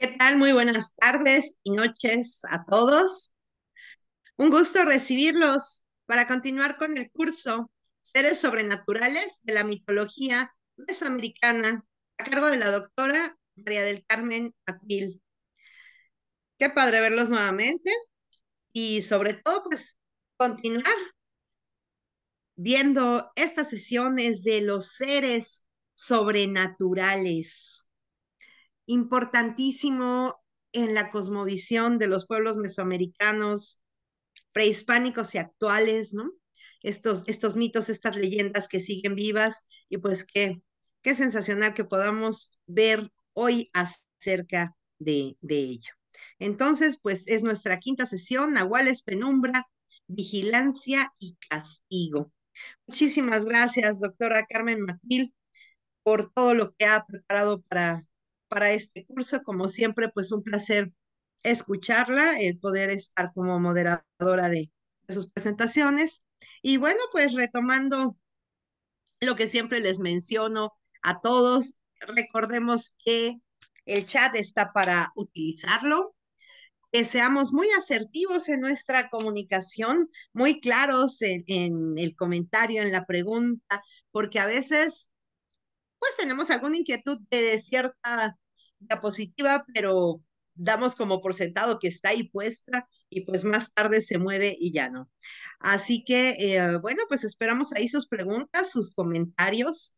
¿Qué tal? Muy buenas tardes y noches a todos. Un gusto recibirlos para continuar con el curso Seres Sobrenaturales de la Mitología Mesoamericana a cargo de la doctora María del Carmen Aquil. Qué padre verlos nuevamente y sobre todo pues continuar viendo estas sesiones de los seres sobrenaturales importantísimo en la cosmovisión de los pueblos mesoamericanos prehispánicos y actuales, ¿no? Estos, estos mitos, estas leyendas que siguen vivas y pues qué, qué sensacional que podamos ver hoy acerca de, de ello. Entonces, pues es nuestra quinta sesión, Nahuales, Penumbra, Vigilancia y Castigo. Muchísimas gracias, doctora Carmen Macil, por todo lo que ha preparado para para este curso. Como siempre, pues un placer escucharla, el poder estar como moderadora de, sus presentaciones. Y bueno, pues retomando lo que siempre les menciono a todos, recordemos que el chat está para utilizarlo, que seamos muy asertivos en nuestra comunicación, muy claros en, el comentario, en la pregunta, porque a veces pues tenemos alguna inquietud de cierta diapositiva, pero damos como por sentado que está ahí puesta y pues más tarde se mueve y ya no. Así que, eh, bueno, pues esperamos ahí sus preguntas, sus comentarios.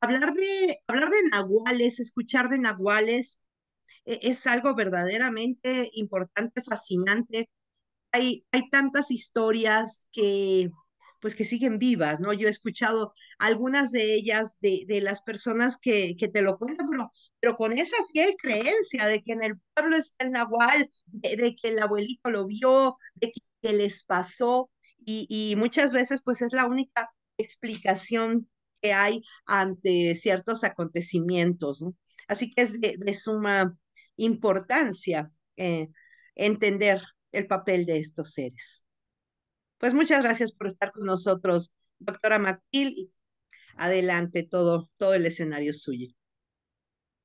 Hablar de, hablar de nahuales, escuchar de nahuales, e, es algo verdaderamente importante, fascinante. Hay, hay tantas historias que pues que siguen vivas, ¿no? Yo he escuchado algunas de ellas, de, las personas que, que te lo cuentan, pero, pero con esa fiel creencia de que en el pueblo está el nahual, de, que el abuelito lo vio, de que, les pasó, y, muchas veces pues es la única explicación que hay ante ciertos acontecimientos. ¿no? Así que es de, suma importancia eh, entender el papel de estos seres. Pues muchas gracias por estar con nosotros, doctora Macil. Adelante, todo, todo el escenario suyo.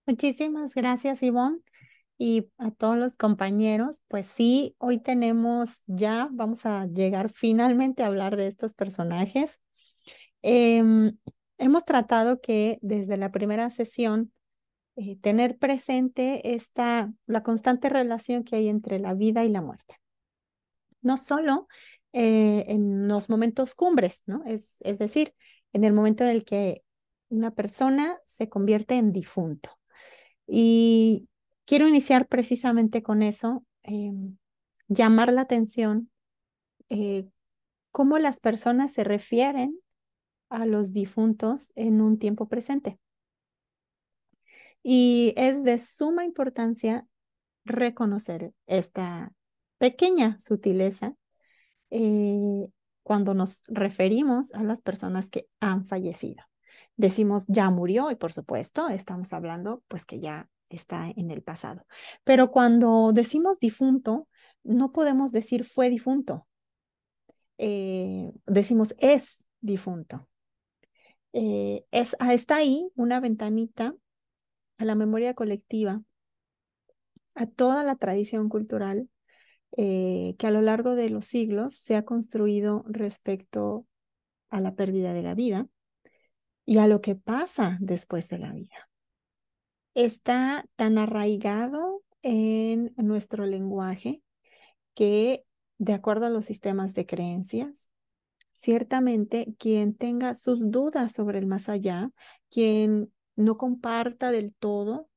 Muchísimas gracias, Ivonne, y a todos los compañeros. Pues sí, hoy tenemos ya, vamos a llegar finalmente a hablar de estos personajes. Em, hemos tratado que desde la primera sesión eh, tener presente esta, la constante relación que hay entre la vida y la muerte. No solo eh, en los momentos cumbres, ¿no? Es, es decir, en el momento en el que una persona se convierte en difunto. Y quiero iniciar precisamente con eso, em, llamar la atención eh, cómo las personas se refieren a los difuntos en un tiempo presente. Y es de suma importancia reconocer esta pequeña sutileza eh, cuando nos referimos a las personas que han fallecido. Decimos ya murió y por supuesto estamos hablando pues que ya está en el pasado. Pero cuando decimos difunto, no podemos decir fue difunto. Eh, decimos es difunto. Eh, es, está ahí una ventanita a la memoria colectiva, a toda la tradición cultural eh, que a lo largo de los siglos se ha construido respecto a la pérdida de la vida y a lo que pasa después de la vida. Está tan arraigado en nuestro lenguaje que, de acuerdo a los sistemas de creencias, ciertamente quien tenga sus dudas sobre el más allá, quien no comparta del todo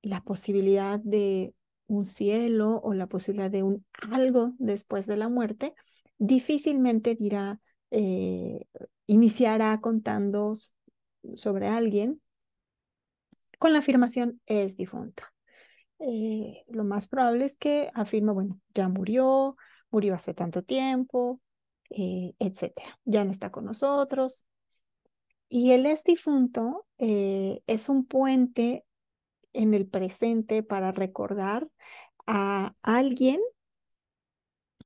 la posibilidad de un cielo o la posibilidad de un algo después de la muerte, difícilmente dirá, eh, iniciará contando sobre alguien con la afirmación es difunto. Eh, lo más probable es que afirma, bueno, ya murió, murió hace tanto tiempo, etc. Eh, etcétera, ya no está con nosotros. Y el es difunto es un puente en el presente para recordar a alguien,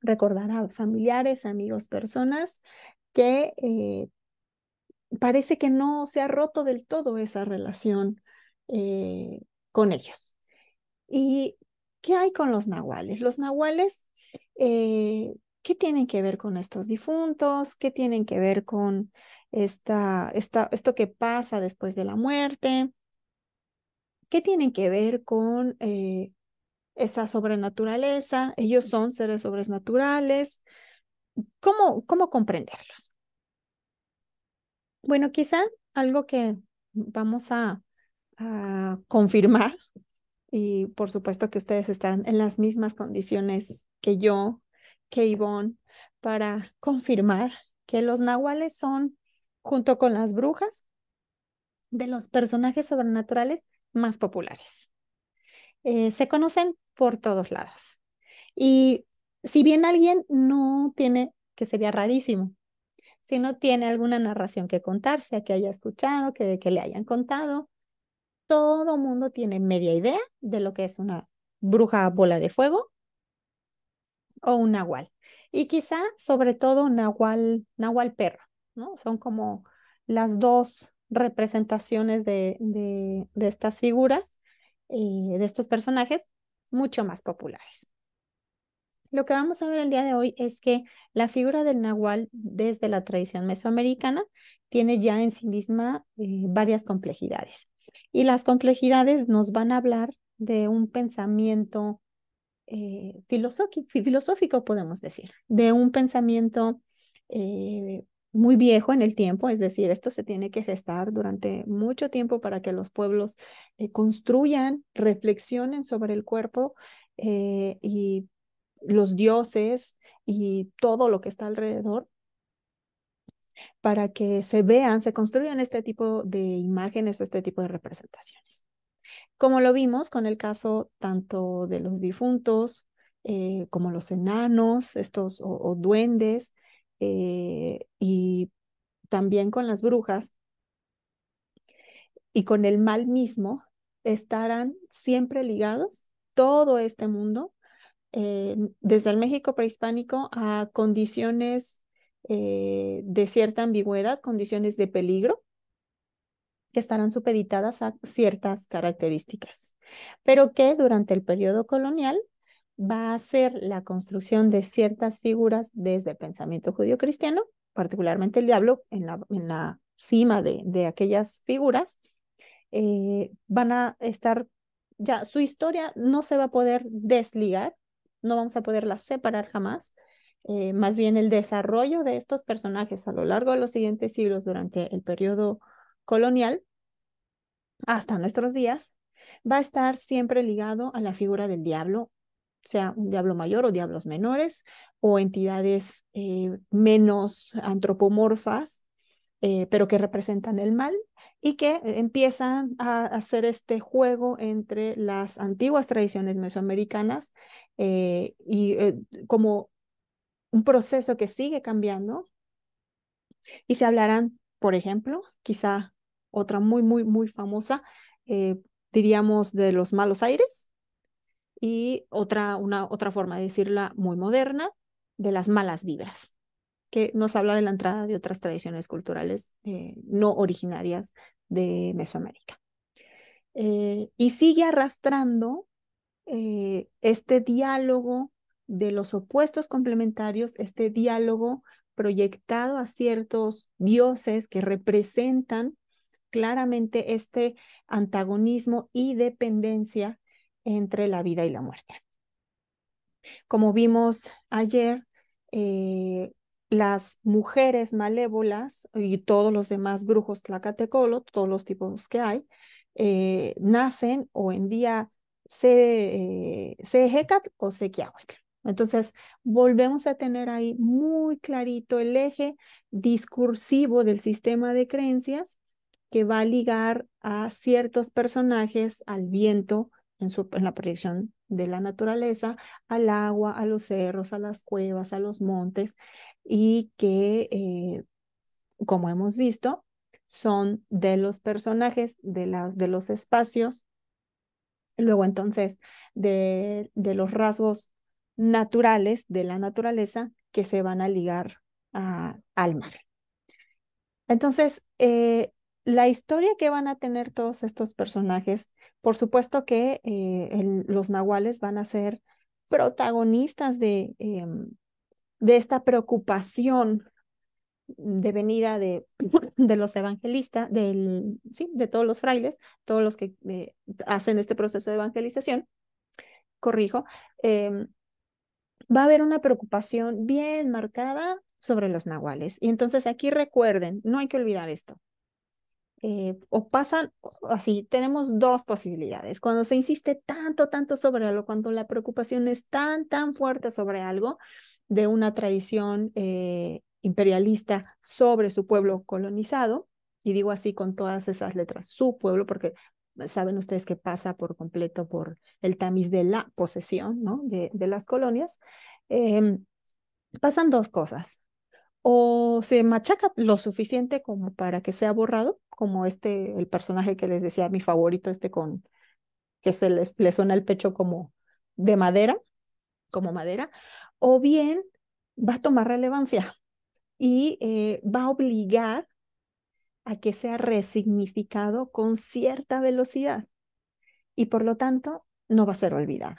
recordar a familiares, amigos, personas que eh, parece que no se ha roto del todo esa relación eh, con ellos. ¿Y qué hay con los nahuales? Los nahuales, eh, ¿qué tienen que ver con estos difuntos? ¿Qué tienen que ver con esta, esta, esto que pasa después de la muerte? ¿Qué tienen que ver con eh, esa sobrenaturaleza, ellos son seres sobrenaturales, ¿cómo, cómo comprenderlos? Bueno, quizá algo que vamos a, confirmar, y por supuesto que ustedes están en las mismas condiciones que yo, que Ivonne, para confirmar que los nahuales son, junto con las brujas, de los personajes sobrenaturales más populares. Eh, se conocen por todos lados. Y si bien alguien no tiene, que sería rarísimo, si no tiene alguna narración que contarse a que haya escuchado, que, le hayan contado, todo mundo tiene media idea de lo que es una bruja bola de fuego o un nahual. Y quizá sobre todo nahual, nahual perro, ¿no? Son como las dos representaciones de, de, estas figuras, eh, de estos personajes, mucho más populares. Lo que vamos a ver el día de hoy es que la figura del nahual desde la tradición mesoamericana tiene ya en sí misma eh, varias complejidades. Y las complejidades nos van a hablar de un pensamiento eh, filosófico, podemos decir, de un pensamiento muy viejo en el tiempo, es decir, esto se tiene que gestar durante mucho tiempo para que los pueblos eh, construyan, reflexionen sobre el cuerpo eh, y los dioses y todo lo que está alrededor para que se vean, se construyan este tipo de imágenes o este tipo de representaciones. Como lo vimos con el caso tanto de los difuntos eh, como los enanos, estos o duendes, eh, y también con las brujas y con el mal mismo, estarán siempre ligados todo este mundo, eh, desde el México prehispánico a condiciones eh, de cierta ambigüedad, condiciones de peligro, que estarán supeditadas a ciertas características, pero que durante el periodo colonial va a ser la construcción de ciertas figuras desde el pensamiento judío-cristiano, particularmente el diablo en la, en la cima de, aquellas figuras, eh, van a estar ya, su historia no se va a poder desligar, no vamos a poderlas separar jamás. Eh, más bien el desarrollo de estos personajes a lo largo de los siguientes siglos durante el periodo colonial hasta nuestros días va a estar siempre ligado a la figura del diablo sea un diablo mayor o diablos menores, o entidades eh, menos antropomorfas, eh, pero que representan el mal, y que empiezan a hacer este juego entre las antiguas tradiciones mesoamericanas eh, y como un proceso que sigue cambiando. Y se hablarán, por ejemplo, quizá otra muy, muy, muy famosa, diríamos de los malos aires, y otra, una, otra forma de decirla muy moderna, de las malas vibras, que nos habla de la entrada de otras tradiciones culturales eh, no originarias de Mesoamérica. Eh, y sigue arrastrando eh, este diálogo de los opuestos complementarios, este diálogo proyectado a ciertos dioses que representan claramente este antagonismo y dependencia entre la vida y la muerte. Como vimos ayer, eh, las mujeres malévolas y todos los demás brujos tlacatecolo, todos los tipos que hay, eh, nacen o en día se, eh, ejecat o se Entonces, volvemos a tener ahí muy clarito el eje discursivo del sistema de creencias que va a ligar a ciertos personajes al viento en, la proyección de la naturaleza al agua, a los cerros, a las cuevas, a los montes y que, eh, como hemos visto, son de los personajes, de, los espacios, luego entonces de, los rasgos naturales de la naturaleza que se van a ligar a, al mar. Entonces, eh, la historia que van a tener todos estos personajes, por supuesto que eh, los nahuales van a ser protagonistas de, em, de esta preocupación de venida de, de los evangelistas, del, sí, de todos los frailes, todos los que eh, hacen este proceso de evangelización, corrijo, em, va a haber una preocupación bien marcada sobre los nahuales. Y entonces aquí recuerden, no hay que olvidar esto, eh, o pasan así, tenemos dos posibilidades. Cuando se insiste tanto, tanto sobre algo, cuando la preocupación es tan, tan fuerte sobre algo de una tradición eh, imperialista sobre su pueblo colonizado, y digo así con todas esas letras, su pueblo, porque saben ustedes que pasa por completo por el tamiz de la posesión, ¿no? De, las colonias. Em, pasan dos cosas. O se machaca lo suficiente como para que sea borrado, como este, el personaje que les decía, mi favorito, este con, que se les, le suena el pecho como de madera, como madera, o bien va a tomar relevancia y eh, va a obligar a que sea resignificado con cierta velocidad y por lo tanto no va a ser olvidado.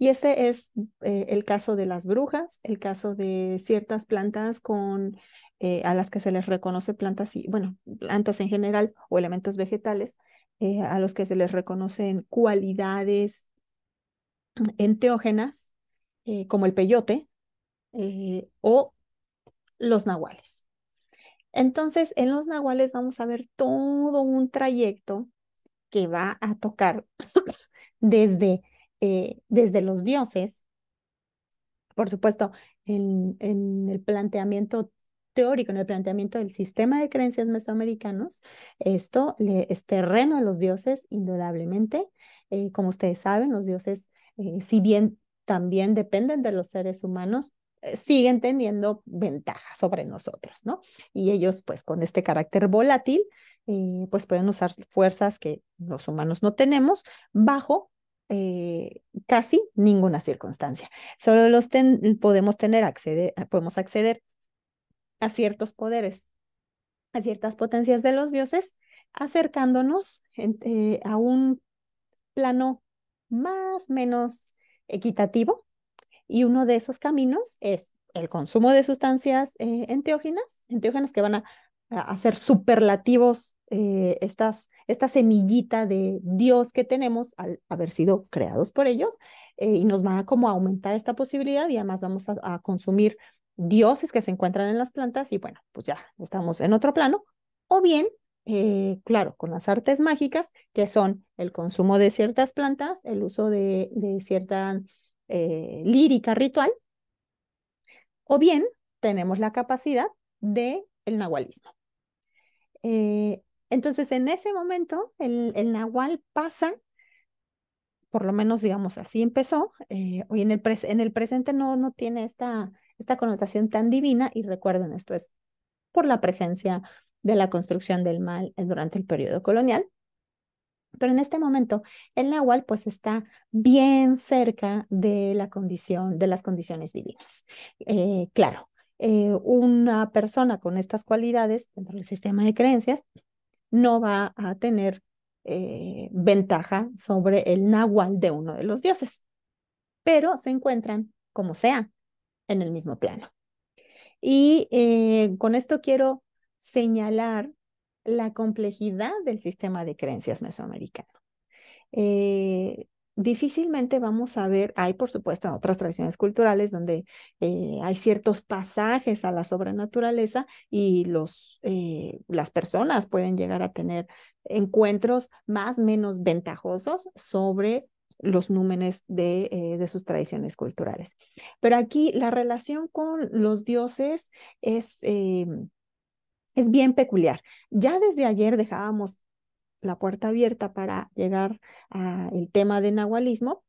Y ese es eh, el caso de las brujas, el caso de ciertas plantas con eh, a las que se les reconoce plantas y, bueno, plantas en general o elementos vegetales, eh, a los que se les reconocen cualidades enteógenas, eh, como el peyote o los nahuales. Entonces, en los nahuales vamos a ver todo un trayecto que va a tocar desde, desde los dioses, por supuesto, en, en el planteamiento teórico, en el planteamiento del sistema de creencias mesoamericanos, esto le, es terreno a los dioses, indudablemente. Eh, como ustedes saben, los dioses, eh, si bien también dependen de los seres humanos, eh, siguen teniendo ventajas sobre nosotros, ¿no? Y ellos, pues, con este carácter volátil, pues pueden usar fuerzas que los humanos no tenemos bajo casi ninguna circunstancia. Solo los podemos tener acceder, podemos acceder a ciertos poderes, a ciertas potencias de los dioses, acercándonos eh, a un plano más menos equitativo. Y uno de esos caminos es el consumo de sustancias eh, enteógenas, que van a, hacer superlativos eh, estas, esta semillita de Dios que tenemos al haber sido creados por ellos eh, y nos van a como aumentar esta posibilidad y además vamos a consumir dioses que se encuentran en las plantas y bueno, pues ya estamos en otro plano, o bien, eh, claro, con las artes mágicas, que son el consumo de ciertas plantas, el uso de, cierta eh, lírica ritual, o bien tenemos la capacidad del el nahualismo. Eh, entonces, en ese momento, el, nahual pasa por lo menos digamos así empezó, hoy en el, en el presente no, no tiene esta esta connotación tan divina y recuerden, esto es por la presencia de la construcción del mal eh, durante el periodo colonial. Pero en este momento el Nahual pues está bien cerca de la condición, de las condiciones divinas. Eh, claro, eh, una persona con estas cualidades dentro del sistema de creencias no va a tener ventaja sobre el Nahual de uno de los dioses, pero se encuentran como sea, en el mismo plano. Y eh, con esto quiero señalar la complejidad del sistema de creencias mesoamericano. Eh, difícilmente vamos a ver, hay por supuesto otras tradiciones culturales donde eh, hay ciertos pasajes a la sobrenaturaleza y los, las personas pueden llegar a tener encuentros más menos ventajosos sobre los númenes eh, de, sus tradiciones culturales. Pero aquí la relación con los dioses es, eh, es bien peculiar. Ya desde ayer dejábamos la puerta abierta para llegar al tema de nahualismo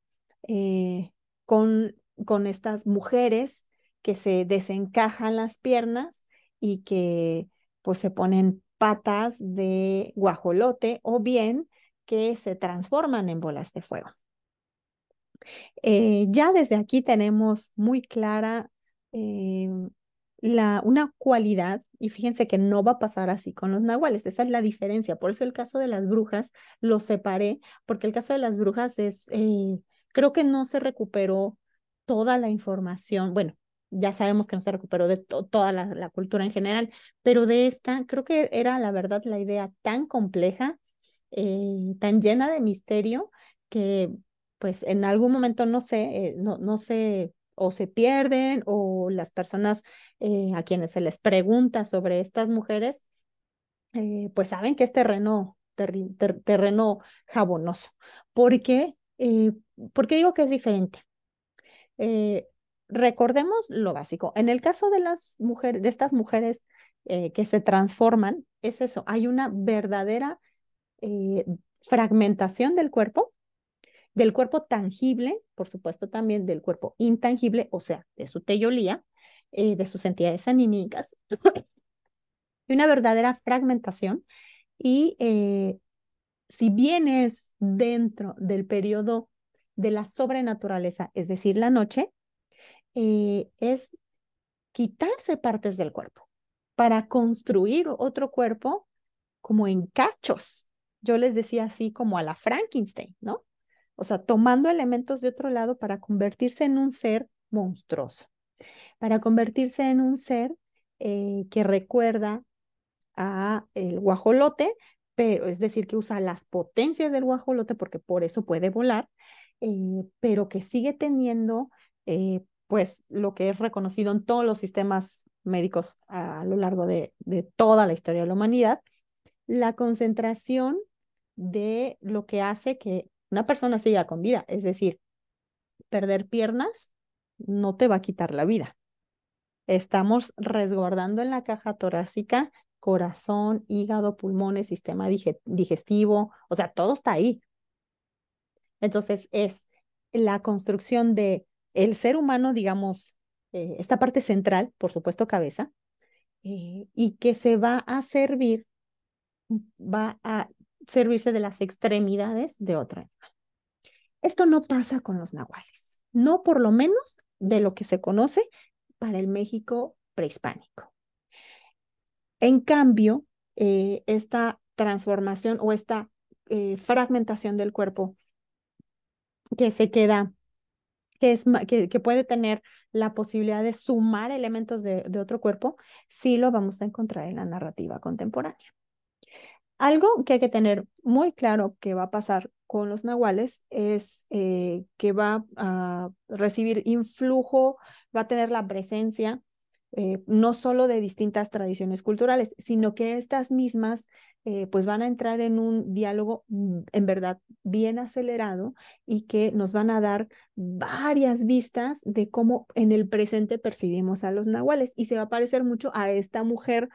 eh, con, con estas mujeres que se desencajan las piernas y que pues se ponen patas de guajolote o bien que se transforman en bolas de fuego. Eh, ya desde aquí tenemos muy clara eh, la, una cualidad, y fíjense que no va a pasar así con los nahuales, esa es la diferencia. Por eso el caso de las brujas lo separé, porque el caso de las brujas es, eh, creo que no se recuperó toda la información, bueno, ya sabemos que no se recuperó de toda la, cultura en general, pero de esta creo que era la verdad la idea tan compleja, tan llena de misterio, que pues en algún momento no sé, eh, no, no sé, o se pierden, o las personas eh, a quienes se les pregunta sobre estas mujeres, eh, pues saben que es terreno, terreno jabonoso. ¿Por qué? digo que es diferente? recordemos lo básico. En el caso de las mujeres, de estas mujeres que se transforman, es eso, hay una verdadera fragmentación del cuerpo del cuerpo tangible, por supuesto también del cuerpo intangible, o sea, de su teyolía, eh, de sus entidades anímicas, y una verdadera fragmentación. Y eh, si bien es dentro del periodo de la sobrenaturaleza, es decir, la noche, eh, es quitarse partes del cuerpo para construir otro cuerpo como en cachos. Yo les decía así como a la Frankenstein, ¿no? O sea, tomando elementos de otro lado para convertirse en un ser monstruoso, para convertirse en un ser eh, que recuerda a el guajolote, pero es decir, que usa las potencias del guajolote porque por eso puede volar, eh, pero que sigue teniendo eh, pues lo que es reconocido en todos los sistemas médicos a, lo largo de toda la historia de la humanidad, la concentración de lo que hace que una persona siga con vida. Es decir, perder piernas no te va a quitar la vida. Estamos resguardando en la caja torácica corazón, hígado, pulmones, sistema digestivo, o sea, todo está ahí. Entonces es la construcción de el ser humano, digamos, eh, esta parte central, por supuesto cabeza, eh, y que se va a servir, va a servirse de las extremidades de otro animal. Esto no pasa con los nahuales, no por lo menos de lo que se conoce para el México prehispánico. En cambio, eh, esta transformación o esta eh, fragmentación del cuerpo que se queda, que, es, puede tener la posibilidad de sumar elementos de, de otro cuerpo, sí lo vamos a encontrar en la narrativa contemporánea. Algo que hay que tener muy claro que va a pasar con los nahuales es eh, que va a recibir influjo, va a tener la presencia eh, no solo de distintas tradiciones culturales, sino que estas mismas eh, pues van a entrar en un diálogo mm, en verdad bien acelerado y que nos van a dar varias vistas de cómo en el presente percibimos a los nahuales y se va a parecer mucho a esta mujer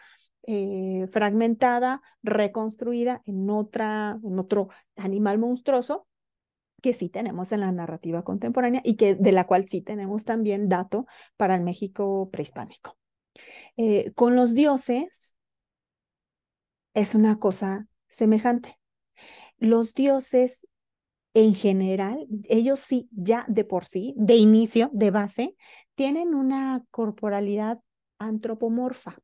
eh, fragmentada, reconstruida en, otra, en otro animal monstruoso que sí tenemos en la narrativa contemporánea y que de la cual sí tenemos también dato para el México prehispánico. Eh, con los dioses es una cosa semejante. Los dioses en general, ellos sí, ya de por sí, de inicio, de base, tienen una corporalidad antropomorfa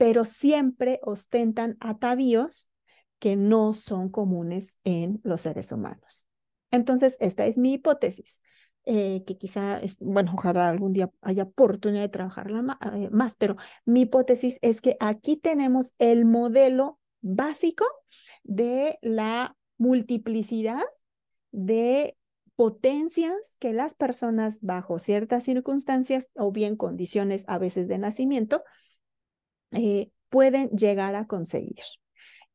pero siempre ostentan atavíos que no son comunes en los seres humanos. Entonces, esta es mi hipótesis, eh, que quizá, bueno, ojalá algún día haya oportunidad de trabajarla eh, más, pero mi hipótesis es que aquí tenemos el modelo básico de la multiplicidad de potencias que las personas bajo ciertas circunstancias o bien condiciones a veces de nacimiento eh, pueden llegar a conseguir.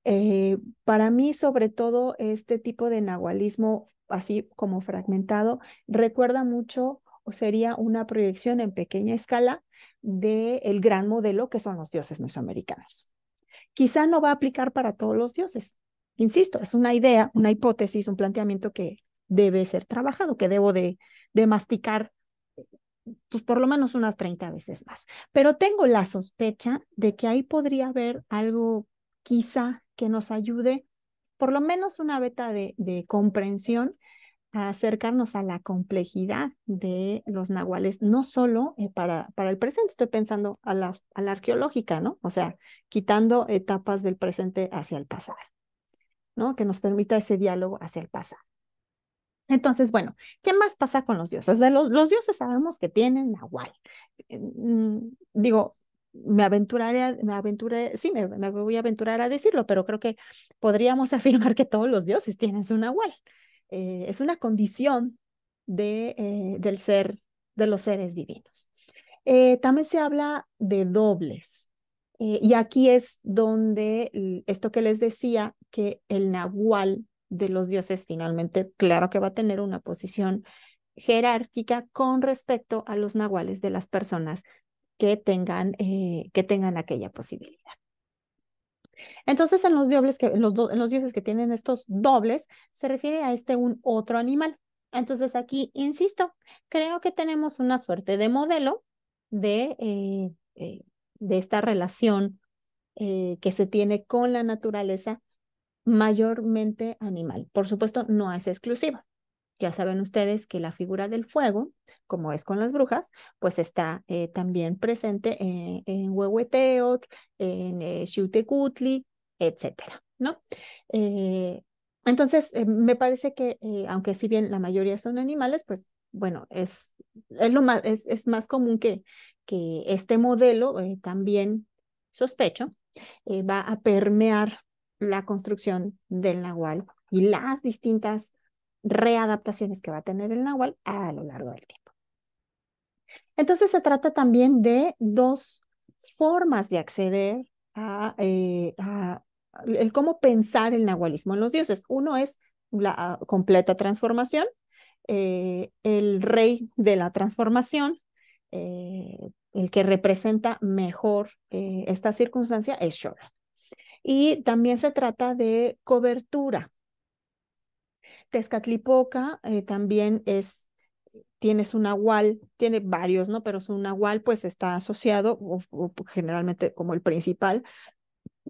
Eh, para mí, sobre todo, este tipo de nahualismo, así como fragmentado, recuerda mucho o sería una proyección en pequeña escala del el gran modelo que son los dioses mesoamericanos. Quizá no va a aplicar para todos los dioses. Insisto, es una idea, una hipótesis, un planteamiento que debe ser trabajado, que debo de, de masticar pues por lo menos unas 30 veces más. Pero tengo la sospecha de que ahí podría haber algo quizá que nos ayude, por lo menos una beta de, comprensión, a acercarnos a la complejidad de los nahuales, no solo eh, para, para el presente, estoy pensando a la, a la arqueológica, ¿no? O sea, quitando etapas del presente hacia el pasado, ¿no? Que nos permita ese diálogo hacia el pasado. Entonces, bueno, ¿qué más pasa con los dioses? los, dioses sabemos que tienen Nahual. Eh, mm, digo, me aventuraré, me aventuré, sí, me, voy a aventurar a decirlo, pero creo que podríamos afirmar que todos los dioses tienen su Nahual. Eh, es una condición de, eh, del ser, de los seres divinos. también se habla de dobles. y aquí es donde esto que les decía, que el Nahual de los dioses finalmente, claro que va a tener una posición jerárquica con respecto a los nahuales de las personas que tengan, eh, que tengan aquella posibilidad. Entonces, en los, que, los, dioses que tienen estos dobles, se refiere a este un otro animal. Entonces, aquí, insisto, creo que tenemos una suerte de modelo de, eh, eh, de esta relación que se tiene con la naturaleza mayormente animal. Por supuesto, no es exclusiva. Ya saben ustedes que la figura del fuego, como es con las brujas, pues está eh, también presente en, en en eh, Xiutecutli, etcétera, ¿no? Eh, entonces, eh, me parece que, aunque si bien la mayoría son animales, pues bueno, es, es lo más, es, más común que, que este modelo también, sospecho, va a permear la construcción del nahual y las distintas readaptaciones que va a tener el nahual a lo largo del tiempo. Entonces se trata también de dos formas de acceder a, eh, el cómo pensar el nahualismo en los dioses. Uno es la completa transformación, eh, el rey de la transformación, eh, el que representa mejor esta circunstancia es Shora. Y también se trata de cobertura. Tezcatlipoca eh, también es, tiene su nahual, tiene varios, ¿no? Pero su agual pues está asociado, o, pues, generalmente como el principal,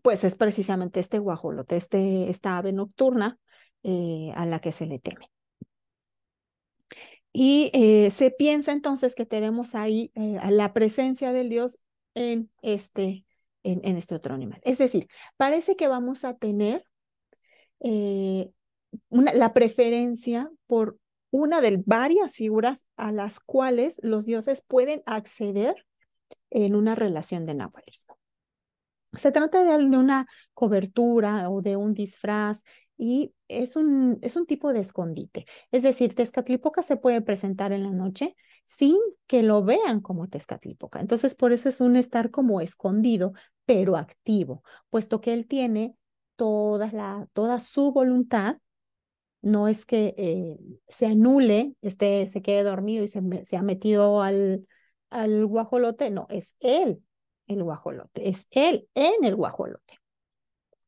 pues es precisamente este guajolote, este, esta ave nocturna eh, a la que se le teme. Y eh, se piensa entonces que tenemos ahí la presencia del Dios en este en, este otro animal. Es decir, parece que vamos a tener eh, la preferencia por una de varias figuras a las cuales los dioses pueden acceder en una relación de nahualismo. Se trata de una cobertura o de un disfraz y es un, es un tipo de escondite. Es decir, Tezcatlipoca se puede presentar en la noche sin que lo vean como Tezcatlipoca. Entonces, por eso es un estar como escondido pero activo, puesto que él tiene toda, la, toda su voluntad. No es que eh, se anule, este, se quede dormido y se, se ha metido al, al guajolote. No, es él el guajolote, es él en el guajolote.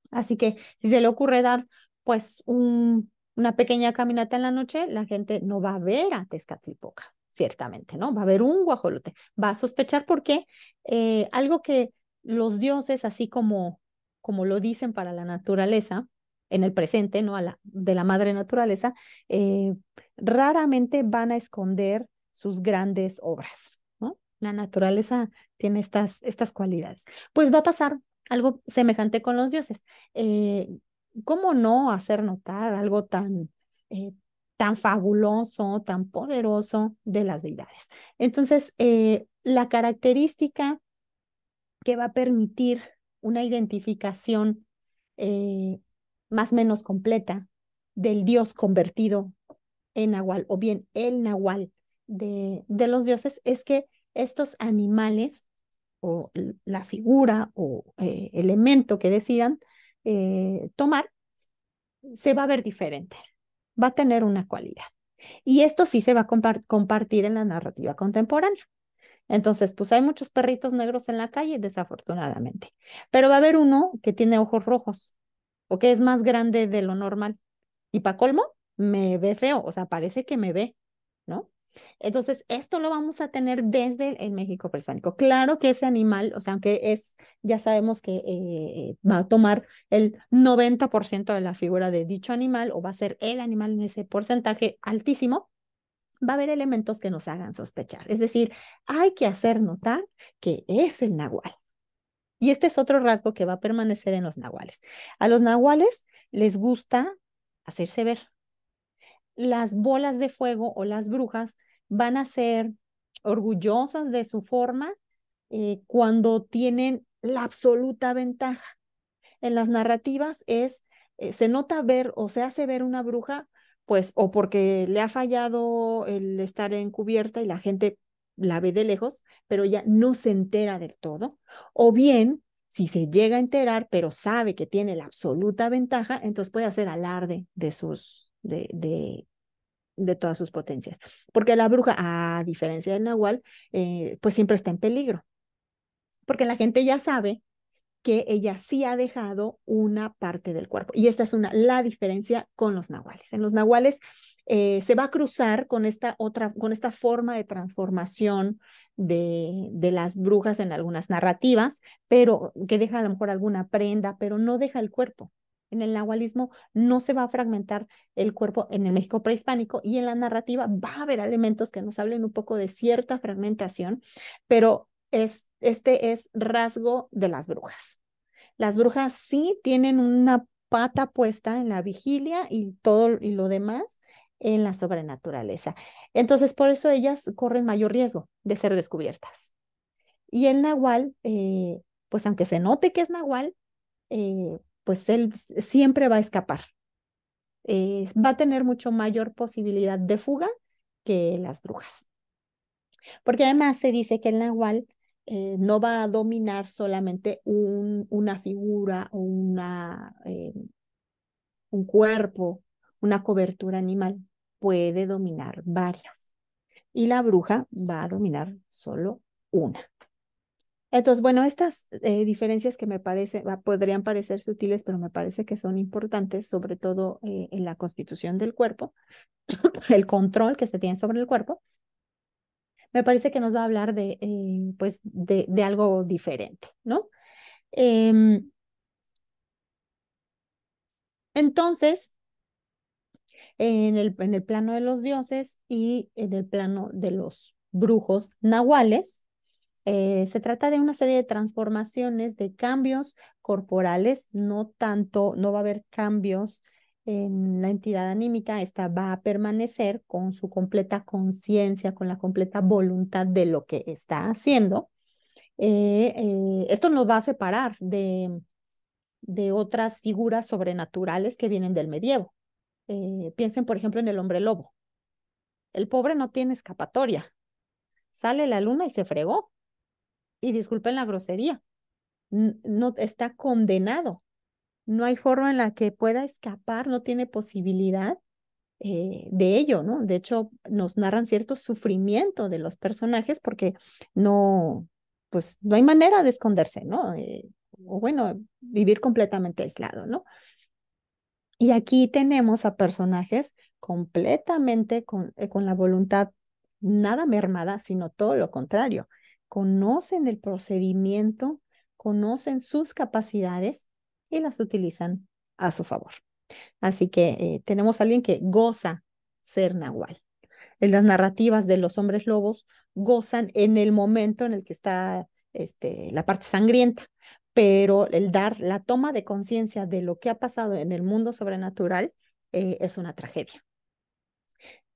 Así que si se le ocurre dar pues un, una pequeña caminata en la noche, la gente no va a ver a Tezcatlipoca, ciertamente, ¿no? Va a ver un guajolote, va a sospechar por qué eh, algo que los dioses, así como, como lo dicen para la naturaleza, en el presente, ¿no? A la, de la madre naturaleza, eh, raramente van a esconder sus grandes obras, La naturaleza tiene estas, estas cualidades. Pues va a pasar algo semejante con los dioses. Eh, ¿Cómo no hacer notar algo tan, eh, tan fabuloso, tan poderoso de las deidades? Entonces, la característica que va a permitir una identificación eh, más o menos completa del dios convertido en nahual o bien el nahual de, los dioses es que estos animales o la figura o eh, elemento que decidan eh, tomar se va a ver diferente, va a tener una cualidad. Y esto sí se va a compartir en la narrativa contemporánea. Entonces, pues hay muchos perritos negros en la calle, desafortunadamente, pero va a haber uno que tiene ojos rojos o que es más grande de lo normal. Y para colmo, me ve feo, o sea, parece que me ve, ¿no? Entonces, esto lo vamos a tener desde el, México prehispánico. Claro que ese animal, o sea, aunque es, ya sabemos que eh, va a tomar el 90% de la figura de dicho animal o va a ser el animal en ese porcentaje altísimo, va a haber elementos que nos hagan sospechar. Es decir, hay que hacer notar que es el nahual. Y este es otro rasgo que va a permanecer en los nahuales. A los nahuales les gusta hacerse ver. Las bolas de fuego o las brujas van a ser orgullosas de su forma eh, cuando tienen la absoluta ventaja. En las narrativas es, eh, se nota ver o se hace ver una bruja pues o porque le ha fallado el estar encubierta y la gente la ve de lejos, pero ya no se entera del todo, o bien si se llega a enterar, pero sabe que tiene la absoluta ventaja, entonces puede hacer alarde de sus, de, de, de todas sus potencias. Porque la bruja, a diferencia del nahual, eh, pues siempre está en peligro. Porque la gente ya sabe que ella sí ha dejado una parte del cuerpo. Y esta es una, la diferencia con los nahuales. En los nahuales eh, se va a cruzar con esta otra, con esta forma de transformación de, de, las brujas en algunas narrativas, pero que deja a lo mejor alguna prenda, pero no deja el cuerpo. En el nahualismo no se va a fragmentar el cuerpo en el México prehispánico y en la narrativa va a haber elementos que nos hablen un poco de cierta fragmentación, pero es, este es rasgo de las brujas. Las brujas sí tienen una pata puesta en la vigilia y todo y lo demás en la sobrenaturaleza. Entonces, por eso ellas corren mayor riesgo de ser descubiertas. Y el nahual, eh, pues aunque se note que es nahual, eh, pues él siempre va a escapar. Eh, va a tener mucho mayor posibilidad de fuga que las brujas. Porque además se dice que el nahual eh, no va a dominar solamente un, una figura o una, eh, un cuerpo, una cobertura animal, puede dominar varias. Y la bruja va a dominar solo una. Entonces, bueno, estas eh, diferencias que me parece, ah, podrían parecer sutiles, pero me parece que son importantes, sobre todo en la constitución del cuerpo, el control que se tiene sobre el cuerpo me parece que nos va a hablar de, eh, pues de, algo diferente, ¿no? Em, entonces, en el, en el plano de los dioses y en el plano de los brujos nahuales, eh, se trata de una serie de transformaciones, de cambios corporales, no tanto, no va a haber cambios en la entidad anímica, esta va a permanecer con su completa conciencia, con la completa voluntad de lo que está haciendo. Eh, eh, esto nos va a separar de, de otras figuras sobrenaturales que vienen del medievo. Eh, piensen, por ejemplo, en el hombre lobo. El pobre no tiene escapatoria. Sale la luna y se fregó. Y disculpen la grosería. No está condenado no hay forma en la que pueda escapar, no tiene posibilidad eh, de ello, ¿no? De hecho, nos narran cierto sufrimiento de los personajes porque no, pues no hay manera de esconderse, ¿no? Eh, o bueno, vivir completamente aislado, ¿no? Y aquí tenemos a personajes completamente con, eh, con la voluntad nada mermada, sino todo lo contrario. Conocen el procedimiento, conocen sus capacidades y las utilizan a su favor. Así que eh, tenemos a alguien que goza ser nahual. En las narrativas de los hombres lobos gozan en el momento en el que está este, la parte sangrienta, pero el dar la toma de conciencia de lo que ha pasado en el mundo sobrenatural eh, es una tragedia.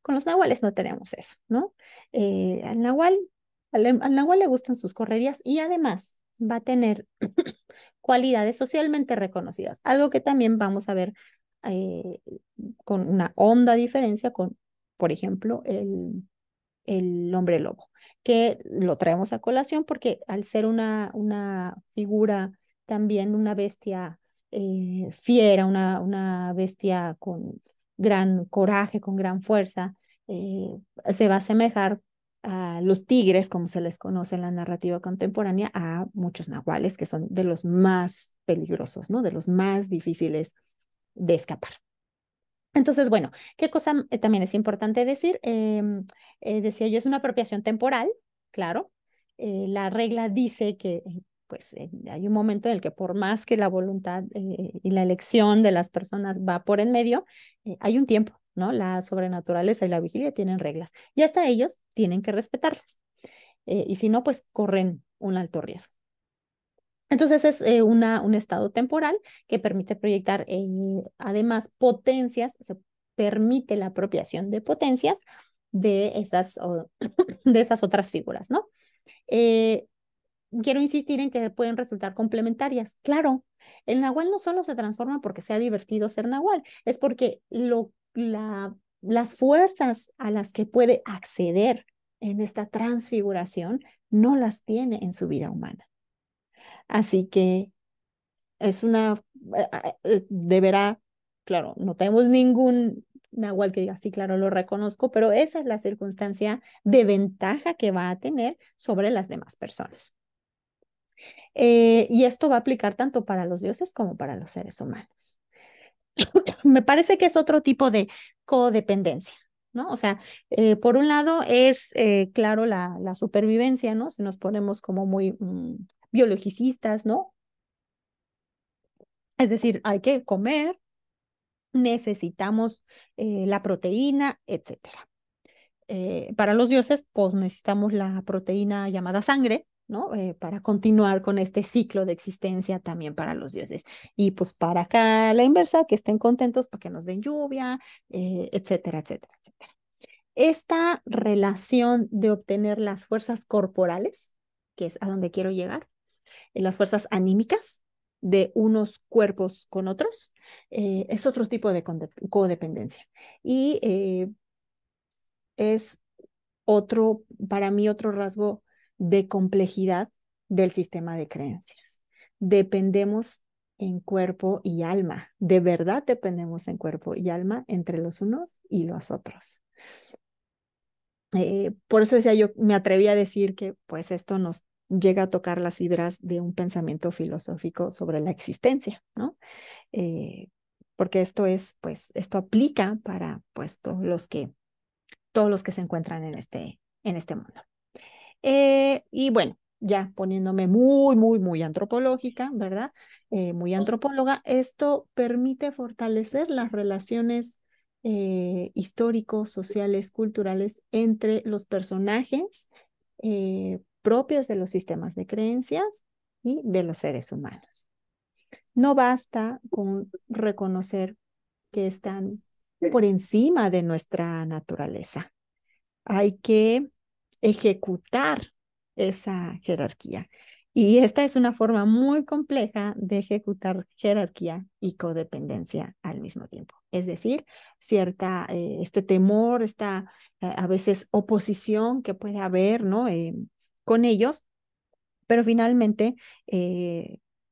Con los nahuales no tenemos eso, ¿no? Eh, al nahual, al, em, al nahual le gustan sus correrías y además va a tener cualidades socialmente reconocidas, algo que también vamos a ver eh, con una honda diferencia con, por ejemplo, el, hombre lobo, que lo traemos a colación porque al ser una, una figura también, una bestia eh, fiera, una, una bestia con gran coraje, con gran fuerza, eh, se va a asemejar a los tigres, como se les conoce en la narrativa contemporánea, a muchos nahuales, que son de los más peligrosos, ¿no? De los más difíciles de escapar. Entonces, bueno, qué cosa eh, también es importante decir, em, eh, decía yo, es una apropiación temporal, claro. Eh, la regla dice que pues hay un momento en el que por más que la voluntad y la elección de las personas va por el medio, hay un tiempo ¿no? La sobrenaturaleza y la vigilia tienen reglas y hasta ellos tienen que respetarlas. Eh, y si no, pues corren un alto riesgo. Entonces es eh, una, un estado temporal que permite proyectar eh, además potencias, se permite la apropiación de potencias de esas, de esas otras figuras, ¿no? quiero insistir en que pueden resultar complementarias. Claro, el nahual no solo se transforma porque sea divertido ser nahual, es porque lo las fuerzas a las que puede acceder en esta transfiguración no las tiene en su vida humana. Así que es una, eh, eh, eh, deberá, claro, no tenemos ningún nahual que diga, sí, claro, lo reconozco, pero esa es la circunstancia de ventaja que va a tener sobre las demás personas. y esto va a aplicar tanto para los dioses como para los seres humanos. me parece que es otro tipo de codependencia. ¿No? O sea, eh, por un lado es, eh, claro, la, supervivencia, ¿no? Si nos ponemos como muy mm, biologicistas, ¿no? Es decir, hay que comer, necesitamos eh, la proteína, etcétera. para los dioses, pues necesitamos la proteína llamada sangre, eh, para continuar con este ciclo de existencia también para los dioses. Y pues para acá la inversa, que estén contentos porque nos den lluvia, eh, etcétera, etcétera, etcétera. Esta relación de obtener las fuerzas corporales, que es a donde quiero llegar, eh, las fuerzas anímicas de unos cuerpos con otros, es otro tipo de codependencia. Y es otro, para mí, otro rasgo de complejidad del sistema de creencias. Dependemos en cuerpo y alma. De verdad dependemos en cuerpo y alma entre los unos y los otros. Eh, por eso decía yo, me atreví a decir que pues esto nos llega a tocar las fibras de un pensamiento filosófico sobre la existencia, ¿no? Eh, porque esto es, pues, esto aplica para pues todos los que, todos los que se encuentran en este, en este mundo. Eh, y bueno, ya poniéndome muy, muy, muy antropológica, ¿verdad? Eh, muy antropóloga, esto permite fortalecer las relaciones eh, históricos, sociales, culturales entre los personajes propios de los sistemas de creencias y de los seres humanos. No basta con reconocer que están por encima de nuestra naturaleza. Hay que ejecutar esa jerarquía. Y esta es una forma muy compleja de ejecutar jerarquía y codependencia al mismo tiempo. Es decir, cierta, eh, este temor, esta eh, a veces oposición que puede haber ¿no? Eh, con ellos, pero finalmente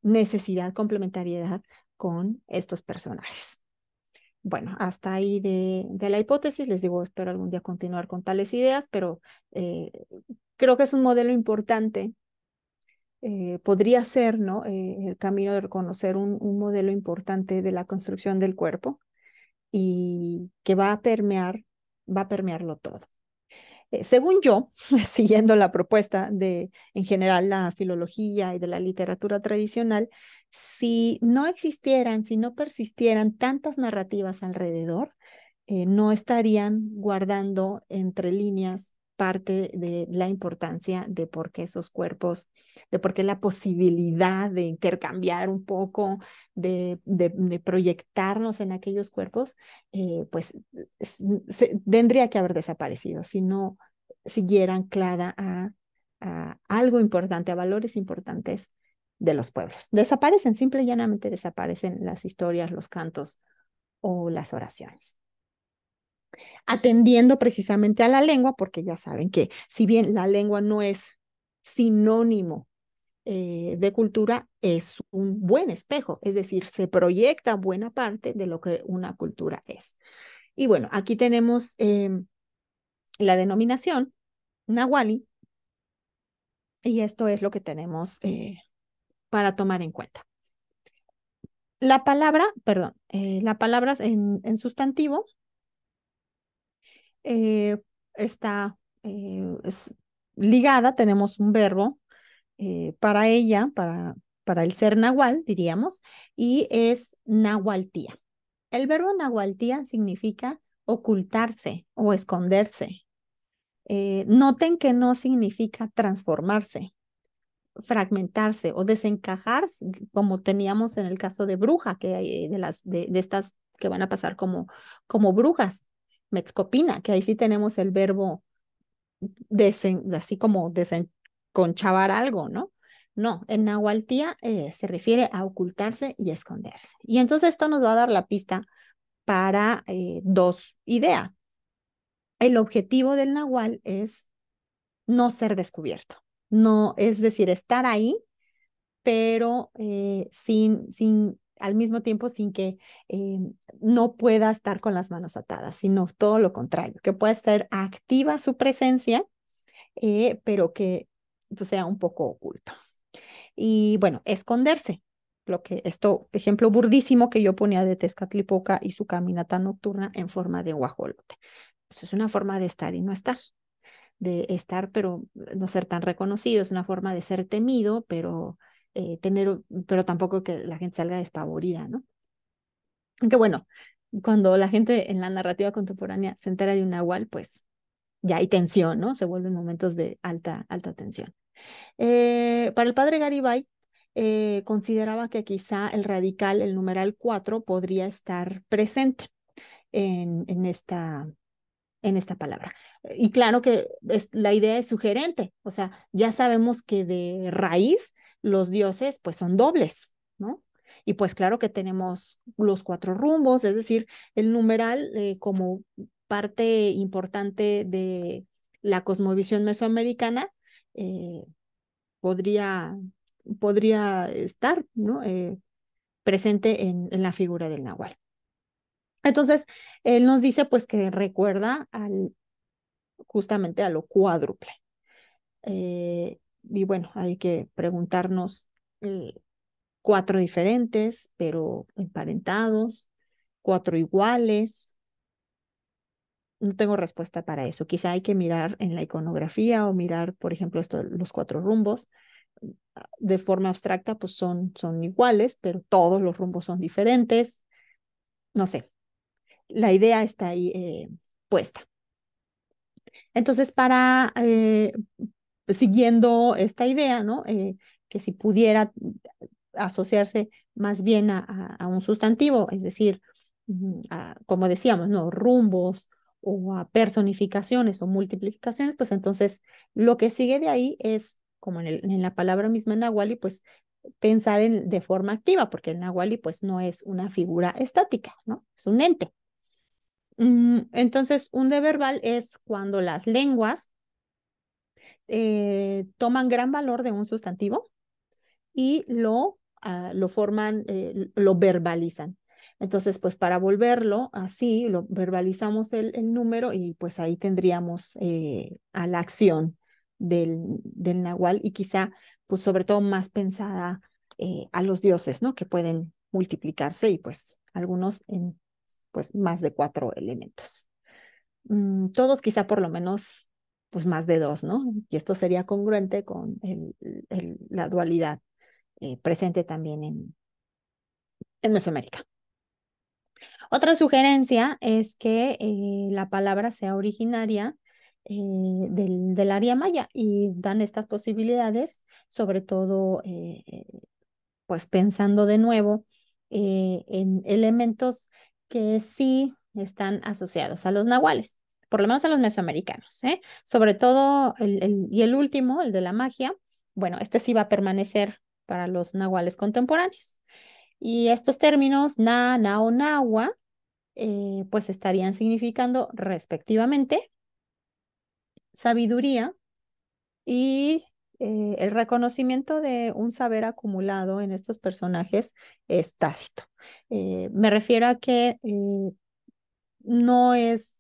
necesidad, complementariedad con estos personajes bueno, hasta ahí de, la hipótesis. Les digo, espero algún día continuar con tales ideas, pero eh, creo que es un modelo importante. Eh, podría ser ¿no? Eh, el camino de reconocer un, un, modelo importante de la construcción del cuerpo y que va a permear, va a permearlo todo. Eh, según yo, siguiendo la propuesta de, en general, la filología y de la literatura tradicional, si no existieran, si no persistieran tantas narrativas alrededor, eh, no estarían guardando entre líneas parte de la importancia de por qué esos cuerpos, de por qué la posibilidad de intercambiar un poco, de, de, proyectarnos en aquellos cuerpos, eh, pues tendría que haber desaparecido si no siguiera anclada a, a algo importante, a valores importantes de los pueblos. Desaparecen, simple y llanamente desaparecen las historias, los cantos o las oraciones atendiendo precisamente a la lengua, porque ya saben que si bien la lengua no es sinónimo eh, de cultura, es un buen espejo, es decir, se proyecta buena parte de lo que una cultura es. Y bueno, aquí tenemos em, la denominación Nahuali, y esto es lo que tenemos eh, para tomar en cuenta. La palabra, perdón, eh, la palabra en sustantivo eh, está eh, ligada, tenemos un verbo eh, para ella, para, para el ser nahual, diríamos, y es nahualtía. El verbo nahualtía significa ocultarse o esconderse. noten que no significa transformarse, fragmentarse o desencajarse, como teníamos en el caso de bruja, que de, las, de estas que van a pasar como, como brujas metzcopina, que ahí sí tenemos el verbo así como desenconchabar algo, ¿no? No, en nahualtía eh, se refiere a ocultarse y esconderse. Y entonces esto nos va a dar la pista para eh, dos ideas. El objetivo del nahual es no ser descubierto, no, es decir, estar ahí, pero eh, sin, sin al mismo tiempo sin que eh, no pueda estar con las manos atadas, sino todo lo contrario, que pueda estar activa su presencia, eh, pero que pues, sea un poco oculto. Y bueno, esconderse, lo que esto, ejemplo burdísimo que yo ponía de Tezcatlipoca y su caminata nocturna en forma de guajolote. Pues, es una forma de estar y no estar, de estar pero no ser tan reconocido, es una forma de ser temido, pero eh, tener, pero tampoco que la gente salga despavorida, ¿no? Aunque bueno, cuando la gente en la narrativa contemporánea se entera de un nahual, pues ya hay tensión, ¿no? Se vuelven momentos de alta, alta tensión. Eh, para el padre Garibay, eh, consideraba que quizá el radical, el numeral 4, podría estar presente en, en esta, en esta palabra. Y claro que es, la idea es sugerente, o sea, ya sabemos que de raíz los dioses pues son dobles, ¿no? Y pues claro que tenemos los cuatro rumbos, es decir, el numeral eh, como parte importante de la cosmovisión mesoamericana eh, podría, podría estar ¿no? Eh, presente en, la figura del nahual. Entonces, él nos dice pues que recuerda al, justamente a lo cuádruple y bueno, hay que preguntarnos eh, cuatro diferentes, pero emparentados, cuatro iguales. No tengo respuesta para eso. Quizá hay que mirar en la iconografía o mirar, por ejemplo, esto, los cuatro rumbos. De forma abstracta, pues son, son iguales, pero todos los rumbos son diferentes. No sé. La idea está ahí eh, puesta. Entonces, para, eh, siguiendo esta idea, ¿no? Eh, que si pudiera asociarse más bien a, un sustantivo, es decir, mm, como decíamos, ¿no? Rumbos o a personificaciones o multiplicaciones, pues entonces lo que sigue de ahí es, como en, la palabra misma en Nahuali, pues pensar en, de forma activa, porque el Nahuali pues no es una figura estática, ¿no? Es un ente. Mm, entonces, un de verbal es cuando las lenguas eh, toman gran valor de un sustantivo y lo, ah, lo forman, eh, lo verbalizan. Entonces, pues para volverlo así, lo verbalizamos el, número y pues ahí tendríamos eh, a la acción del, del nahual y quizá, pues sobre todo más pensada a los dioses, ¿no? Que pueden multiplicarse y pues algunos en pues más de cuatro elementos. Mm, todos quizá por lo menos pues más de dos, ¿no? Y esto sería congruente con la dualidad eh, presente también en, Mesoamérica. Otra sugerencia es que eh, la palabra sea originaria eh, del, del, área maya y dan estas posibilidades, sobre todo pues pensando de nuevo en elementos que sí están asociados a los nahuales por lo menos a los mesoamericanos, ¿eh? sobre todo el, y el último, el de la magia, bueno, este sí va a permanecer para los nahuales contemporáneos. Y estos términos, na, na o nahua, eh, pues estarían significando respectivamente sabiduría y eh, el reconocimiento de un saber acumulado en estos personajes es tácito. me refiero a que no es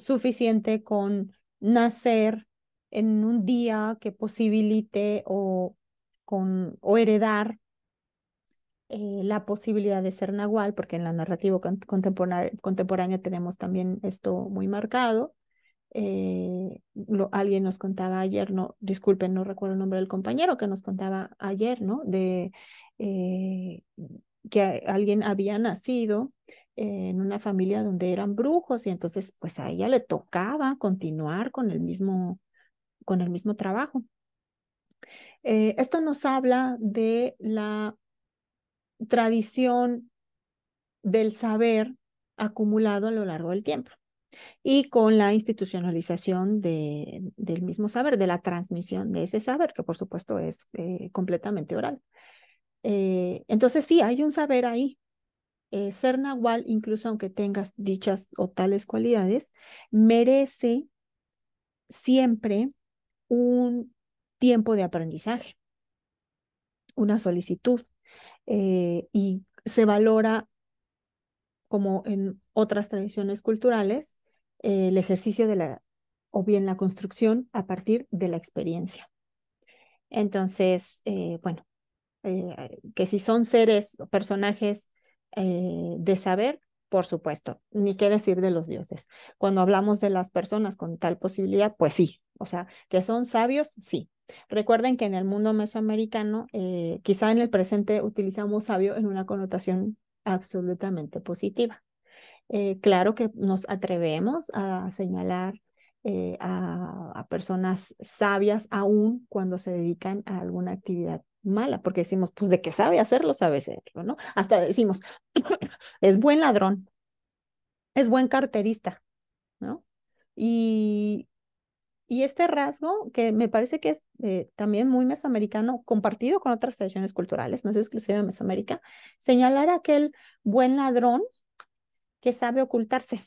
suficiente con nacer en un día que posibilite o, con, o heredar eh, la posibilidad de ser nahual, porque en la narrativa contemporánea, tenemos también esto muy marcado. Eh, alguien nos contaba ayer, no, disculpen, no recuerdo el nombre del compañero que nos contaba ayer, ¿no? De eh, que alguien había nacido en una familia donde eran brujos y entonces pues a ella le tocaba continuar con el mismo, con el mismo trabajo. Eh, esto nos habla de la tradición del saber acumulado a lo largo del tiempo y con la institucionalización de, del mismo saber, de la transmisión de ese saber, que por supuesto es eh, completamente oral. Eh, entonces sí, hay un saber ahí. Eh, ser nahual, incluso aunque tengas dichas o tales cualidades, merece siempre un tiempo de aprendizaje, una solicitud, eh, y se valora, como en otras tradiciones culturales, el ejercicio de la, o bien la construcción a partir de la experiencia. Entonces, bueno, eh, que si son seres o personajes eh, de saber, por supuesto, ni qué decir de los dioses. Cuando hablamos de las personas con tal posibilidad, pues sí, o sea, que son sabios, sí. Recuerden que en el mundo mesoamericano, eh, quizá en el presente utilizamos sabio en una connotación absolutamente positiva. claro que nos atrevemos a señalar a, personas sabias aún cuando se dedican a alguna actividad mala, porque decimos, pues de que sabe hacerlo, sabe hacerlo, ¿no? Hasta decimos, es buen ladrón, es buen carterista, ¿no? Y, y este rasgo, que me parece que es eh, también muy mesoamericano, compartido con otras tradiciones culturales, no es exclusivo de Mesoamérica, señalar aquel buen ladrón que sabe ocultarse,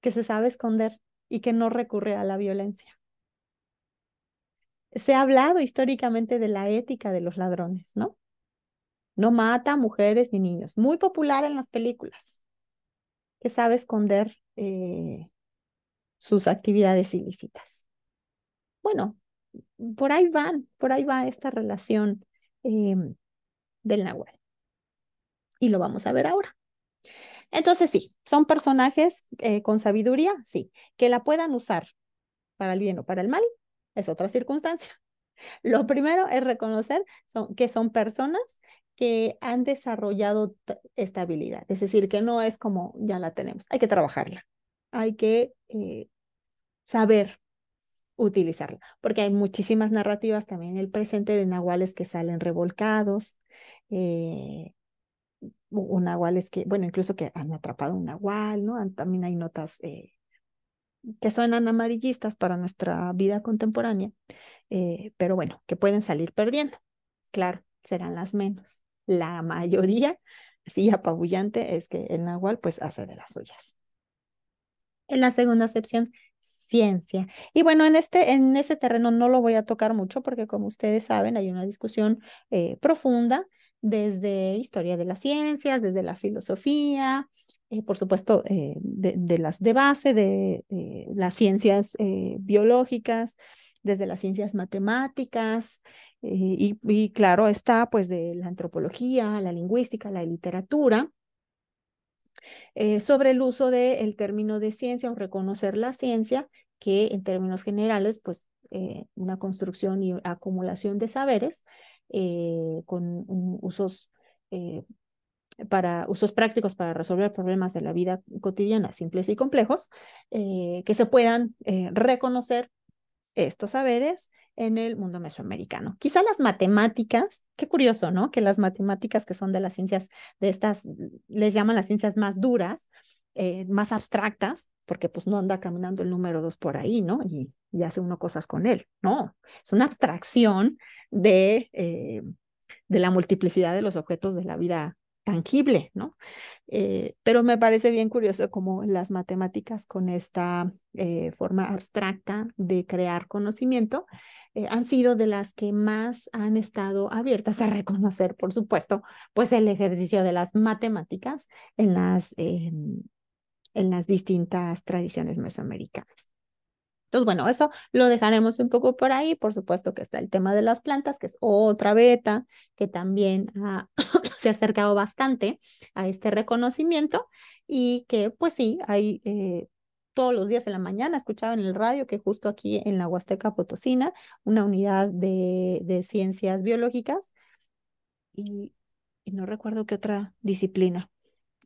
que se sabe esconder y que no recurre a la violencia se ha hablado históricamente de la ética de los ladrones, ¿no? No mata a mujeres ni niños. Muy popular en las películas, que sabe esconder eh, sus actividades ilícitas. Bueno, por ahí van, por ahí va esta relación em, del Nahual. Y lo vamos a ver ahora. Entonces sí, son personajes eh, con sabiduría, sí, que la puedan usar para el bien o para el mal, es otra circunstancia. Lo primero es reconocer que son personas que han desarrollado esta habilidad. es decir, que no es como ya la tenemos, hay que trabajarla, hay que eh, saber utilizarla, porque hay muchísimas narrativas también en el presente de nahuales que salen revolcados, eh, nahuales que, bueno, incluso que han atrapado un nahual, ¿no? También hay notas eh, que suenan amarillistas para nuestra vida contemporánea, eh, pero bueno, que pueden salir perdiendo. Claro, serán las menos. La mayoría, sí, apabullante, es que el nahual pues hace de las suyas. En la segunda excepción, ciencia. Y bueno, en, este, en ese terreno no lo voy a tocar mucho porque como ustedes saben hay una discusión eh, profunda desde historia de las ciencias, desde la filosofía, eh, por supuesto, eh, de, las de base, de eh, las ciencias biológicas, desde las ciencias matemáticas, y, claro, está pues de la antropología, la lingüística, la literatura, sobre el uso del término de ciencia o reconocer la ciencia, que en términos generales, pues una construcción y acumulación de saberes con usos para usos prácticos para resolver problemas de la vida cotidiana simples y complejos, eh, que se puedan eh, reconocer estos saberes en el mundo mesoamericano. Quizá las matemáticas, qué curioso, ¿no? Que las matemáticas que son de las ciencias, de estas, les llaman las ciencias más duras, eh, más abstractas, porque pues no anda caminando el número dos por ahí, ¿no? Y, hace uno cosas con él. No, es una abstracción de, de la multiplicidad de los objetos de la vida tangible, ¿no? Eh, pero me parece bien curioso cómo las matemáticas con esta eh, forma abstracta de crear conocimiento eh, han sido de las que más han estado abiertas a reconocer, por supuesto, pues el ejercicio de las matemáticas en las, en las distintas tradiciones mesoamericanas. Entonces, bueno, eso lo dejaremos un poco por ahí. Por supuesto que está el tema de las plantas, que es otra beta que también se ha acercado bastante a este reconocimiento y que pues sí, hay eh, todos los días en la mañana, escuchaba en el radio que justo aquí en la Huasteca Potosina, una unidad de, ciencias biológicas y, no recuerdo qué otra disciplina.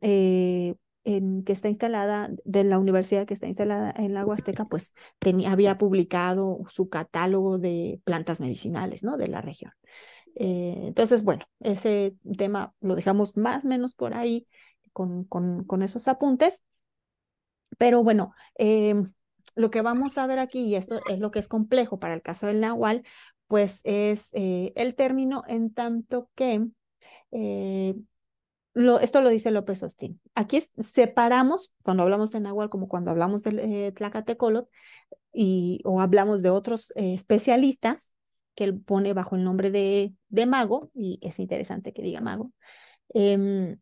Eh, que está instalada, de la universidad que está instalada en la Huasteca, pues tenía, había publicado su catálogo de plantas medicinales, ¿no? De la región. Eh, entonces, bueno, ese tema lo dejamos más o menos por ahí con, con, esos apuntes. Pero bueno, eh, lo que vamos a ver aquí, y esto es lo que es complejo para el caso del nahual, pues es eh, el término en tanto que esto lo dice López Ostín. Aquí separamos, cuando hablamos de Nahual, como cuando hablamos de eh, Tlacatecolot, y, o hablamos de otros eh, especialistas que él pone bajo el nombre de, de mago, y es interesante que diga mago, em,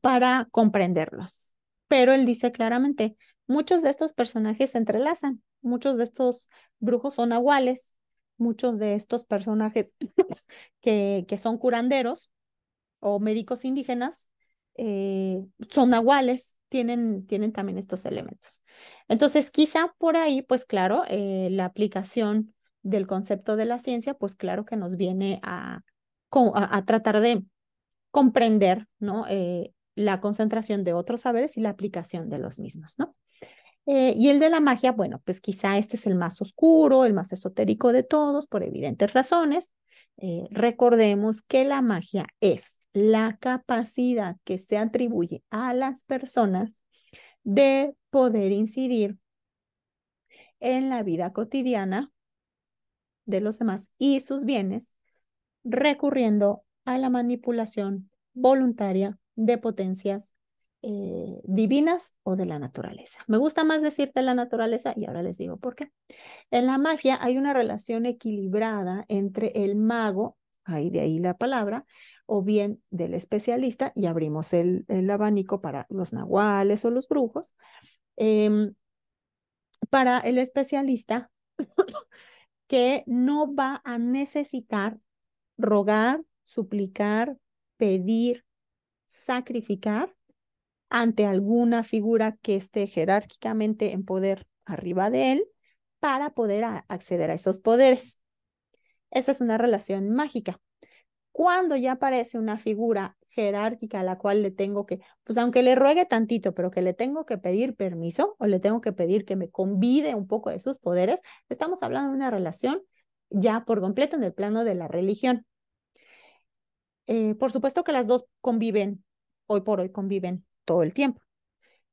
para comprenderlos. Pero él dice claramente, muchos de estos personajes se entrelazan, muchos de estos brujos son nahuales, muchos de estos personajes que, que son curanderos o médicos indígenas, eh, son nahuales, tienen, tienen también estos elementos. Entonces, quizá por ahí, pues claro, eh, la aplicación del concepto de la ciencia, pues claro que nos viene a, a, tratar de comprender ¿no? Eh, la concentración de otros saberes y la aplicación de los mismos. ¿no? y el de la magia, bueno, pues quizá este es el más oscuro, el más esotérico de todos, por evidentes razones. recordemos que la magia es la capacidad que se atribuye a las personas de poder incidir en la vida cotidiana de los demás y sus bienes, recurriendo a la manipulación voluntaria de potencias eh, divinas o de la naturaleza. Me gusta más decirte la naturaleza y ahora les digo por qué. En la magia hay una relación equilibrada entre el mago, ahí de ahí la palabra, o bien del especialista y abrimos el, abanico para los nahuales o los brujos. Em, para el especialista que no va a necesitar rogar, suplicar, pedir, sacrificar ante alguna figura que esté jerárquicamente en poder arriba de él para poder acceder a esos poderes. Esa es una relación mágica. Cuando ya aparece una figura jerárquica a la cual le tengo que, pues aunque le ruegue tantito, pero que le tengo que pedir permiso o le tengo que pedir que me convide un poco de sus poderes, estamos hablando de una relación ya por completo en el plano de la religión. Eh, por supuesto que las dos conviven, hoy por hoy conviven todo el tiempo.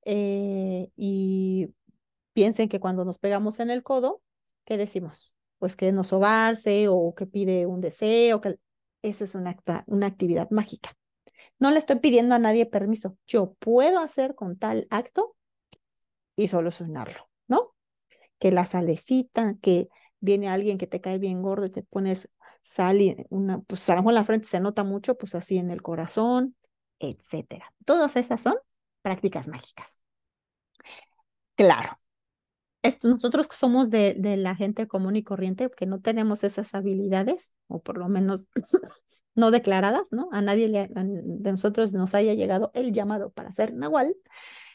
Eh, y piensen que cuando nos pegamos en el codo, ¿qué decimos? Pues que nos sobarse o que pide un deseo, que eso es una, una actividad mágica. No le estoy pidiendo a nadie permiso. Yo puedo hacer con tal acto y solo solucionarlo, ¿no? Que la salecita, que viene alguien que te cae bien gordo y te pones sal una, pues a lo mejor en la frente se nota mucho, pues así en el corazón, etcétera. Todas esas son prácticas mágicas. Claro, nosotros somos de, la gente común y corriente, que no tenemos esas habilidades, o por lo menos no declaradas, ¿no? A nadie de nosotros nos haya llegado el llamado para ser nahual,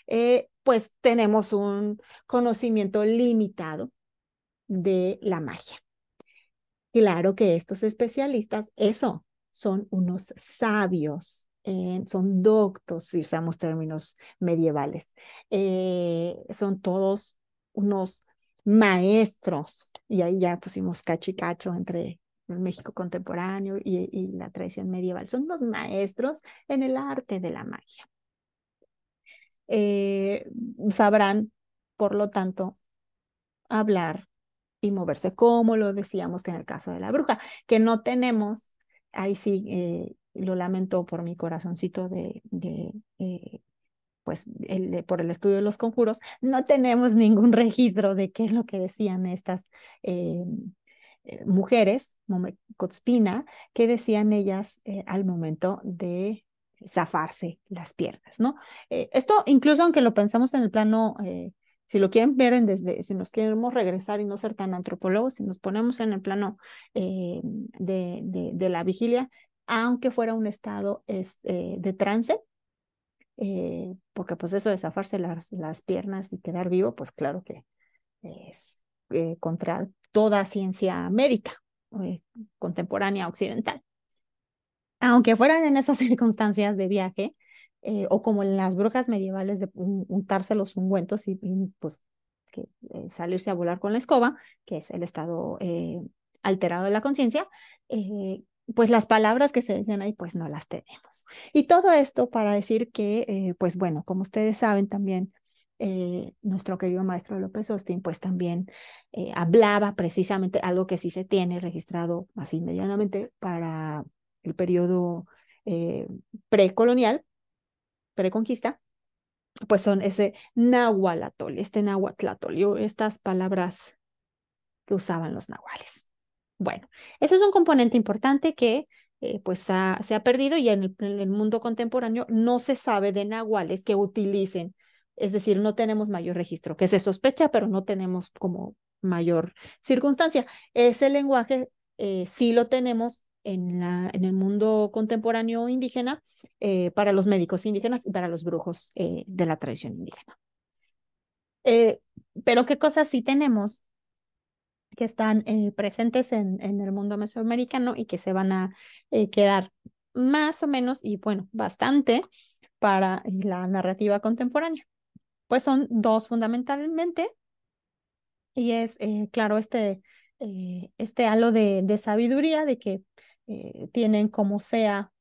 eh, pues tenemos un conocimiento limitado de la magia. Claro que estos especialistas, eso, son unos sabios, eh, son doctos, si usamos términos medievales, eh, son todos unos maestros, y ahí ya pusimos cacho y cacho entre el México contemporáneo y, la tradición medieval, son unos maestros en el arte de la magia. Eh, sabrán, por lo tanto, hablar y moverse, como lo decíamos que en el caso de la bruja, que no tenemos, ahí sí eh, lo lamento por mi corazoncito de, de eh, pues el, por el estudio de los conjuros, no tenemos ningún registro de qué es lo que decían estas eh, eh, mujeres, Cotspina, qué decían ellas eh, al momento de zafarse las piernas, ¿no? esto incluso aunque lo pensamos en el plano si lo quieren ver desde, si nos queremos regresar y no ser tan antropólogos, si nos ponemos en el plano de, la vigilia, aunque fuera un estado de trance, eh, porque pues eso de zafarse las, piernas y quedar vivo, pues claro que es eh, contra toda ciencia médica eh, contemporánea occidental. Aunque fueran en esas circunstancias de viaje, o como en las brujas medievales de untarse los ungüentos y, pues salirse a volar con la escoba, que es el estado alterado de la conciencia, pues las palabras que se dicen ahí, pues no las tenemos. Y todo esto para decir que, eh, pues bueno, como ustedes saben también, eh, nuestro querido maestro López Austin, pues también eh, hablaba precisamente algo que sí se tiene registrado así medianamente para el periodo precolonial, preconquista, pues son ese nahuatlatl, este y estas palabras que usaban los nahuales. Bueno, ese es un componente importante que eh, pues se ha perdido y en el, mundo contemporáneo no se sabe de nahuales que utilicen, es decir, no tenemos mayor registro, que se sospecha, pero no tenemos como mayor circunstancia. Ese lenguaje eh, sí lo tenemos en, la, en, el mundo contemporáneo indígena eh, para los médicos indígenas y para los brujos de la tradición indígena. pero qué cosas sí tenemos que están eh, presentes en, en, el mundo mesoamericano y que se van a eh, quedar más o menos y bueno, bastante para eh, la narrativa contemporánea. Pues son dos fundamentalmente y es, claro, este, este halo de, sabiduría de que tienen como sea,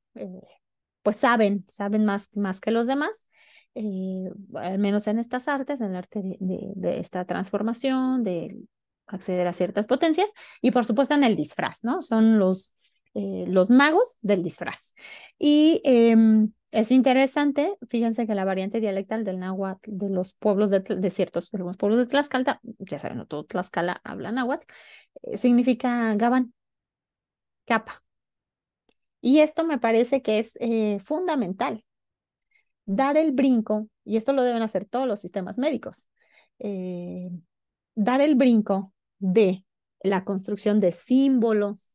pues saben, saben más, más que los demás. al menos en estas artes, en el arte de, esta transformación, del acceder a ciertas potencias, y por supuesto en el disfraz, ¿no? Son los, eh, los magos del disfraz. Y em, es interesante, fíjense que la variante dialectal del náhuatl de los pueblos de, de ciertos, algunos pueblos de Tlaxcala, ya saben, no todo Tlaxcala habla náhuatl, eh, significa gabán, capa. Y esto me parece que es eh, fundamental. Dar el brinco, y esto lo deben hacer todos los sistemas médicos dar el brinco de la construcción de símbolos,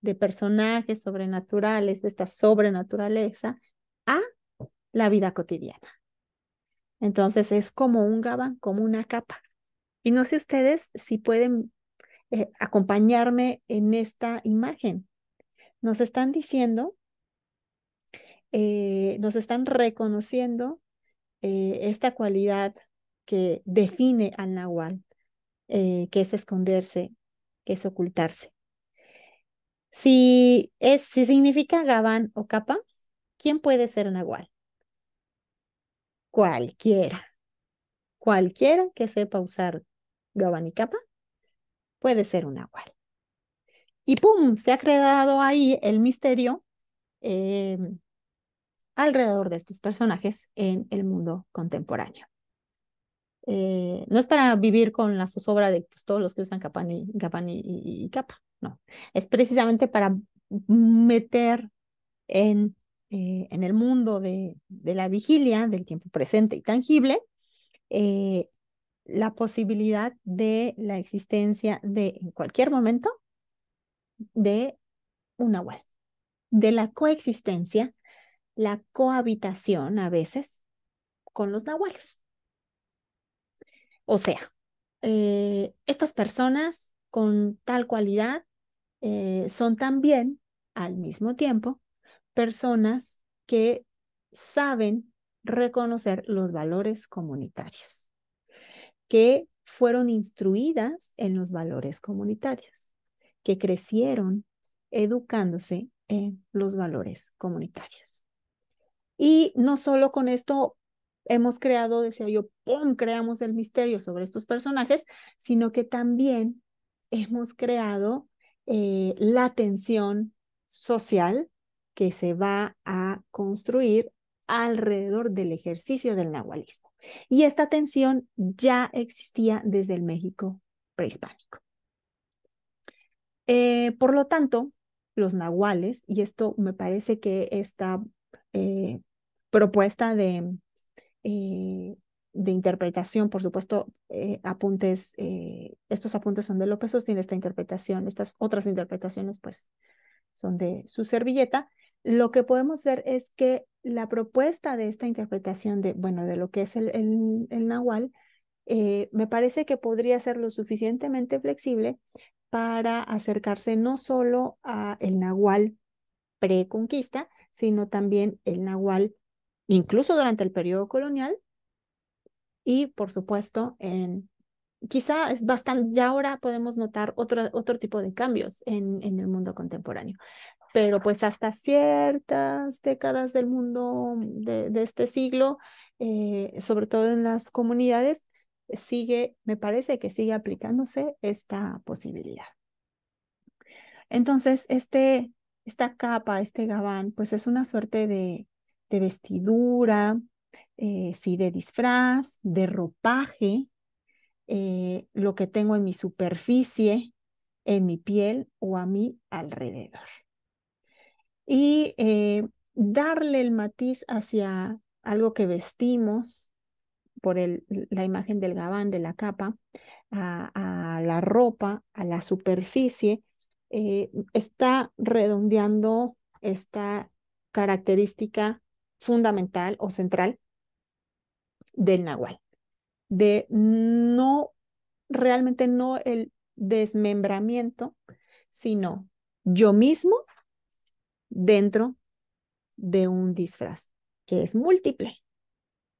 de personajes sobrenaturales, de esta sobrenaturaleza, a la vida cotidiana. Entonces es como un gabán, como una capa. Y no sé ustedes si pueden eh, acompañarme en esta imagen. Nos están diciendo, eh, nos están reconociendo eh, esta cualidad que define al nahual, eh, que es esconderse, que es ocultarse. Si, es, significa gabán o capa, ¿quién puede ser un agual? Cualquiera. Cualquiera que sepa usar gabán y capa puede ser un agual. Y pum, se ha creado ahí el misterio eh, alrededor de estos personajes en el mundo contemporáneo. Eh, no es para vivir con la zozobra de pues, todos los que usan capa y, capán y, capa, no. Es precisamente para meter en, eh, el mundo de, la vigilia, del tiempo presente y tangible, eh, la posibilidad de la existencia de, en cualquier momento, de un Nahual. de la coexistencia, la cohabitación a veces con los nahuales. O sea, eh, estas personas con tal cualidad eh, son también, al mismo tiempo, personas que saben reconocer los valores comunitarios, que fueron instruidas en los valores comunitarios, que crecieron educándose en los valores comunitarios. Y no solo con esto hemos creado, decía yo, ¡pum!, creamos el misterio sobre estos personajes, sino que también hemos creado eh, la tensión social que se va a construir alrededor del ejercicio del nahualismo. Y esta tensión ya existía desde el México prehispánico. Eh, por lo tanto, los nahuales, y esto me parece que esta eh, propuesta de eh, de interpretación, por supuesto, eh, apuntes, eh, estos apuntes son de López tiene esta interpretación, estas otras interpretaciones, pues, son de su servilleta. Lo que podemos ver es que la propuesta de esta interpretación de, bueno, de lo que es el, el, nahual, me parece que podría ser lo suficientemente flexible para acercarse no solo a el nahual preconquista, sino también el nahual incluso durante el periodo colonial y, por supuesto, en, quizá es bastante, ya ahora podemos notar otro, otro tipo de cambios en, en el mundo contemporáneo, pero pues hasta ciertas décadas del mundo de, este siglo, eh, sobre todo en las comunidades, sigue, me parece que sigue aplicándose esta posibilidad. Entonces, este, esta capa, este gabán, pues es una suerte de, de vestidura, si eh, sí, de disfraz, de ropaje, eh, lo que tengo en mi superficie, en mi piel o a mi alrededor. Y eh, darle el matiz hacia algo que vestimos por la imagen del gabán, de la capa, a la ropa, a la superficie, está redondeando esta característica fundamental o central del nahual, de no, realmente no el desmembramiento, sino yo mismo dentro de un disfraz que es múltiple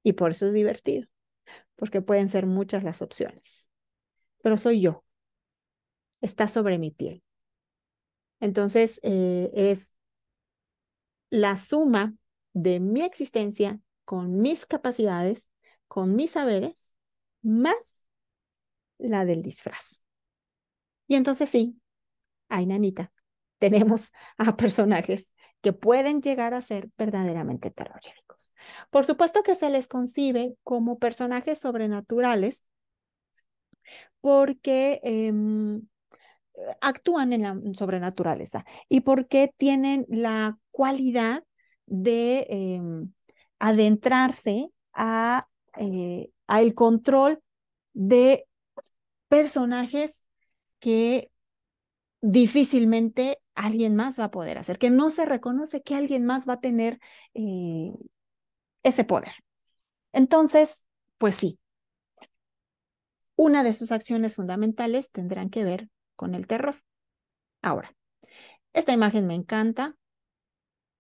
y por eso es divertido, porque pueden ser muchas las opciones, pero soy yo, está sobre mi piel. Entonces eh, es la suma de mi existencia, con mis capacidades, con mis saberes, más la del disfraz. Y entonces sí, hay nanita, tenemos a personajes que pueden llegar a ser verdaderamente terroríficos. Por supuesto que se les concibe como personajes sobrenaturales porque em, actúan en la sobrenaturaleza y porque tienen la cualidad de em, adentrarse eh, a, el control de personajes que difícilmente alguien más va a poder hacer, que no se reconoce que alguien más va a tener eh, ese poder. Entonces, pues sí, una de sus acciones fundamentales tendrán que ver con el terror. Ahora, esta imagen me encanta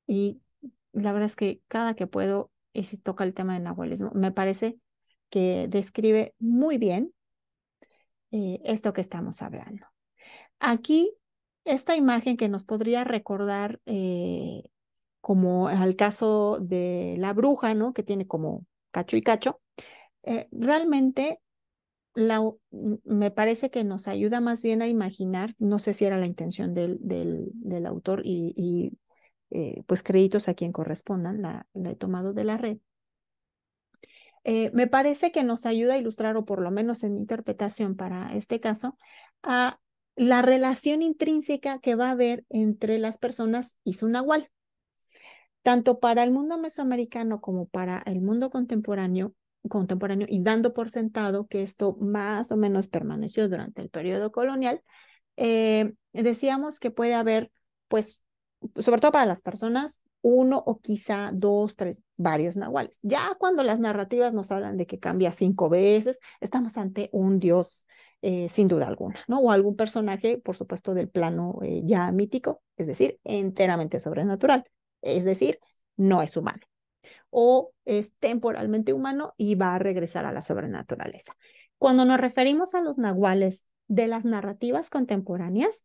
y la verdad es que cada que puedo, y si toca el tema del nahuelismo me parece que describe muy bien eh, esto que estamos hablando. Aquí, esta imagen que nos podría recordar eh, como al caso de la bruja, ¿no? Que tiene como cacho y cacho, eh, realmente me parece que nos ayuda más bien a imaginar, no sé si era la intención del, del, autor y eh, pues créditos a quien correspondan, la, he tomado de la red. Eh, me parece que nos ayuda a ilustrar, o por lo menos en mi interpretación para este caso, a la relación intrínseca que va a haber entre las personas y su nahual. Tanto para el mundo mesoamericano como para el mundo contemporáneo, contemporáneo y dando por sentado que esto más o menos permaneció durante el periodo colonial, eh, decíamos que puede haber pues sobre todo para las personas, uno o quizá dos, tres, varios nahuales. Ya cuando las narrativas nos hablan de que cambia cinco veces, estamos ante un dios eh, sin duda alguna, ¿no? O algún personaje, por supuesto, del plano eh, ya mítico, es decir, enteramente sobrenatural, es decir, no es humano o es temporalmente humano y va a regresar a la sobrenaturaleza. Cuando nos referimos a los nahuales de las narrativas contemporáneas,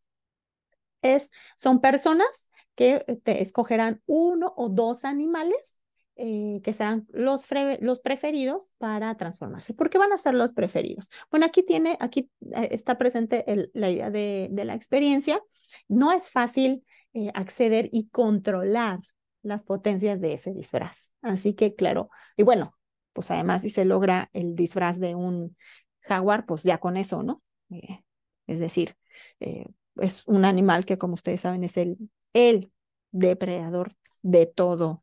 es, son personas que te este, escogerán uno o dos animales eh, que serán los, los preferidos para transformarse. ¿Por qué van a ser los preferidos? Bueno, aquí tiene, aquí eh, está presente la idea de, la experiencia. No es fácil eh, acceder y controlar las potencias de ese disfraz. Así que, claro, y bueno, pues además si se logra el disfraz de un jaguar, pues ya con eso, ¿no? es decir, es un animal que, como ustedes saben, es el el depredador de todo,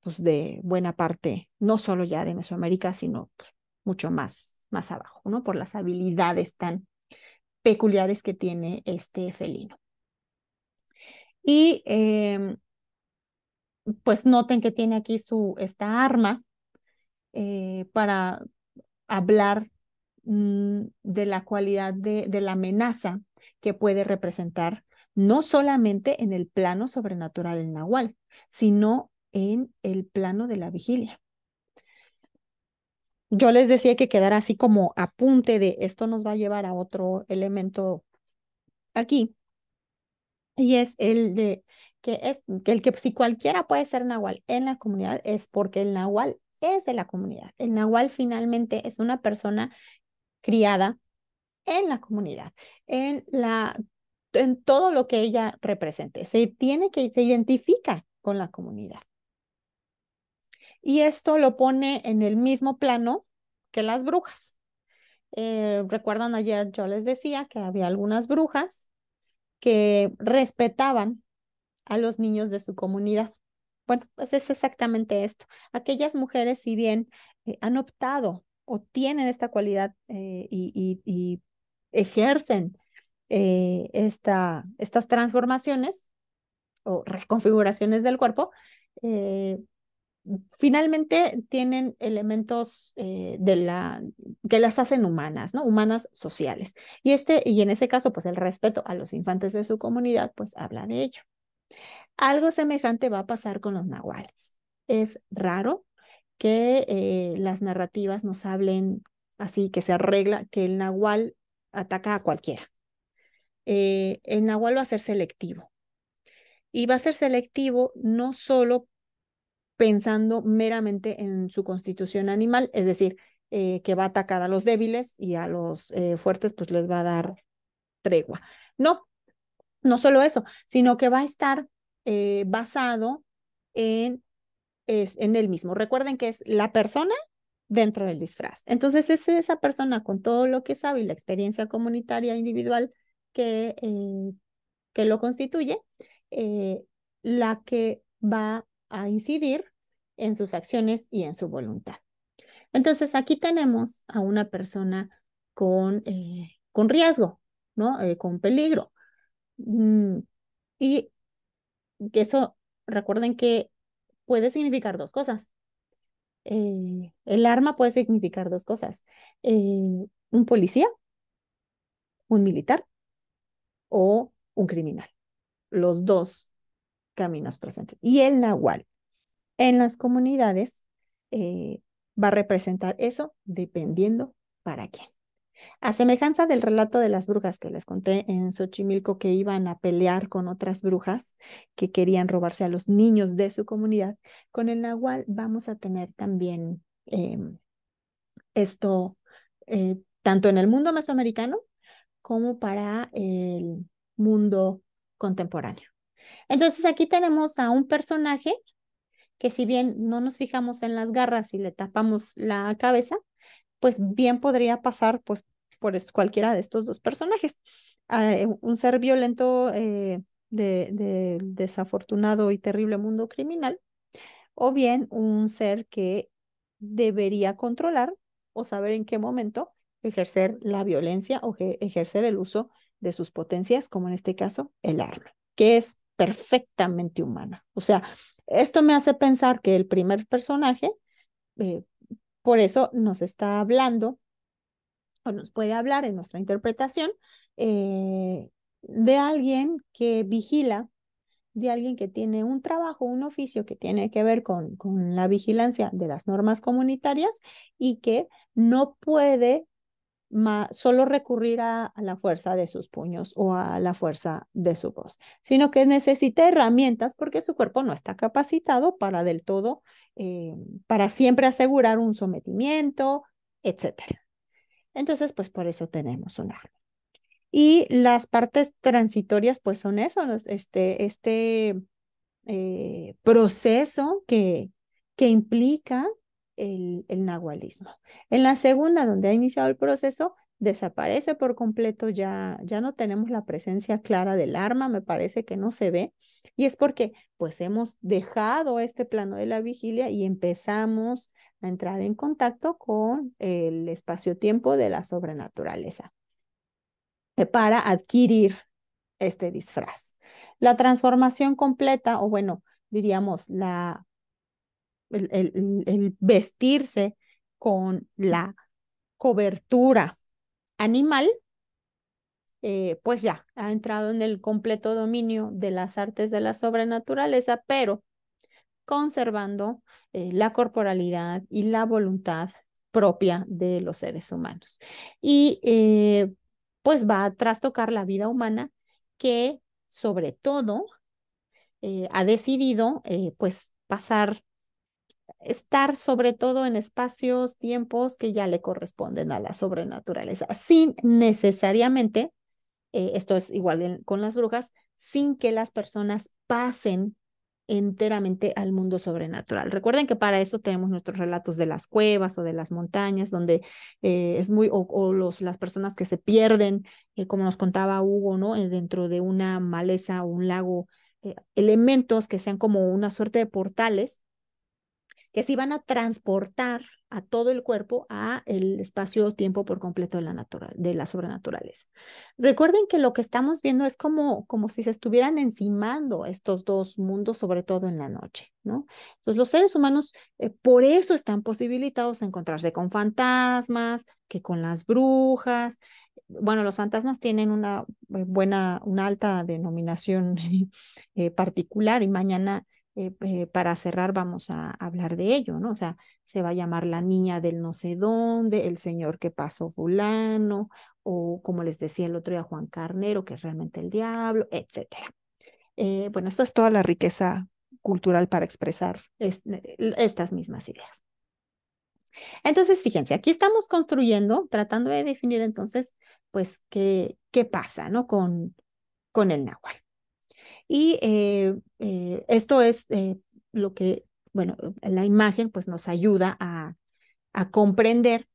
pues de buena parte, no solo ya de Mesoamérica, sino pues, mucho más, más abajo, ¿no? Por las habilidades tan peculiares que tiene este felino. Y em, pues noten que tiene aquí su, esta arma eh, para hablar mm, de la cualidad de, de la amenaza que puede representar no solamente en el plano sobrenatural en Nahual, sino en el plano de la vigilia. Yo les decía que quedara así como apunte de esto nos va a llevar a otro elemento aquí, y es el de que es que el que si cualquiera puede ser Nahual en la comunidad es porque el Nahual es de la comunidad. El Nahual finalmente es una persona criada en la comunidad, en la en todo lo que ella represente. Se tiene que, se identifica con la comunidad. Y esto lo pone en el mismo plano que las brujas. Eh, recuerdan ayer yo les decía que había algunas brujas que respetaban a los niños de su comunidad. Bueno, pues es exactamente esto. Aquellas mujeres, si bien eh, han optado o tienen esta cualidad eh, y, ejercen eh, estas transformaciones o reconfiguraciones del cuerpo, eh, finalmente tienen elementos eh, de la, que las hacen humanas, ¿no? Humanas sociales. Y, este, y en ese caso, pues el respeto a los infantes de su comunidad, pues habla de ello. Algo semejante va a pasar con los nahuales. Es raro que las narrativas nos hablen así, que se arregla, que el nahual ataca a cualquiera el eh, nahual va a ser selectivo. Y va a ser selectivo no solo pensando meramente en su constitución animal, es decir, eh, que va a atacar a los débiles y a los eh, fuertes pues les va a dar tregua. No, no solo eso, sino que va a estar basado en, el mismo. Recuerden que es la persona dentro del disfraz. Entonces es esa persona con todo lo que sabe y la experiencia comunitaria individual que, eh, que lo constituye eh, la que va a incidir en sus acciones y en su voluntad. Entonces aquí tenemos a una persona con, eh, con riesgo, ¿no? con peligro. Mm, y eso, recuerden que puede significar dos cosas. el arma puede significar dos cosas. un policía, un militar o un criminal. Los dos caminos presentes. Y el nahual en las comunidades eh, va a representar eso dependiendo para quién. A semejanza del relato de las brujas que les conté en Xochimilco que iban a pelear con otras brujas que querían robarse a los niños de su comunidad, con el nahual vamos a tener también em, esto eh, tanto en el mundo mesoamericano como para el mundo contemporáneo. Entonces aquí tenemos a un personaje que si bien no nos fijamos en las garras y le tapamos la cabeza, pues bien podría pasar pues, por cualquiera de estos dos personajes. Ah, eh, un ser violento eh, del de desafortunado y terrible mundo criminal, o bien un ser que debería controlar o saber en qué momento ejercer la violencia o ejercer el uso de sus potencias, como en este caso el arma, que es perfectamente humana. O sea, esto me hace pensar que el primer personaje, eh, por eso nos está hablando o nos puede hablar en nuestra interpretación eh, de alguien que vigila, de alguien que tiene un trabajo, un oficio que tiene que ver con, con la vigilancia de las normas comunitarias y que no puede solo recurrir a, la fuerza de sus puños o a la fuerza de su voz, sino que necesita herramientas porque su cuerpo no está capacitado para del todo, eh, para siempre asegurar un sometimiento, etc. Entonces, pues por eso tenemos un arma. Y las partes transitorias, pues son eso, este, este eh, proceso que, que implica el, nahualismo. En la segunda, donde ha iniciado el proceso, desaparece por completo, ya, ya no tenemos la presencia clara del arma, me parece que no se ve. Y es porque pues hemos dejado este plano de la vigilia y empezamos a entrar en contacto con el espacio-tiempo de la sobrenaturaleza para adquirir este disfraz. La transformación completa, o bueno, diríamos la el, vestirse con la cobertura animal, eh, pues ya ha entrado en el completo dominio de las artes de la sobrenaturaleza, pero conservando eh, la corporalidad y la voluntad propia de los seres humanos. Y eh, pues va a trastocar la vida humana que sobre todo ha decidido pues pasar estar sobre todo en espacios, tiempos que ya le corresponden a la sobrenaturaleza, sin necesariamente, eh, esto es igual con las brujas, sin que las personas pasen enteramente al mundo sobrenatural. Recuerden que para eso tenemos nuestros relatos de las cuevas o de las montañas, donde eh, es muy, o, los, las personas que se pierden, eh, como nos contaba Hugo, ¿no? dentro de una maleza o un lago, elementos que sean como una suerte de portales que se iban a transportar a todo el cuerpo a el espacio-tiempo por completo de la, de la sobrenaturaleza. Recuerden que lo que estamos viendo es como, como si se estuvieran encimando estos dos mundos, sobre todo en la noche, ¿no? Entonces los seres humanos eh, por eso están posibilitados a encontrarse con fantasmas, que con las brujas. Bueno, los fantasmas tienen una eh, buena, una alta denominación eh, particular y mañana eh, eh, para cerrar vamos a hablar de ello, ¿no? O sea, se va a llamar la niña del no sé dónde, el señor que pasó fulano, o como les decía el otro día Juan Carnero, que es realmente el diablo, etcétera. Eh, bueno, esta es toda la riqueza cultural para expresar estas mismas ideas. Entonces, fíjense, aquí estamos construyendo, tratando de definir entonces, pues, qué, qué pasa, ¿no? Con, con el náhuatl. Y eh, eh, esto es eh, lo que, bueno, la imagen pues nos ayuda a, a comprender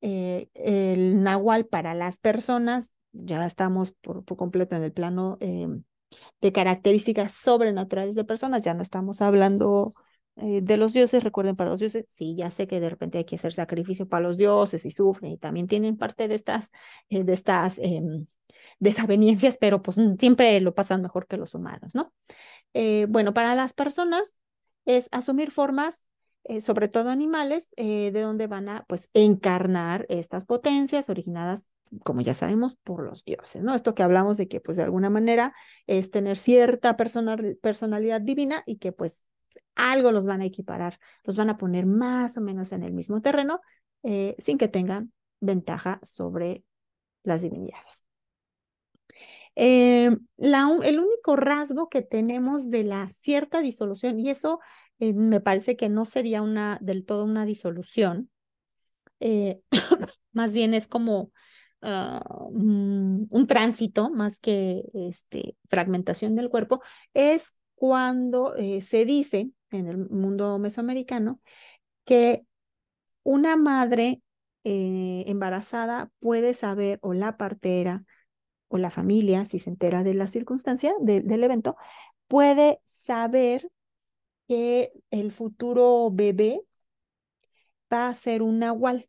el nahual para las personas. Ya estamos por, completo en el plano de características sobrenaturales de personas, ya no estamos hablando de los dioses, recuerden para los dioses, sí, ya sé que de repente hay que hacer sacrificio para los dioses y sufren y también tienen parte de estas, de estas em, desavenencias, pero pues mm, siempre lo pasan mejor que los humanos, ¿no? Eh, bueno, para las personas es asumir formas, eh, sobre todo animales, eh, de donde van a pues encarnar estas potencias originadas, como ya sabemos, por los dioses, ¿no? Esto que hablamos de que pues de alguna manera es tener cierta personalidad divina y que pues algo los van a equiparar, los van a poner más o menos en el mismo terreno sin que tengan ventaja sobre las divinidades. Eh, el único rasgo que tenemos de la cierta disolución, y eso eh, me parece que no sería una, del todo una disolución, eh, más bien es como ah, mm, un tránsito más que este, fragmentación del cuerpo, es cuando se dice en el mundo mesoamericano que una madre embarazada puede saber o la partera, o la familia, si se entera de la circunstancia del evento, puede saber que el futuro bebé va a ser un nahual.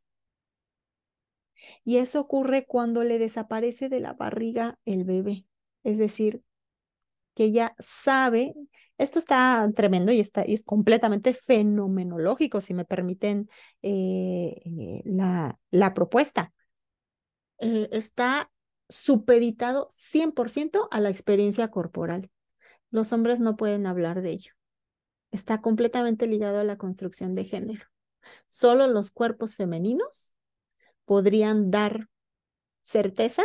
Y eso ocurre cuando le desaparece de la barriga el bebé. Es decir, que ella sabe, esto está tremendo y, está, es completamente fenomenológico, si me permiten eh, eh, la, la, propuesta. Eh, está supeditado 100% a la experiencia corporal. Los hombres no pueden hablar de ello. Está completamente ligado a la construcción de género. Solo los cuerpos femeninos podrían dar certeza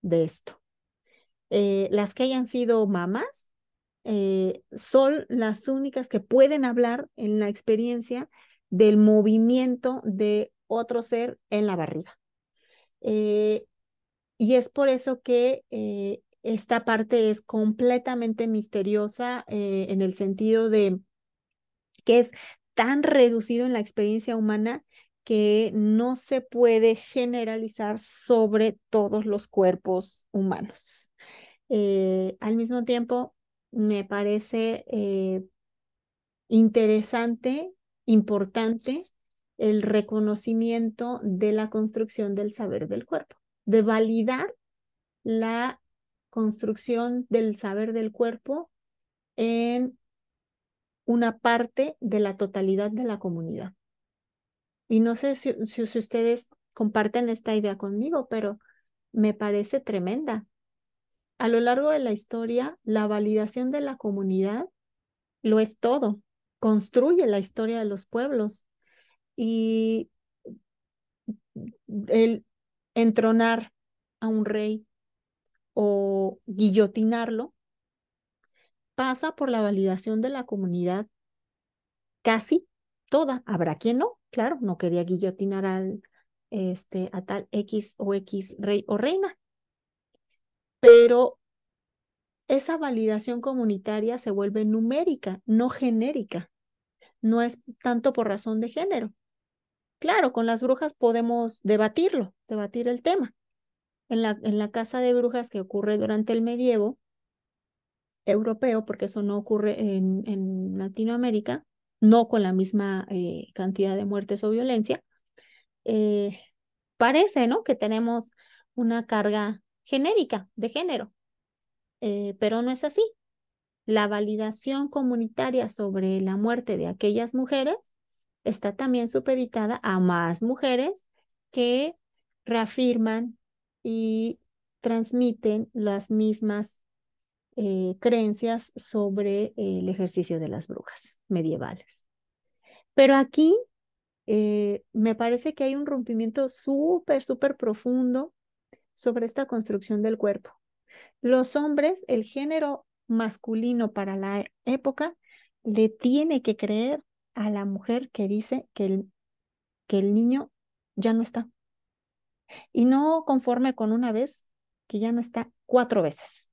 de esto. Eh, las que hayan sido mamás eh, son las únicas que pueden hablar en la experiencia del movimiento de otro ser en la barriga. Eh, y es por eso que eh, esta parte es completamente misteriosa eh, en el sentido de que es tan reducido en la experiencia humana que no se puede generalizar sobre todos los cuerpos humanos. Eh, al mismo tiempo, me parece interesante, importante, el reconocimiento de la construcción del saber del cuerpo de validar la construcción del saber del cuerpo en una parte de la totalidad de la comunidad. Y no sé si, si, ustedes comparten esta idea conmigo, pero me parece tremenda. A lo largo de la historia, la validación de la comunidad lo es todo, construye la historia de los pueblos. Y el, entronar a un rey o guillotinarlo, pasa por la validación de la comunidad casi toda. Habrá quien no, claro, no quería guillotinar al, este, a tal X o X rey o reina. Pero esa validación comunitaria se vuelve numérica, no genérica. No es tanto por razón de género. Claro, con las brujas podemos debatirlo, debatir el tema. En la, en la casa de brujas que ocurre durante el medievo europeo, porque eso no ocurre en, Latinoamérica, no con la misma eh, cantidad de muertes o violencia, eh, parece ¿no? que tenemos una carga genérica de género, eh, pero no es así. La validación comunitaria sobre la muerte de aquellas mujeres está también supeditada a más mujeres que reafirman y transmiten las mismas eh, creencias sobre el ejercicio de las brujas medievales. Pero aquí eh, me parece que hay un rompimiento súper, súper profundo sobre esta construcción del cuerpo. Los hombres, el género masculino para la época, le tiene que creer a la mujer que dice que el, que el niño ya no está. Y no conforme con una vez, que ya no está cuatro veces.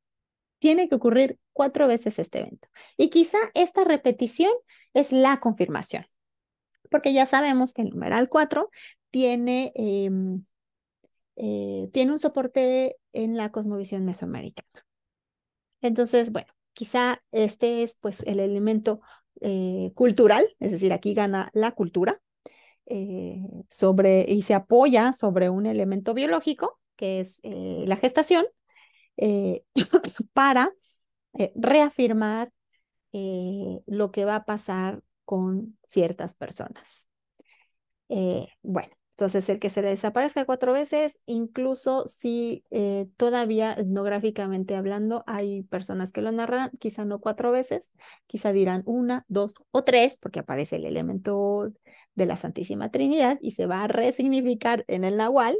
Tiene que ocurrir cuatro veces este evento. Y quizá esta repetición es la confirmación, porque ya sabemos que el numeral cuatro tiene, em, eh, tiene un soporte en la cosmovisión mesoamericana. Entonces, bueno, quizá este es pues el elemento eh, cultural, es decir, aquí gana la cultura, eh, sobre, y se apoya sobre un elemento biológico, que es eh, la gestación, para reafirmar lo que va a pasar con ciertas personas. bueno, entonces, el que se le desaparezca cuatro veces, incluso si eh, todavía etnográficamente hablando hay personas que lo narran, quizá no cuatro veces, quizá dirán una, dos o tres, porque aparece el elemento de la Santísima Trinidad y se va a resignificar en el nahual.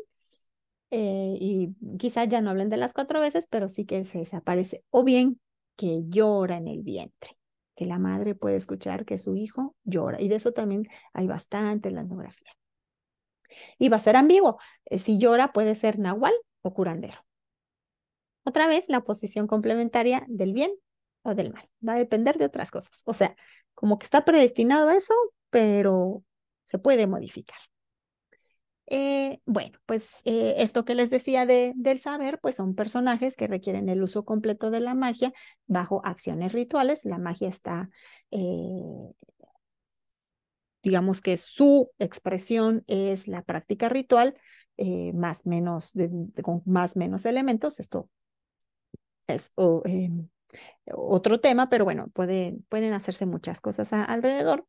Eh, y quizá ya no hablen de las cuatro veces, pero sí que se desaparece. O bien que llora en el vientre, que la madre puede escuchar que su hijo llora. Y de eso también hay bastante en la etnografía. Y va a ser ambiguo. Eh, si llora puede ser nahual o curandero. Otra vez, la posición complementaria del bien o del mal. Va a depender de otras cosas. O sea, como que está predestinado a eso, pero se puede modificar. Eh, bueno, pues eh, esto que les decía del saber, pues son personajes que requieren el uso completo de la magia bajo acciones rituales. La magia está digamos que su expresión es la práctica ritual, con eh, más menos, con más menos elementos. Esto es eh, otro tema, pero bueno, pueden hacerse muchas cosas alrededor.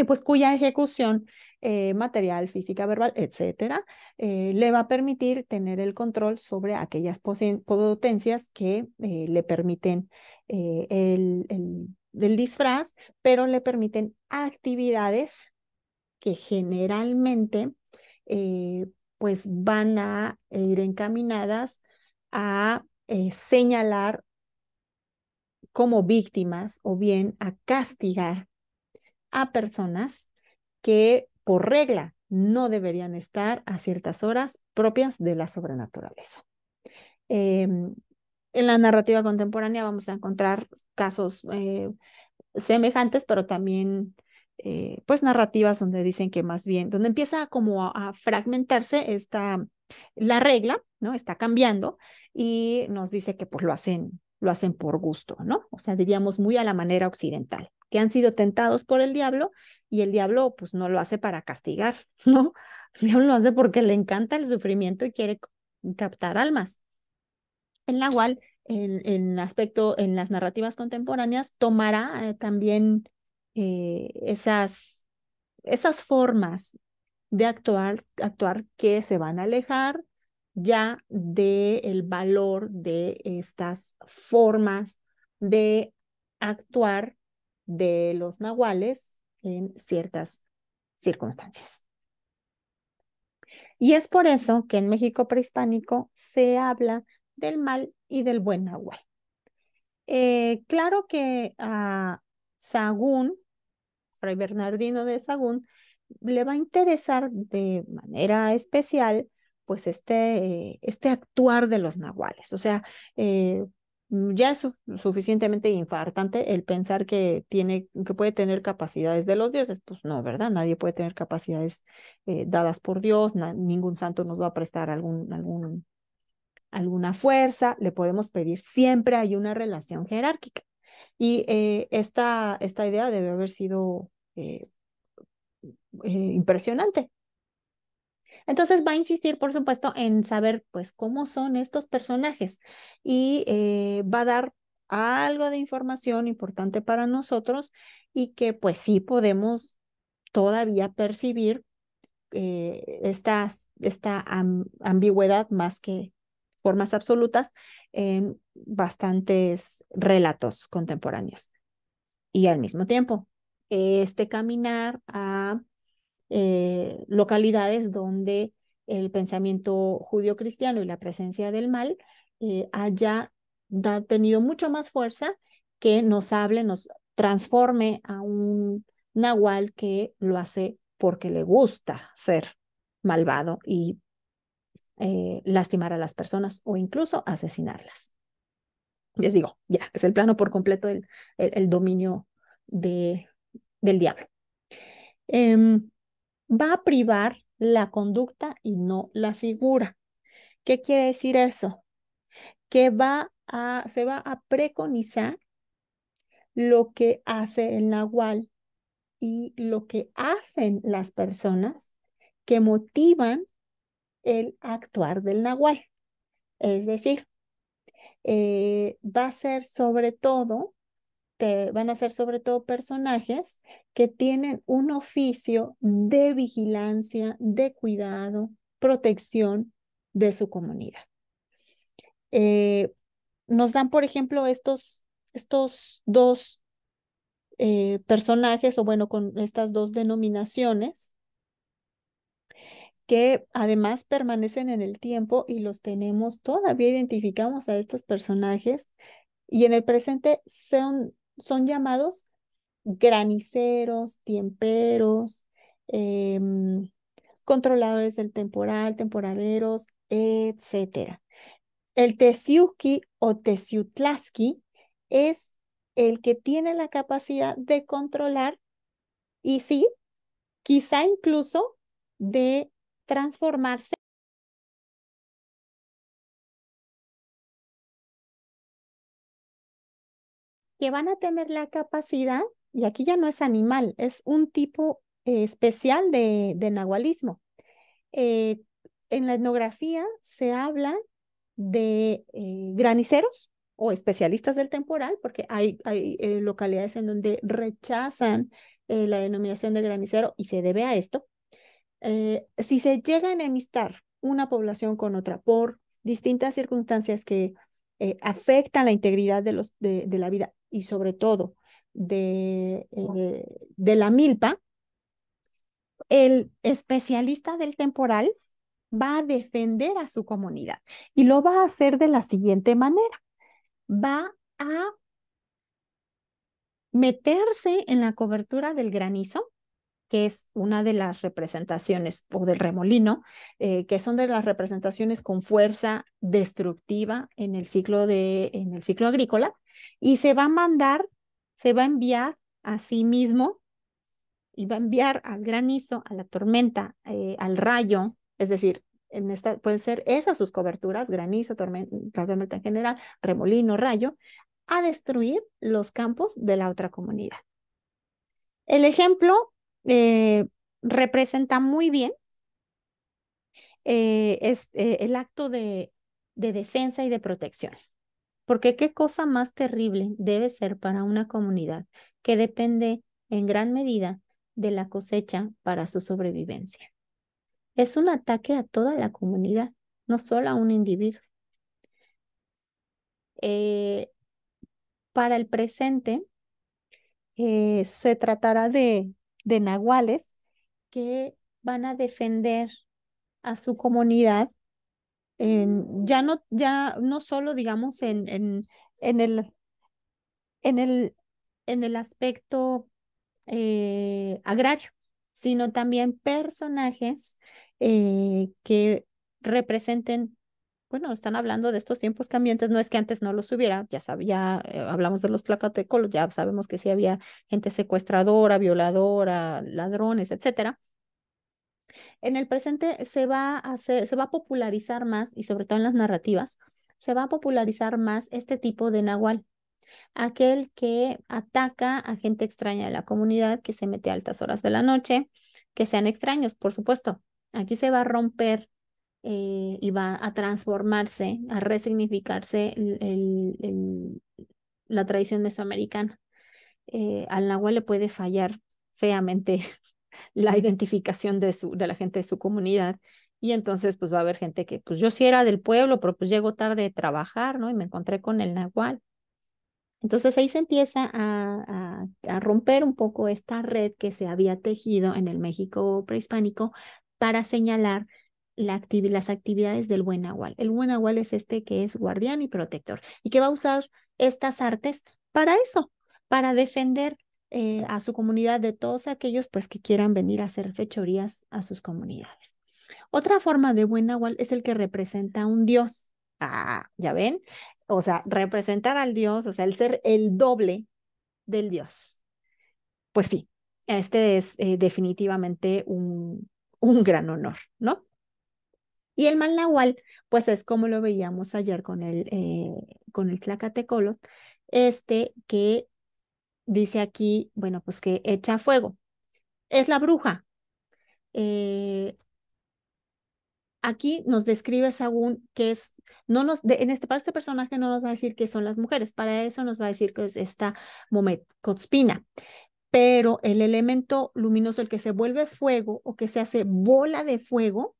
Y pues cuya ejecución eh, material, física, verbal, etcétera, le va a permitir tener el control sobre aquellas potencias que le permiten el, el del disfraz, pero le permiten actividades que generalmente eh, pues van a ir encaminadas a eh, señalar como víctimas o bien a castigar a personas que por regla no deberían estar a ciertas horas propias de la sobrenaturaleza. Em, en la narrativa contemporánea vamos a encontrar casos eh, semejantes, pero también eh, pues narrativas donde dicen que más bien, donde empieza como a, fragmentarse esta, la regla, ¿no? Está cambiando y nos dice que pues lo hacen, lo hacen por gusto, ¿no? O sea, diríamos muy a la manera occidental, que han sido tentados por el diablo y el diablo pues no lo hace para castigar, ¿no? El diablo lo hace porque le encanta el sufrimiento y quiere captar almas en la cual en, aspecto, en las narrativas contemporáneas, tomará eh, también eh, esas, esas formas de actuar, actuar que se van a alejar ya del valor de estas formas de actuar de los nahuales en ciertas circunstancias. Y es por eso que en México prehispánico se habla del mal y del buen Nahual. Eh, claro que a ah, Sagún, Fray Bernardino de Sagún, le va a interesar de manera especial pues este, este actuar de los nahuales. O sea, eh, ya es suficientemente infartante el pensar que tiene que puede tener capacidades de los dioses pues no verdad nadie puede tener capacidades eh, dadas por Dios ningún santo nos va a prestar algún algún alguna fuerza, le podemos pedir, siempre hay una relación jerárquica. Y eh, esta, esta, idea debe haber sido eh, eh, impresionante. Entonces va a insistir, por supuesto, en saber, pues, cómo son estos personajes y va a dar algo de información importante para nosotros y que, pues, sí podemos todavía percibir esta, esta ambigüedad más que, formas absolutas en bastantes relatos contemporáneos. Y al mismo tiempo, este caminar a eh, localidades donde el pensamiento judío-cristiano y la presencia del mal eh, haya tenido mucho más fuerza que nos hable, nos transforme a un nahual que lo hace porque le gusta ser malvado y eh, lastimar a las personas o incluso asesinarlas. Les digo, ya, es el plano por completo el, el, dominio de, del diablo. Em, va a privar la conducta y no la figura. ¿Qué quiere decir eso? Que va a, se va a preconizar lo que hace el nahual y lo que hacen las personas que motivan el actuar del nahual. Es decir, eh, va a ser sobre todo, eh, van a ser sobre todo personajes que tienen un oficio de vigilancia, de cuidado, protección de su comunidad. Eh, nos dan, por ejemplo, estos, estos dos personajes, o bueno, con estas dos denominaciones, que además permanecen en el tiempo y los tenemos, todavía identificamos a estos personajes y en el presente son, son llamados graniceros, tiemperos, em, controladores del temporal, temporaderos, etc. El Tesiuki o Tesiutlaski es el que tiene la capacidad de controlar y sí, quizá incluso de transformarse que van a tener la capacidad, y aquí ya no es animal, es un tipo eh, especial de, de nahualismo. Eh, en la etnografía se habla de eh, graniceros o especialistas del temporal, porque hay, hay localidades en donde rechazan la denominación de granicero y se debe a esto, eh, si se llega a enemistar una población con otra por distintas circunstancias que eh, afectan la integridad de, los, de, la vida y sobre todo de, eh, de la milpa, el especialista del temporal va a defender a su comunidad y lo va a hacer de la siguiente manera. Va a meterse en la cobertura del granizo que es una de las representaciones, o del remolino, eh, que son de las representaciones con fuerza destructiva en el, ciclo de, en el ciclo agrícola, y se va a mandar, se va a enviar a sí mismo, y va a enviar al granizo, a la tormenta, eh, al rayo, es decir, en esta, pueden ser esas sus coberturas, granizo, tormenta, tormenta en general, remolino, rayo, a destruir los campos de la otra comunidad. El ejemplo eh, representa muy bien eh, es, eh, el acto de, defensa y de protección. Porque qué cosa más terrible debe ser para una comunidad que depende en gran medida de la cosecha para su sobrevivencia. Es un ataque a toda la comunidad, no solo a un individuo. para el presente, se tratará de de nahuales que van a defender a su comunidad, en, ya, no, ya no solo, digamos, en, en, en, el, en, el, en el aspecto eh, agrario, sino también personajes eh, que representen bueno, están hablando de estos tiempos cambiantes, no es que antes no los hubiera, ya, sabía, eh, hablamos de los tlacatecolos, ya sabemos que sí había gente secuestradora, violadora, ladrones, etcétera. En el presente se va a hacer, se va a popularizar más y sobre todo en las narrativas, se va a popularizar más este tipo de nahual, aquel que ataca a gente extraña de la comunidad, que se mete a altas horas de la noche, que sean extraños, por supuesto. Aquí se va a romper eh, y va a transformarse, a resignificarse la tradición mesoamericana. Eh, al Nahual le puede fallar feamente la identificación de, su, de la gente de su comunidad y entonces pues va a haber gente que pues yo sí era del pueblo, pero pues llego tarde de trabajar, ¿no? Y me encontré con el Nahual. Entonces ahí se empieza a, a, romper un poco esta red que se había tejido en el México prehispánico para señalar las actividades del buen agual. El buen es este que es guardián y protector y que va a usar estas artes para eso, para defender eh, a su comunidad de todos aquellos pues que quieran venir a hacer fechorías a sus comunidades. Otra forma de buen agual es el que representa a un dios. Ah, ya ven, o sea, representar al dios, o sea, el ser el doble del dios. Pues sí, este es eh, definitivamente un, un gran honor, ¿no? Y el mal nahual, pues es como lo veíamos ayer con el, eh, con este que dice aquí, bueno, pues que echa fuego. Es la bruja. Eh, aquí nos describe según que es, no nos, en este, para este personaje no nos va a decir que son las mujeres, para eso nos va a decir que es esta Momet Cotspina. Pero el elemento luminoso, el que se vuelve fuego o que se hace bola de fuego,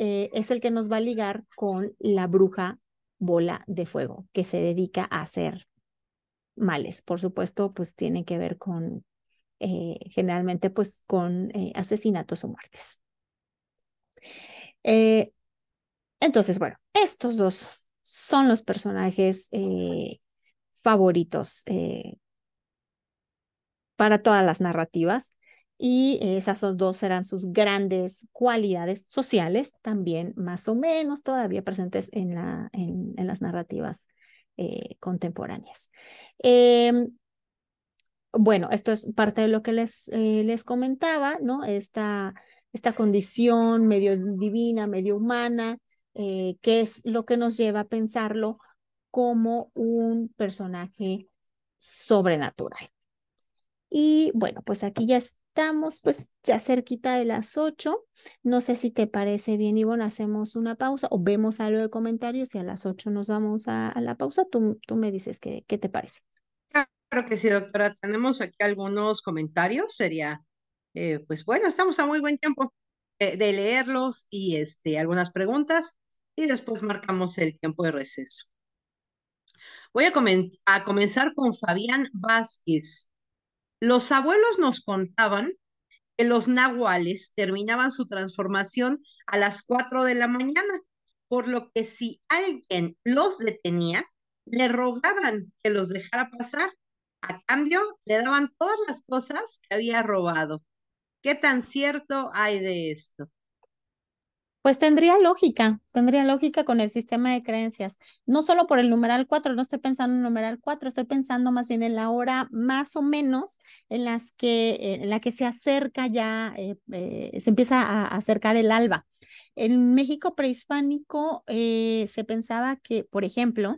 eh, es el que nos va a ligar con la bruja bola de fuego, que se dedica a hacer males. Por supuesto, pues tiene que ver con, eh, generalmente, pues con eh, asesinatos o muertes. entonces, bueno, estos dos son los personajes favoritos para todas las narrativas y esas dos serán sus grandes cualidades sociales, también más o menos todavía presentes en, las narrativas eh, contemporáneas. Em, bueno, esto es parte de lo que les, eh, les comentaba, ¿no? Esta, esta condición medio divina, medio humana, eh, que es lo que nos lleva a pensarlo como un personaje sobrenatural. Y bueno, pues aquí ya es estamos pues ya cerquita de las 8. No sé si te parece bien, Ivonne, hacemos una pausa o vemos algo de comentarios y a las 8 nos vamos a, la pausa. Tú, tú me dices qué, qué te parece. Claro que sí, doctora. Tenemos aquí algunos comentarios. Sería, eh, pues bueno, estamos a muy buen tiempo eh, de, leerlos y este, algunas preguntas y después marcamos el tiempo de receso. Voy a, a comenzar con Fabián Vázquez. Los abuelos nos contaban que los nahuales terminaban su transformación a las 4 de la mañana, por lo que si alguien los detenía, le rogaban que los dejara pasar. A cambio, le daban todas las cosas que había robado. ¿Qué tan cierto hay de esto? Pues tendría lógica, tendría lógica con el sistema de creencias. No solo por el numeral 4, no estoy pensando en el numeral 4, estoy pensando más bien en la hora más o menos en, las que, eh, en la que se acerca ya, eh, eh, se empieza a acercar el alba. En México prehispánico se pensaba que, por ejemplo,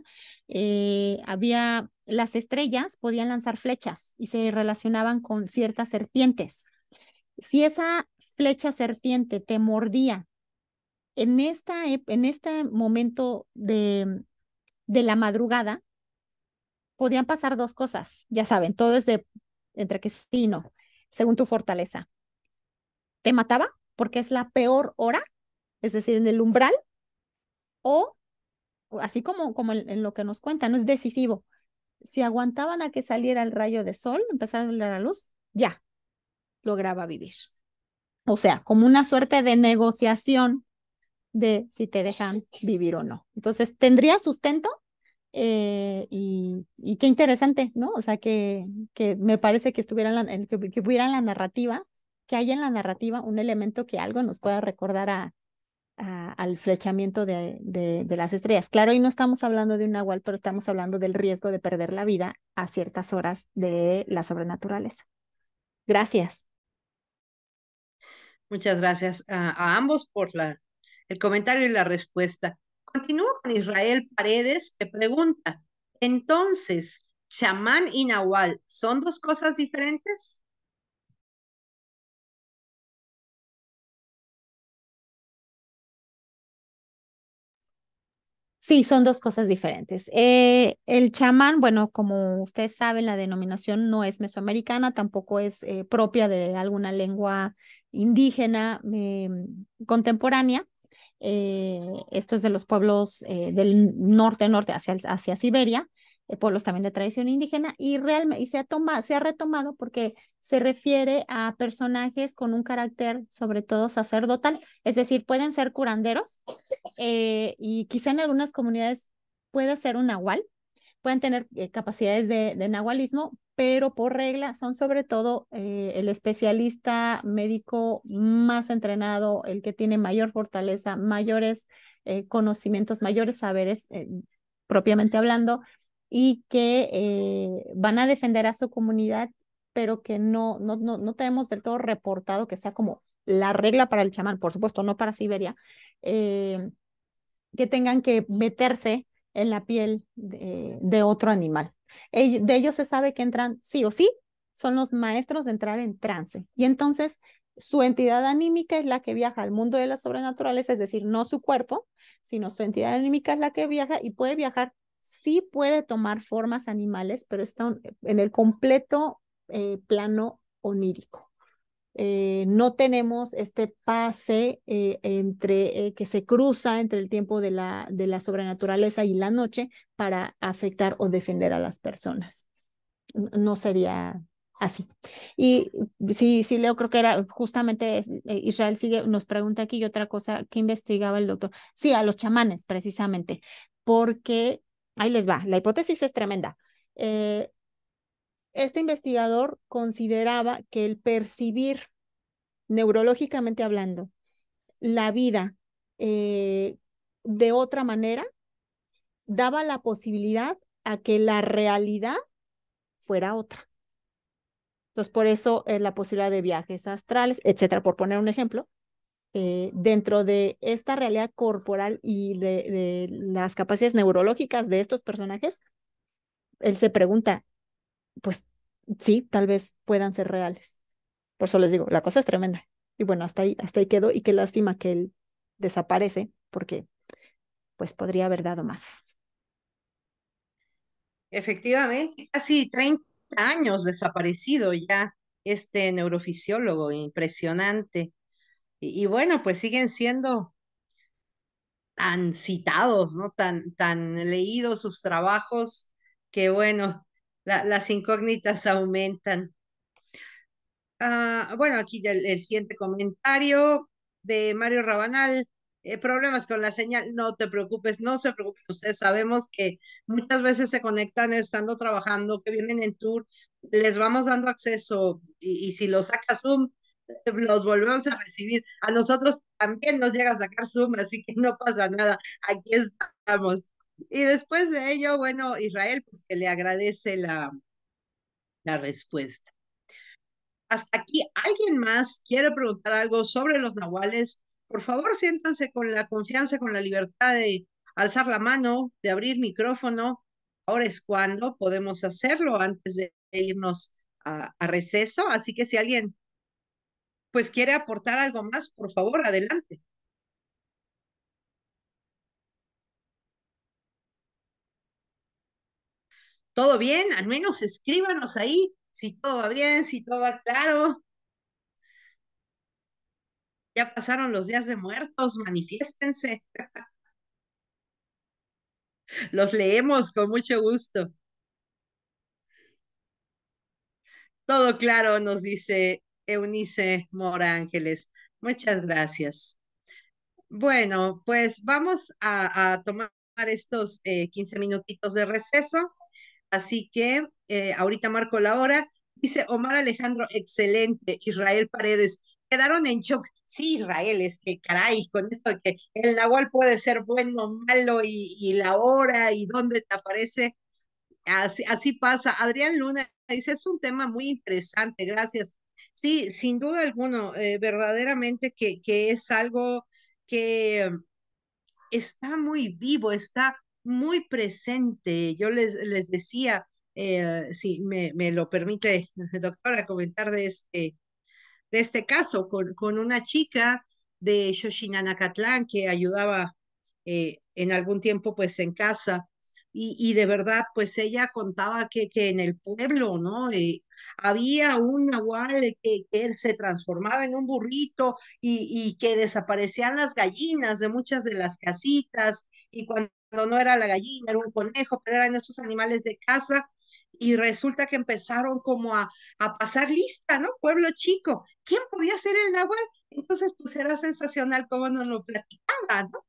había las estrellas podían lanzar flechas y se relacionaban con ciertas serpientes. Si esa flecha serpiente te mordía en, esta, en este momento mm, de, la madrugada, podían pasar dos cosas, ya saben, todo es de entre que sí y no, según tu fortaleza. Te mataba porque es la peor hora, es decir, en el umbral, o así como, como en, lo que nos cuentan, es decisivo. Si aguantaban a que saliera el rayo de sol, empezar a dar la luz, ya lograba vivir. O sea, como una suerte de negociación de si te dejan vivir o no. Entonces, tendría sustento eh, y, y, qué interesante, ¿no? O sea, que, que me parece que estuviera en que, la narrativa, que haya en la narrativa un elemento que algo nos pueda recordar a, al flechamiento de, las estrellas. Claro, y no estamos hablando de un agua, pero estamos hablando del riesgo de perder la vida a ciertas horas de la sobrenaturaleza. Gracias. Muchas gracias a ambos por la el comentario y la respuesta. Continúo con Israel Paredes, que pregunta, entonces, chamán y nahual, ¿son dos cosas diferentes? Sí, son dos cosas diferentes. Eh, el chamán, bueno, como ustedes saben, la denominación no es mesoamericana, tampoco es eh, propia de alguna lengua indígena em, contemporánea. Eh, esto es de los pueblos eh, del norte, norte hacia, hacia Siberia, eh, pueblos también de tradición indígena, y, realmente, y se, ha se ha retomado porque se refiere a personajes con un carácter sobre todo sacerdotal, es decir, pueden ser curanderos, y quizá en algunas comunidades puede ser un nahual, pueden tener eh, capacidades de, nahualismo, pero por regla son sobre todo eh, el especialista médico más entrenado, el que tiene mayor fortaleza, mayores eh, conocimientos, mayores saberes, propiamente hablando, y que van a defender a su comunidad, pero que no, no, no, no tenemos del todo reportado que sea como la regla para el chamán, por supuesto, no para Siberia, que tengan que meterse en la piel de, otro animal. De ellos se sabe que entran sí o sí, son los maestros de entrar en trance. Y entonces su entidad anímica es la que viaja al mundo de las sobrenaturales, es decir, no su cuerpo, sino su entidad anímica es la que viaja y puede viajar, sí puede tomar formas animales, pero está en el completo eh, plano onírico. Eh, no tenemos este pase eh, entre eh, que se cruza entre el tiempo de la, de la sobrenaturaleza y la noche para afectar o defender a las personas. No sería así. Y sí, sí, Leo, creo que era justamente Israel sigue, nos pregunta aquí otra cosa que investigaba el doctor. Sí, a los chamanes, precisamente, porque ahí les va, la hipótesis es tremenda. Eh, este investigador consideraba que el percibir, neurológicamente hablando, la vida eh, de otra manera, daba la posibilidad a que la realidad fuera otra. Entonces, por eso es la posibilidad de viajes astrales, etcétera, por poner un ejemplo. Eh, dentro de esta realidad corporal y de las capacidades neurológicas de estos personajes, él se pregunta, pues sí, tal vez puedan ser reales. Por eso les digo, la cosa es tremenda. Y bueno, hasta ahí, hasta ahí quedó y qué lástima que él desaparece porque pues podría haber dado más. Efectivamente, casi 30 años desaparecido ya este neurofisiólogo, impresionante. Y, bueno, pues siguen siendo tan citados, ¿no? Tan, tan leídos sus trabajos que bueno, las incógnitas aumentan. Ah, bueno, aquí el, el, siguiente comentario de Mario Rabanal. Eh, problemas con la señal, no te preocupes, no se preocupen ustedes. Sabemos que muchas veces se conectan estando trabajando, que vienen en tour, les vamos dando acceso y, y si lo saca Zoom, eh, los volvemos a recibir. A nosotros también nos llega a sacar Zoom, así que no pasa nada. Aquí estamos. Y después de ello, bueno, Israel, pues que le agradece la, la respuesta. Hasta aquí, ¿alguien más quiere preguntar algo sobre los nahuales? Por favor, siéntanse con la confianza, con la libertad de alzar la mano, de abrir micrófono. Ahora es cuando podemos hacerlo antes de irnos a, a receso. Así que si alguien pues quiere aportar algo más, por favor, adelante. todo bien, al menos escríbanos ahí si todo va bien, si todo va claro. Ya pasaron los días de muertos, manifiéstense. Los leemos con mucho gusto. Todo claro, nos dice Eunice Mora Ángeles. Muchas gracias. Bueno, pues vamos a, tomar estos 15 eh, minutitos de receso Así que eh, ahorita marco la hora. Dice Omar Alejandro, excelente. Israel Paredes, quedaron en shock. Sí, Israel, es que caray, con eso que el Nahual puede ser bueno, malo y, la hora y dónde te aparece. Así, pasa. Adrián Luna dice, es un tema muy interesante, gracias. Sí, sin duda alguno, eh, verdaderamente que, que es algo que eh, está muy vivo, está muy presente. Yo les, les decía, eh, si me, me, lo permite, doctora, comentar de este, de este caso con, una chica de Xochinanacatlán que ayudaba eh, en algún tiempo pues en casa. Y, y, de verdad, pues ella contaba que, que en el pueblo, ¿no? Eh, había un nahual que, se transformaba en un burrito y, y que desaparecían las gallinas de muchas de las casitas y cuando no era la gallina, era un conejo, pero eran esos animales de casa y resulta que empezaron como a, a, pasar lista, ¿no? Pueblo chico, ¿quién podía ser el Nahual? Entonces, pues era sensacional cómo nos lo platicaban, ¿no?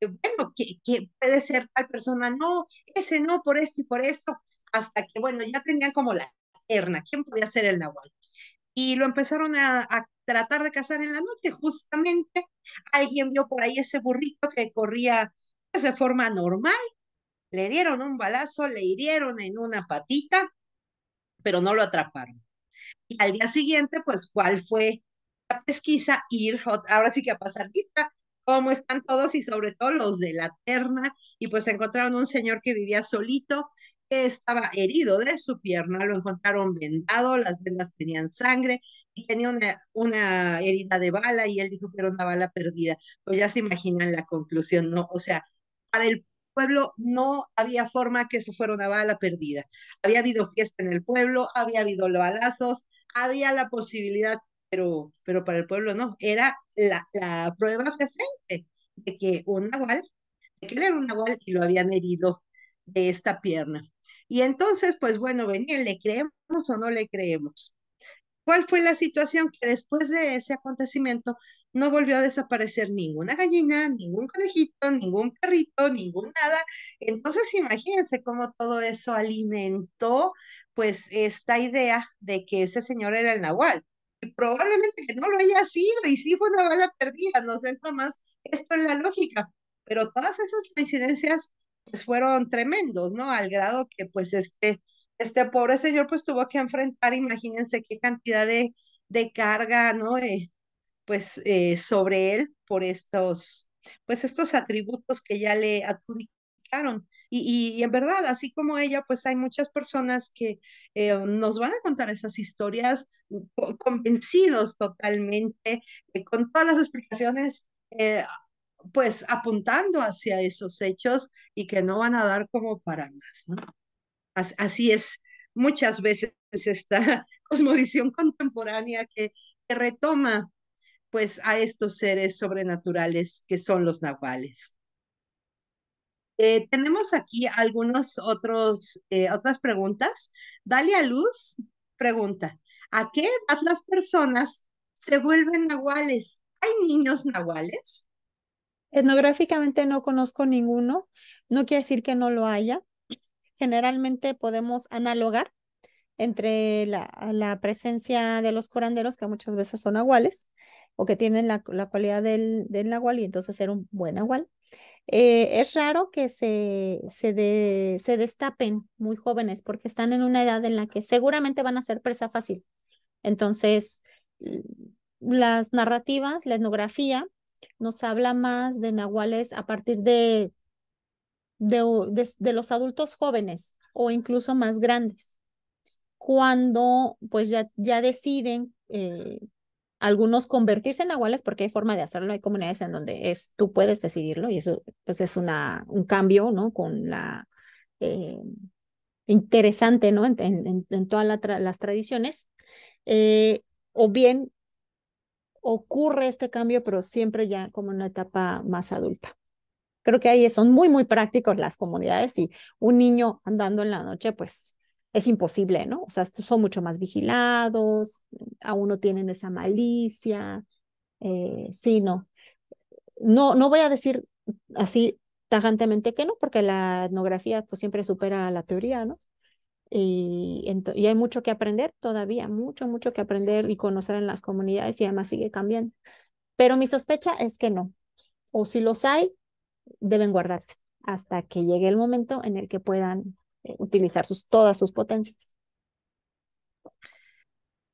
Bueno, que, puede ser tal persona, no, ese no, por esto y por esto, hasta que, bueno, ya tenían como la terna, ¿quién podía ser el Nahual? Y lo empezaron a, a tratar de cazar en la noche, justamente alguien vio por ahí ese burrito que corría de forma normal, le dieron un balazo, le hirieron en una patita, pero no lo atraparon. Y al día siguiente, pues, ¿cuál fue la pesquisa? Ir, ahora sí que a pasar lista, cómo están todos y sobre todo los de la terna. Y pues encontraron un señor que vivía solito, que estaba herido de su pierna, lo encontraron vendado, las vendas tenían sangre, y tenía una, una herida de bala y él dijo que era una bala perdida. Pues ya se imaginan la conclusión, ¿no? O sea, para el pueblo no había forma que eso fuera una bala perdida. Había habido fiesta en el pueblo, había habido balazos, había la posibilidad, pero, pero para el pueblo no. Era la, prueba presente de que un nahual, de que era un nahual y lo habían herido de esta pierna. Y entonces, pues bueno, venían, ¿le creemos o no le creemos? ¿Cuál fue la situación que después de ese acontecimiento no volvió a desaparecer ninguna gallina, ningún conejito, ningún perrito, ningún nada. Entonces, imagínense cómo todo eso alimentó pues esta idea de que ese señor era el nahual. Y probablemente que no lo haya sido y sí fue una bala perdida, no entra más esto es la lógica. Pero todas esas coincidencias pues fueron tremendos, ¿no? Al grado que pues este, este pobre señor pues tuvo que enfrentar, imagínense qué cantidad de, de carga, ¿no? Eh, pues eh, sobre él por estos, pues estos atributos que ya le adjudicaron. Y, en verdad, así como ella, pues hay muchas personas que eh, nos van a contar esas historias convencidos totalmente, eh, con todas las explicaciones pues apuntando hacia esos hechos y que no van a dar como para más, Así es muchas veces esta cosmovisión contemporánea que retoma pues a estos seres sobrenaturales que son los nahuales. Eh, tenemos aquí algunos otros, eh, otras preguntas. Dalia Luz pregunta, ¿a qué edad las personas se vuelven nahuales? ¿Hay niños nahuales? Etnográficamente no conozco ninguno, no quiere decir que no lo haya. Generalmente podemos analogar entre la, la presencia de los curanderos, que muchas veces son nahuales, o que tienen la, cualidad del, del, nahual y entonces ser un buen nahual. Eh, es raro que se, se, se destapen muy jóvenes porque están en una edad en la que seguramente van a ser presa fácil. Entonces, las narrativas, la etnografía, nos habla más de nahuales a partir de, de, los adultos jóvenes o incluso más grandes, cuando pues ya, ya deciden eh, algunos convertirse en nahuales porque hay forma de hacerlo, hay comunidades en donde es tú puedes decidirlo y eso pues es una, un cambio, ¿no? Con la eh, interesante, ¿no? En, en, todas las tradiciones. Eh, o bien ocurre este cambio, pero siempre ya como en una etapa más adulta. Creo que ahí son muy, muy prácticos las comunidades y un niño andando en la noche, pues es imposible, ¿no? O sea, son mucho más vigilados, aún no tienen esa malicia, eh, sí, no. No, voy a decir así tajantemente que no, porque la etnografía pues siempre supera la teoría, ¿no? Y, y, hay mucho que aprender todavía, mucho, mucho que aprender y conocer en las comunidades y además sigue cambiando. Pero mi sospecha es que no. O si los hay, deben guardarse hasta que llegue el momento en el que puedan eh, utilizar sus, todas sus potencias.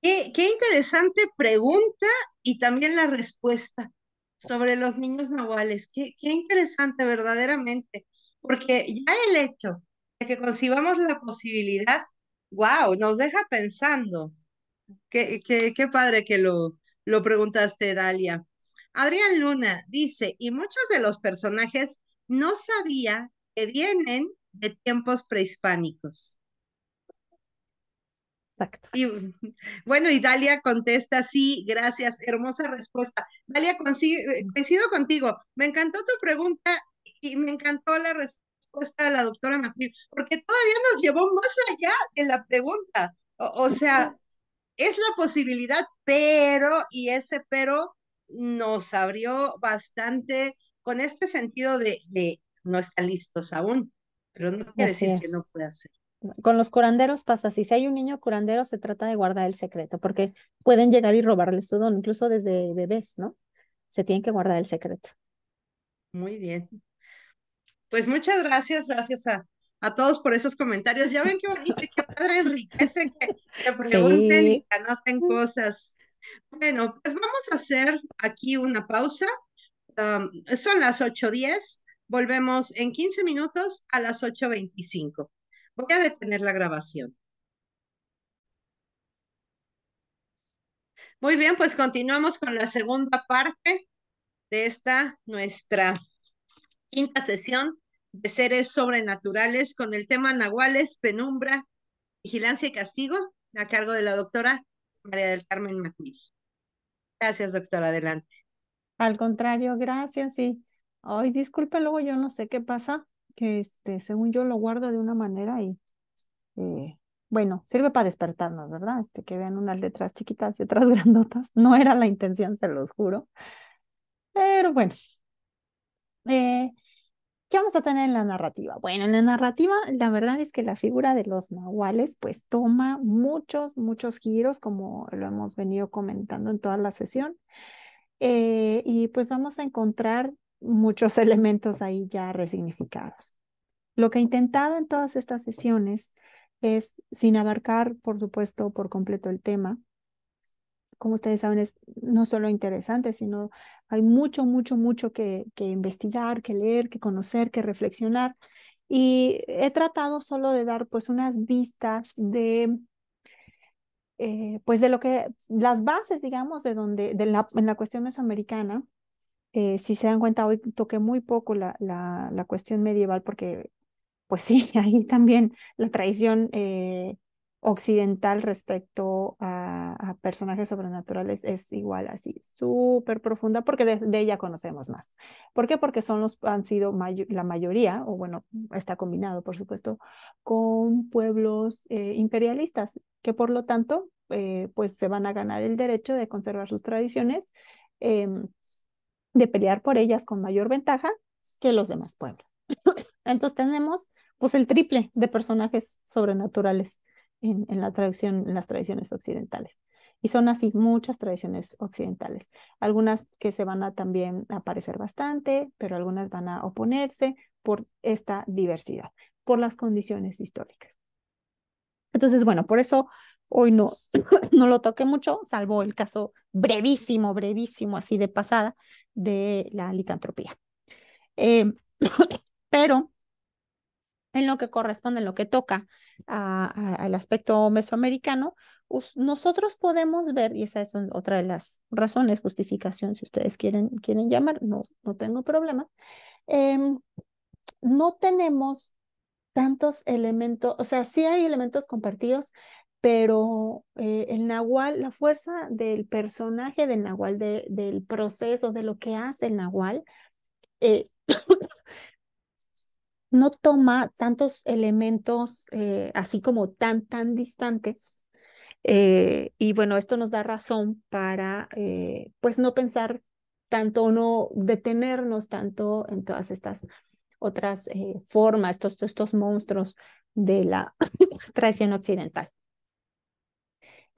Qué, interesante pregunta y también la respuesta sobre los niños nahuales. Qué, interesante verdaderamente, porque ya el hecho de que concibamos la posibilidad, wow, nos deja pensando. Qué, qué, padre que lo, lo preguntaste, Dalia. Adrián Luna dice, y muchos de los personajes no sabía que vienen de tiempos prehispánicos. Exacto. bueno, y Dalia contesta, sí, gracias, hermosa respuesta. Dalia, eh, coincido contigo, me encantó tu pregunta y me encantó la respuesta de la doctora Macri, porque todavía nos llevó más allá de la pregunta. O, sea, es la posibilidad, pero, y ese pero nos abrió bastante con este sentido de, de no están listos aún pero no que no hacer Con los curanderos pasa así. Si hay un niño curandero, se trata de guardar el secreto, porque pueden llegar y robarle su don, incluso desde bebés, ¿no? Se tienen que guardar el secreto. Muy bien. Pues muchas gracias, gracias a, todos por esos comentarios. Ya ven que bonito, padre enriquece que, que pregunten y que cosas. Bueno, pues vamos a hacer aquí una pausa. son las 8.10. Volvemos en 15 minutos a las 8.25. Voy a detener la grabación. Muy bien, pues continuamos con la segunda parte de esta nuestra quinta sesión de seres sobrenaturales con el tema Nahuales, Penumbra, Vigilancia y Castigo a cargo de la doctora María del Carmen Matilde. Gracias, doctora. Adelante. Al contrario, gracias. Sí. Ay, disculpe, luego yo no sé qué pasa, que este, según yo lo guardo de una manera y eh, bueno, sirve para despertarnos, ¿verdad? Este, que vean unas letras chiquitas y otras grandotas. No era la intención, se los juro. Pero bueno. Eh, ¿Qué vamos a tener en la narrativa? Bueno, en la narrativa, la verdad es que la figura de los nahuales, pues toma muchos, muchos giros, como lo hemos venido comentando en toda la sesión. Eh, y pues vamos a encontrar muchos elementos ahí ya resignificados. Lo que he intentado en todas estas sesiones es, sin abarcar, por supuesto, por completo el tema, como ustedes saben, es no solo interesante, sino hay mucho, mucho, mucho que, que investigar, que leer, que conocer, que reflexionar. Y he tratado solo de dar pues unas vistas de eh, pues de lo que las bases digamos de donde de la, en la cuestión mesoamericana eh, si se dan cuenta, hoy toqué muy poco la, la, cuestión medieval porque, pues sí, ahí también la tradición eh, occidental respecto a, personajes sobrenaturales es igual así, súper profunda, porque de, ella conocemos más. ¿Por qué? Porque son los, han sido la mayoría, o bueno, está combinado, por supuesto, con pueblos eh, imperialistas, que por lo tanto, pues se van a ganar el derecho de conservar sus tradiciones. Em, de pelear por ellas con mayor ventaja que los demás pueblos. Entonces tenemos pues el triple de personajes sobrenaturales en, la traducción, en las tradiciones occidentales. Y son así muchas tradiciones occidentales. Algunas que se van a también aparecer bastante, pero algunas van a oponerse por esta diversidad, por las condiciones históricas. Entonces, bueno, por eso hoy no, no lo toqué mucho, salvo el caso brevísimo, brevísimo, así de pasada, de la licantropía. Em, pero en lo que corresponde, en lo que toca al aspecto mesoamericano, nosotros podemos ver, y esa es otra de las razones, justificación, si ustedes quieren, quieren llamar, no, no tengo problema, em, no tenemos tantos elementos, o sea, sí hay elementos compartidos, pero eh, el nahual, la fuerza del personaje del nahual, del proceso, de lo que hace el nahual, eh, no toma tantos elementos eh, así como tan, tan distantes. y bueno, esto nos da razón para pues no pensar tanto, o no detenernos tanto en todas estas otras formas, estos, estos monstruos de la tradición occidental.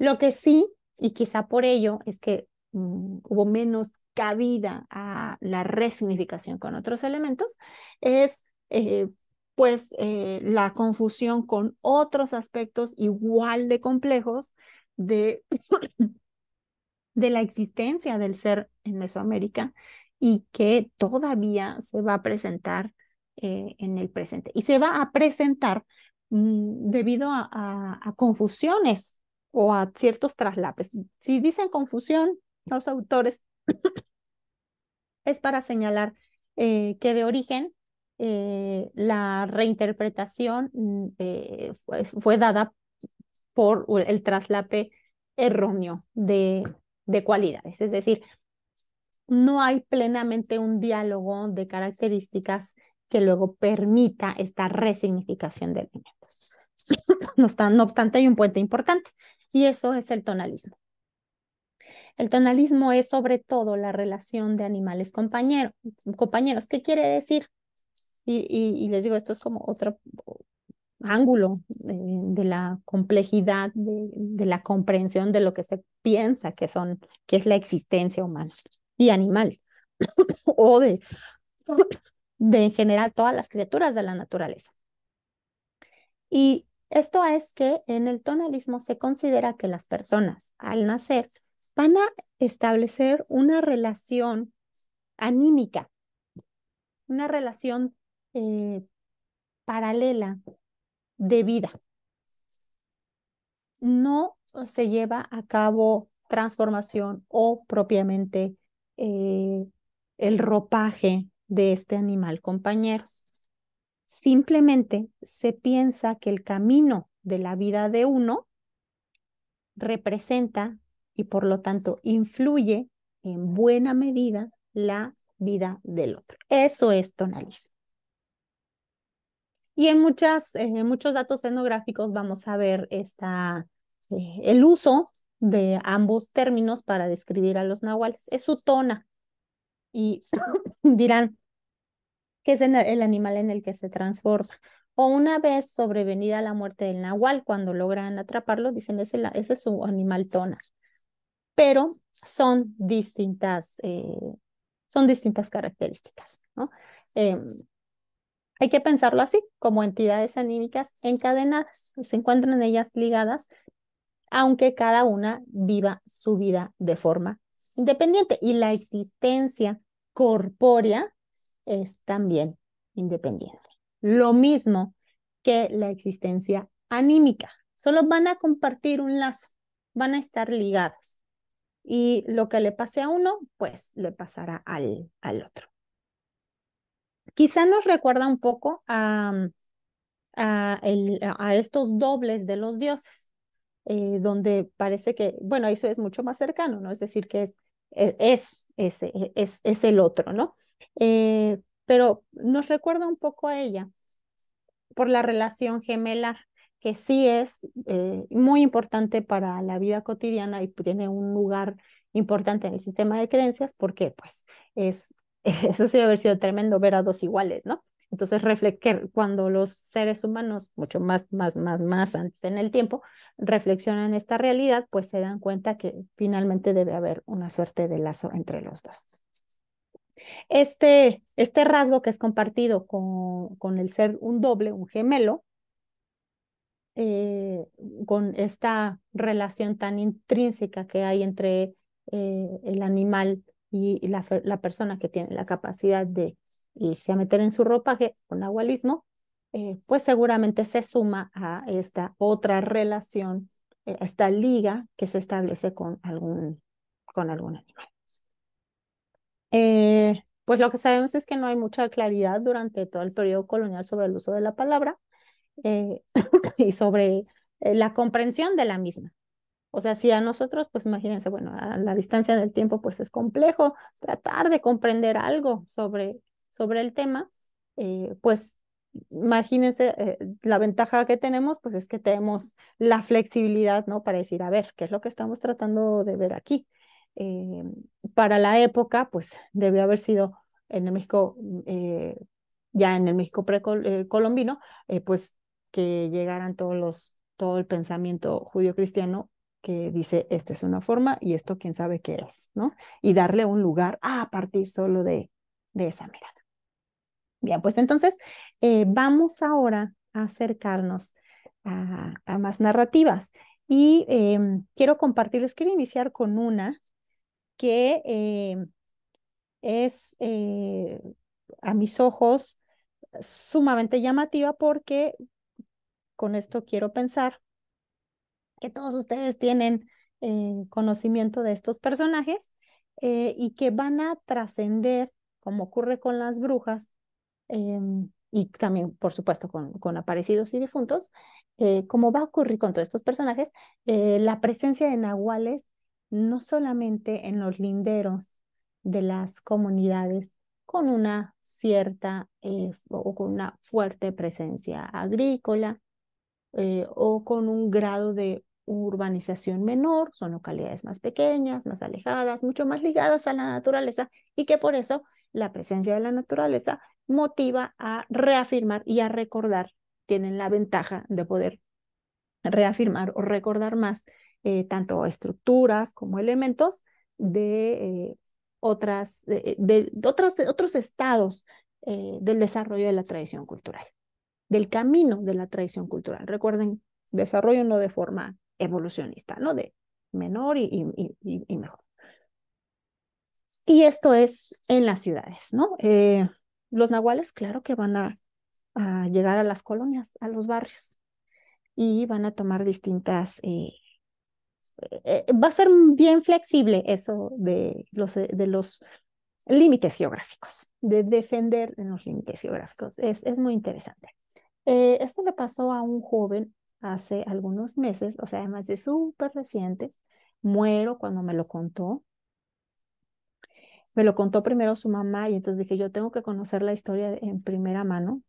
Lo que sí, y quizá por ello, es que mm, hubo menos cabida a la resignificación con otros elementos, es eh, pues eh, la confusión con otros aspectos igual de complejos de, de la existencia del ser en Mesoamérica y que todavía se va a presentar eh, en el presente. Y se va a presentar mm, debido a confusiones o a ciertos traslapes. Si dicen confusión los autores, es para señalar eh, que de origen eh, la reinterpretación mm, eh, fue, dada por el traslape erróneo de, de cualidades. Es decir, no hay plenamente un diálogo de características que luego permita esta resignificación de elementos. No obstante, hay un puente importante y eso es el tonalismo. El tonalismo es sobre todo la relación de animales compañeros. compañeros. ¿Qué quiere decir? Y, les digo, esto es como otro ángulo eh, de la complejidad, de, la comprensión de lo que se piensa que son, que es la existencia humana y animal, o de, de en general todas las criaturas de la naturaleza. Y esto es que en el tonalismo se considera que las personas al nacer van a establecer una relación anímica, una relación eh, paralela de vida. No se lleva a cabo transformación o propiamente eh, el ropaje de este animal compañero. Simplemente se piensa que el camino de la vida de uno representa y por lo tanto influye en buena medida la vida del otro. Eso es tonalismo. Y en, eh, muchos datos etnográficos vamos a ver esta, eh, el uso de ambos términos para describir a los nahuales. Es su tona. Y dirán, que es el animal en el que se transforma. O una vez sobrevenida la muerte del nahual, cuando logran atraparlo, dicen, ese, es su animal tona. Pero son distintas, eh, son distintas características. ¿no? Em, hay que pensarlo así, como entidades anímicas encadenadas, se encuentran ellas ligadas, aunque cada una viva su vida de forma independiente. Y la existencia corpórea es también independiente. Lo mismo que la existencia anímica. Solo van a compartir un lazo, van a estar ligados. Y lo que le pase a uno, pues le pasará al, al otro. Quizá nos recuerda un poco a, mm, a, el, a estos dobles de los dioses, eh, donde parece que, bueno, eso es mucho más cercano, ¿no? Es decir, que es, e, e, es, es el otro, ¿no? Eh, pero nos recuerda un poco a ella por la relación gemela que sí es eh, muy importante para la vida cotidiana y tiene un lugar importante en el sistema de creencias porque pues es, eso sí haber sido tremendo ver a dos iguales, ¿no? Entonces, cuando los seres humanos, mucho más, más, más, más antes en el tiempo, reflexionan esta realidad, pues se dan cuenta que finalmente debe haber una suerte de lazo entre los dos. Este, este rasgo que es compartido con, con el ser un doble, un gemelo, eh, con esta relación tan intrínseca que hay entre eh, el animal y, la, persona que tiene la capacidad de irse a meter en su ropaje con agualismo, eh, pues seguramente se suma a esta otra relación, a esta liga que se establece con algún, con algún animal. Eh, pues lo que sabemos es que no hay mucha claridad durante todo el periodo colonial sobre el uso de la palabra eh, y sobre eh, la comprensión de la misma. O sea, si a nosotros, pues imagínense, bueno, a la distancia del tiempo, pues es complejo tratar de comprender algo sobre, sobre el tema, pues imagínense, la ventaja que tenemos, pues es que tenemos la flexibilidad, ¿no? Para decir, a ver, ¿qué es lo que estamos tratando de ver aquí? Eh, para la época, pues debió haber sido en el México, eh, ya en el México precolombino, eh, pues que llegaran todos los, todo el pensamiento judío-cristiano que dice, esta es una forma y esto quién sabe qué es, ¿no? Y darle un lugar a partir solo de, de esa mirada. Bien, pues entonces vamos ahora a acercarnos a, a más narrativas y em, quiero compartirles, quiero iniciar con una que eh, es eh, a mis ojos sumamente llamativa porque con esto quiero pensar que todos ustedes tienen eh, conocimiento de estos personajes y que van a trascender, como ocurre con las brujas, y también, por supuesto, con, con aparecidos y difuntos, como va a ocurrir con todos estos personajes, la presencia de nahuales no solamente en los linderos de las comunidades con una cierta eh, o con una fuerte presencia agrícola eh, o con un grado de urbanización menor, son localidades más pequeñas, más alejadas, mucho más ligadas a la naturaleza y que por eso la presencia de la naturaleza motiva a reafirmar y a recordar, tienen la ventaja de poder reafirmar o recordar más eh, tanto estructuras como elementos de, eh, otras, de, otras, otros estados eh, del desarrollo de la tradición cultural, del camino de la tradición cultural. Recuerden, desarrollo no de forma evolucionista, ¿no? De menor y, mejor. Y esto es en las ciudades, ¿no? los nahuales, claro que van a, llegar a las colonias, a los barrios, y van a tomar distintas eh, va a ser bien flexible eso de los, eh, de los límites geográficos, de defender los límites geográficos. Es, es muy interesante. Eh, esto le pasó a un joven hace algunos meses, o sea, además de súper reciente. Muero cuando me lo contó. Me lo contó primero su mamá y entonces dije, yo tengo que conocer la historia en primera mano.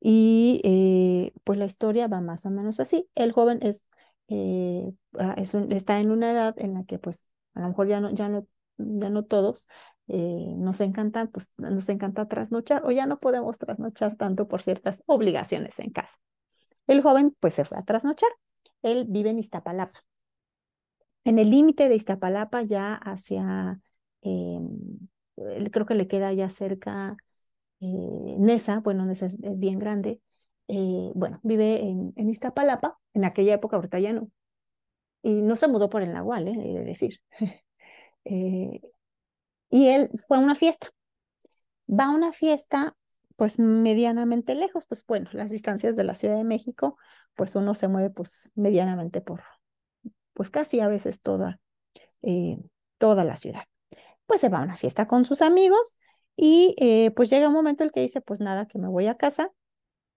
Y pues la historia va más o menos así. El joven es eh, ah, es un, está en una edad en la que pues a lo mejor ya no, ya no, ya no todos eh, nos encanta, pues nos encanta trasnochar o ya no podemos trasnochar tanto por ciertas obligaciones en casa. El joven pues se fue a trasnochar. Él vive en Iztapalapa. En el límite de Iztapalapa ya hacia, eh, creo que le queda ya cerca Nesa, bueno, Nesa es bien grande, eh, bueno, vive en, Iztapalapa, en aquella época, ahorita ya no. Y no se mudó por el Nahual, eh, he de decir. Eh, y él fue a una fiesta. Va a una fiesta, pues medianamente lejos, pues bueno, las distancias de la Ciudad de México, pues uno se mueve pues medianamente por, pues casi a veces toda, toda la ciudad. Pues se va a una fiesta con sus amigos y pues llega un momento el que dice, pues nada, que me voy a casa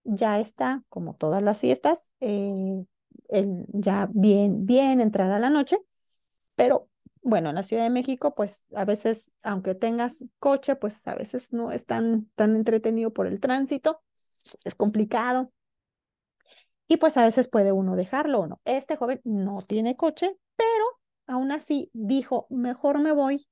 ya está, como todas las fiestas, eh, ya bien, bien entrada la noche, pero bueno, en la Ciudad de México, pues a veces, aunque tengas coche, pues a veces no es tan, entretenido por el tránsito, es complicado. Y pues a veces puede uno dejarlo o no. Este joven no tiene coche, pero aún así dijo, mejor me voy,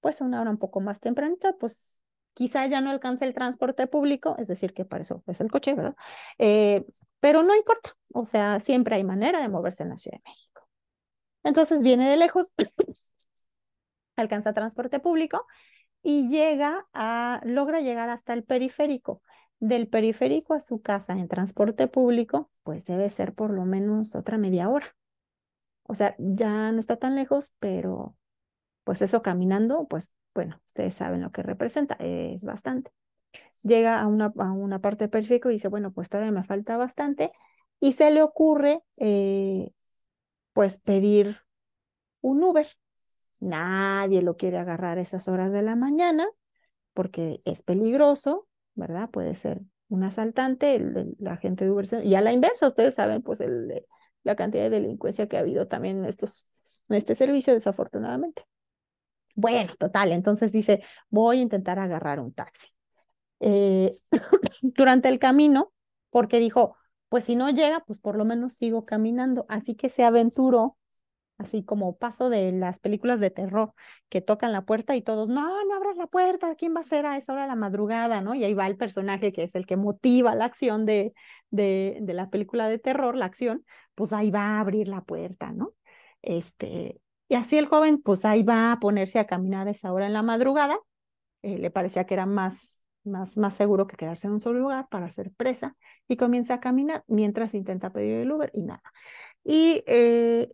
pues a una hora un poco más tempranita, pues quizá ya no alcance el transporte público, es decir, que para eso es el coche, ¿verdad? Eh, pero no importa, o sea, siempre hay manera de moverse en la Ciudad de México. Entonces viene de lejos, alcanza transporte público y llega a, logra llegar hasta el periférico. Del periférico a su casa en transporte público, pues debe ser por lo menos otra media hora. O sea, ya no está tan lejos, pero pues eso caminando, pues bueno, ustedes saben lo que representa, es bastante. Llega a una, a una parte y dice, bueno, pues todavía me falta bastante, y se le ocurre, eh, pues, pedir un Uber. Nadie lo quiere agarrar a esas horas de la mañana porque es peligroso, ¿verdad? Puede ser un asaltante, la gente de Uber, y a la inversa, ustedes saben, pues, el, la cantidad de delincuencia que ha habido también en, estos, en este servicio, desafortunadamente. Bueno, total, entonces dice, voy a intentar agarrar un taxi. Eh, durante el camino, porque dijo, pues si no llega, pues por lo menos sigo caminando. Así que se aventuró, así como paso de las películas de terror, que tocan la puerta y todos, no, no abras la puerta, ¿quién va a ser a esa hora de la madrugada? ¿no? Y ahí va el personaje que es el que motiva la acción de, de, de la película de terror, la acción, pues ahí va a abrir la puerta, ¿no? Este, y así el joven, pues ahí va a ponerse a caminar a esa hora en la madrugada. Eh, le parecía que era más, más, más seguro que quedarse en un solo lugar para ser presa y comienza a caminar mientras intenta pedir el Uber y nada. Y eh,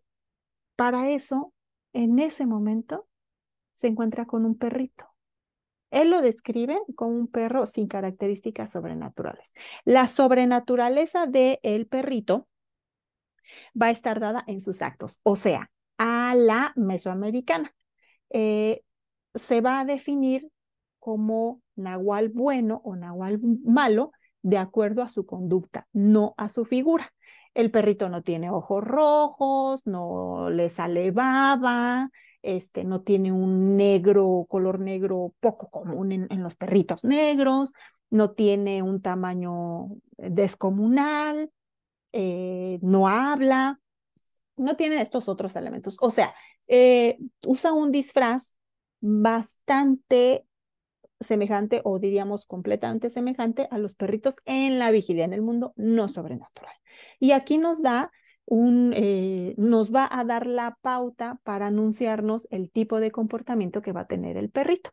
para eso, en ese momento, se encuentra con un perrito. Él lo describe como un perro sin características sobrenaturales. La sobrenaturaleza del el perrito va a estar dada en sus actos, o sea, a la mesoamericana. Eh, se va a definir como nahual bueno o nahual malo de acuerdo a su conducta, no a su figura. El perrito no tiene ojos rojos, no les sale este, no tiene un negro, color negro poco común en, los perritos negros, no tiene un tamaño descomunal, eh, no habla, no tiene estos otros elementos. O sea, eh, usa un disfraz bastante semejante o diríamos completamente semejante a los perritos en la vigilia, en el mundo no sobrenatural. Y aquí nos da un, eh, nos va a dar la pauta para anunciarnos el tipo de comportamiento que va a tener el perrito.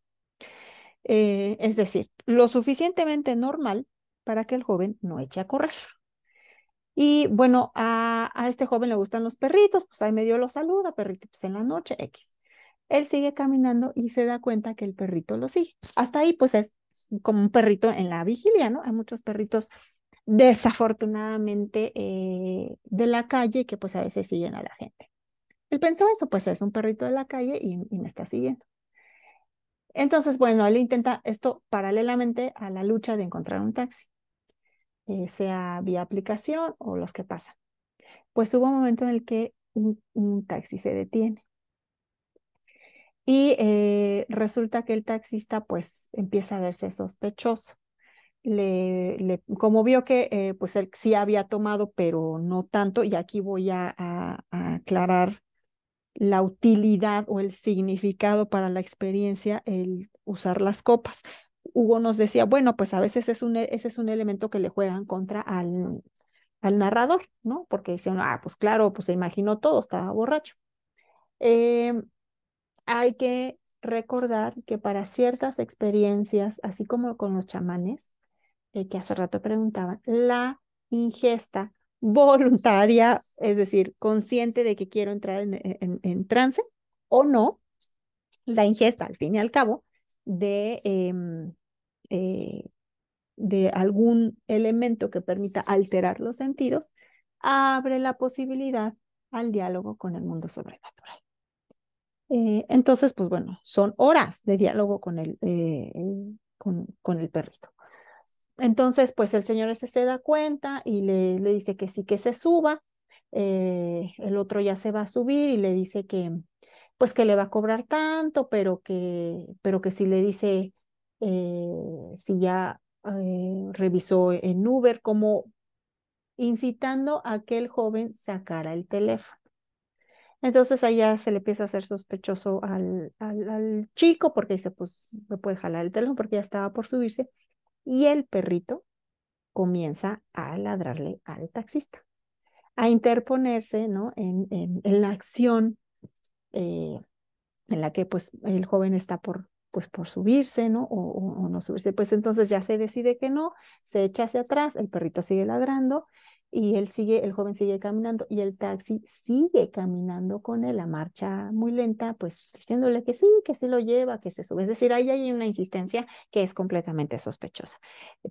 Eh, es decir, lo suficientemente normal para que el joven no eche a correr. Y bueno, a, este joven le gustan los perritos, pues ahí medio lo saluda, perrito, pues en la noche, X. Él sigue caminando y se da cuenta que el perrito lo sigue. Hasta ahí, pues es como un perrito en la vigilia, ¿no? Hay muchos perritos desafortunadamente eh, de la calle que pues a veces siguen a la gente. Él pensó eso, pues es un perrito de la calle y, y me está siguiendo. Entonces, bueno, él intenta esto paralelamente a la lucha de encontrar un taxi. Eh, sea vía aplicación o los que pasan. Pues hubo un momento en el que un, taxi se detiene. Y eh, resulta que el taxista pues empieza a verse sospechoso. Le, como vio que eh, pues él sí había tomado, pero no tanto, y aquí voy a aclarar la utilidad o el significado para la experiencia el usar las copas. Hugo nos decía, bueno, pues a veces es un, e, ese es un elemento que le juegan contra al, narrador, ¿no? Porque dicen, ah, pues claro, pues se imaginó todo, estaba borracho. Em, hay que recordar que para ciertas experiencias, así como con los chamanes, eh, que hace rato preguntaban, la ingesta voluntaria, es decir, consciente de que quiero entrar en trance o no, la ingesta al fin y al cabo Em, eh, de, algún elemento que permita alterar los sentidos, abre la posibilidad al diálogo con el mundo sobrenatural. Eh, entonces, pues bueno, son horas de diálogo con el, eh, con, el perrito. Entonces, pues el señor ese se da cuenta y le, dice que sí que se suba. el otro ya se va a subir y le dice que, pues que le va a cobrar tanto, pero que, pero que si le dice eh, si ya eh, revisó en Uber, como incitando a que el joven sacara el teléfono. Entonces allá se le empieza a hacer sospechoso al, al, chico porque dice, pues me puede jalar el teléfono porque ya estaba por subirse. Y el perrito comienza a ladrarle al taxista, a interponerse ¿no? en, en, en la acción eh, en la que pues el joven está por pues por subirse, ¿no? O, no subirse. Pues entonces ya se decide que no, se echa hacia atrás, el perrito sigue ladrando y él sigue, el joven sigue caminando y el taxi sigue caminando con él a marcha muy lenta, pues diciéndole que sí, que se lo lleva, que se sube. Es decir, ahí hay una insistencia que es completamente sospechosa,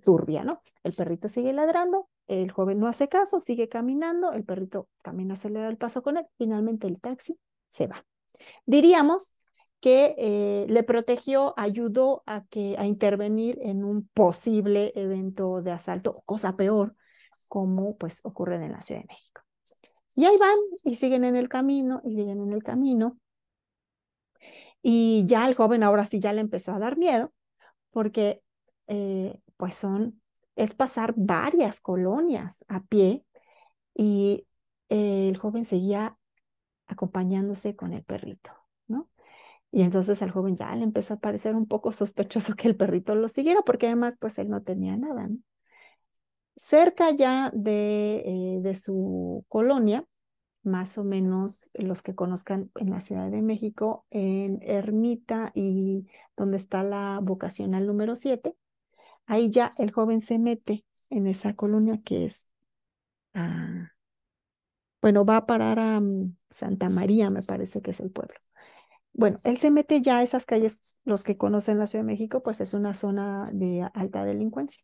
turbia, ¿no? El perrito sigue ladrando, el joven no hace caso, sigue caminando, el perrito también acelera el paso con él, finalmente el taxi se va. Diríamos que eh, le protegió, ayudó a, que, a intervenir en un posible evento de asalto o cosa peor, como pues ocurre en la Ciudad de México. Y ahí van y siguen en el camino y siguen en el camino. Y ya el joven ahora sí ya le empezó a dar miedo porque eh, pues son, es pasar varias colonias a pie y eh, el joven seguía acompañándose con el perrito, ¿no? Y entonces al joven ya le empezó a parecer un poco sospechoso que el perrito lo siguiera, porque además pues él no tenía nada, ¿no? Cerca ya de, eh, de su colonia, más o menos los que conozcan en la Ciudad de México, en Ermita y donde está la vocacional número 7, ahí ya el joven se mete en esa colonia que es ah, bueno, va a parar a mm, Santa María, me parece que es el pueblo. Bueno, él se mete ya a esas calles, los que conocen la Ciudad de México, pues es una zona de alta delincuencia.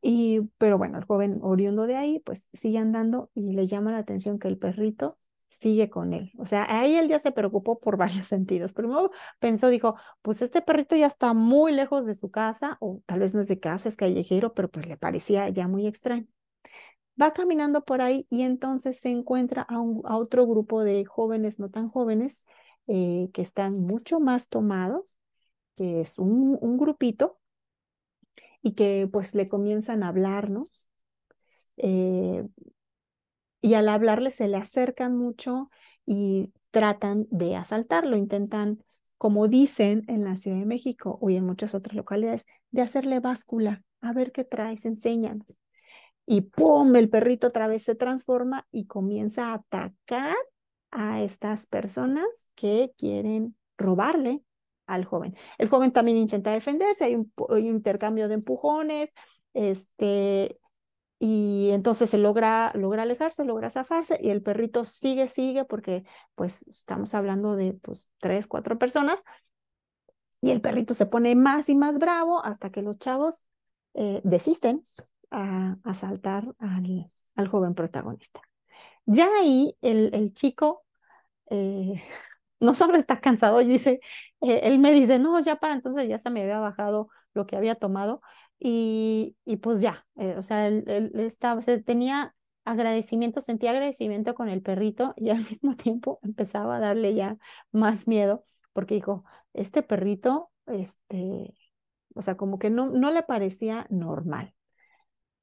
Y, pero bueno, el joven oriundo de ahí, pues sigue andando y le llama la atención que el perrito sigue con él. O sea, ahí él ya se preocupó por varios sentidos. Primero pensó, dijo, pues este perrito ya está muy lejos de su casa, o tal vez no es de casa, es callejero, pero pues le parecía ya muy extraño va caminando por ahí y entonces se encuentra a, otro grupo de jóvenes, no tan jóvenes, eh, que están mucho más tomados, que es un, grupito, y que pues le comienzan a hablar, ¿no? Eh, y al hablarle se le acercan mucho y tratan de asaltarlo, intentan, como dicen en la Ciudad de México o en muchas otras localidades, de hacerle báscula, a ver qué traes, enséñanos y ¡pum! El perrito otra vez se transforma y comienza a atacar a estas personas que quieren robarle al joven. El joven también intenta defenderse, hay un, intercambio de empujones, este, y entonces se logra, logra alejarse, logra zafarse y el perrito sigue, sigue, porque pues estamos hablando de pues tres, cuatro personas, y el perrito se pone más y más bravo hasta que los chavos eh, desisten a asaltar al, joven protagonista. Ya ahí el, chico eh, no solo está cansado, y dice, eh, él me dice, no, ya para entonces ya se me había bajado lo que había tomado y, pues ya, eh, o sea, él, estaba, tenía agradecimiento, sentía agradecimiento con el perrito y al mismo tiempo empezaba a darle ya más miedo porque dijo, este perrito, este, o sea, como que no, no le parecía normal.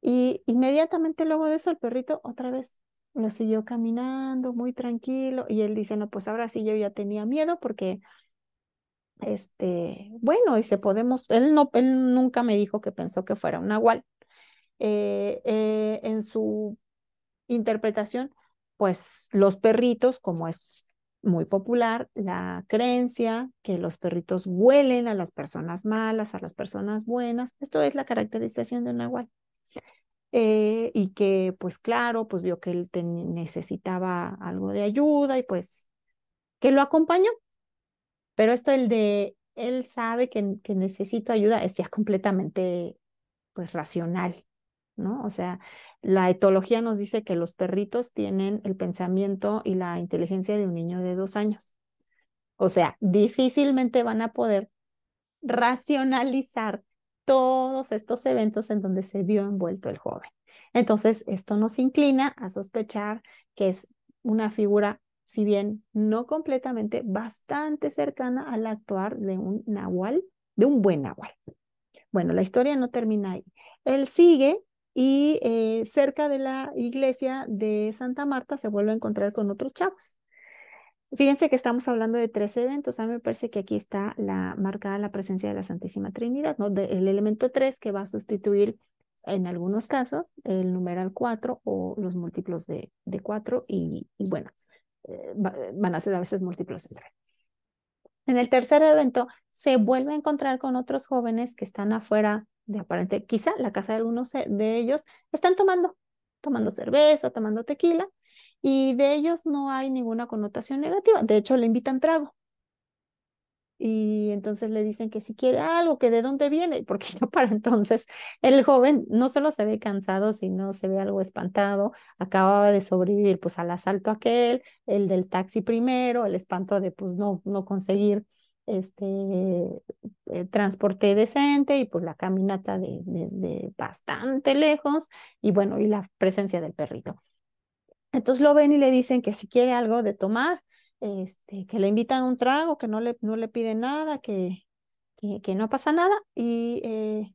Y inmediatamente luego de eso, el perrito otra vez lo siguió caminando muy tranquilo y él dice, no, pues ahora sí yo ya tenía miedo porque, este, bueno, dice, podemos, él, no, nunca me dijo que pensó que fuera un nahual. Eh, eh, en su interpretación, pues los perritos, como es muy popular la creencia que los perritos huelen a las personas malas, a las personas buenas, esto es la caracterización de un nahual. Eh, y que pues claro, pues vio que él necesitaba algo de ayuda y pues que lo acompañó. Pero esto el de él sabe que, que necesito ayuda es ya completamente pues racional, ¿no? O sea, la etología nos dice que los perritos tienen el pensamiento y la inteligencia de un niño de dos años. O sea, difícilmente van a poder racionalizar todos estos eventos en donde se vio envuelto el joven. Entonces, esto nos inclina a sospechar que es una figura, si bien no completamente, bastante cercana al actuar de un nahual, de un buen nahual. Bueno, la historia no termina ahí. Él sigue y eh, cerca de la iglesia de Santa Marta se vuelve a encontrar con otros chavos. Fíjense que estamos hablando de tres eventos. A mí me parece que aquí está la, marcada la presencia de la Santísima Trinidad, ¿no? el elemento tres que va a sustituir en algunos casos el numeral cuatro o los múltiplos de, cuatro y, bueno, eh, van a ser a veces múltiplos de tres. En el tercer evento se vuelve a encontrar con otros jóvenes que están afuera de aparente, quizá la casa de algunos de ellos, están tomando, tomando cerveza, tomando tequila, y de ellos no hay ninguna connotación negativa. De hecho, le invitan trago. Y entonces le dicen que si quiere algo, que de dónde viene, porque ya para entonces el joven no solo se ve cansado, sino se ve algo espantado. Acababa de sobrevivir pues al asalto aquel, el del taxi primero, el espanto de pues no, no conseguir este eh, transporte decente y pues la caminata de, desde bastante lejos y bueno, y la presencia del perrito. Entonces lo ven y le dicen que si quiere algo de tomar, este, que le invitan un trago, que no le, no piden nada, que, que, no pasa nada. Y eh,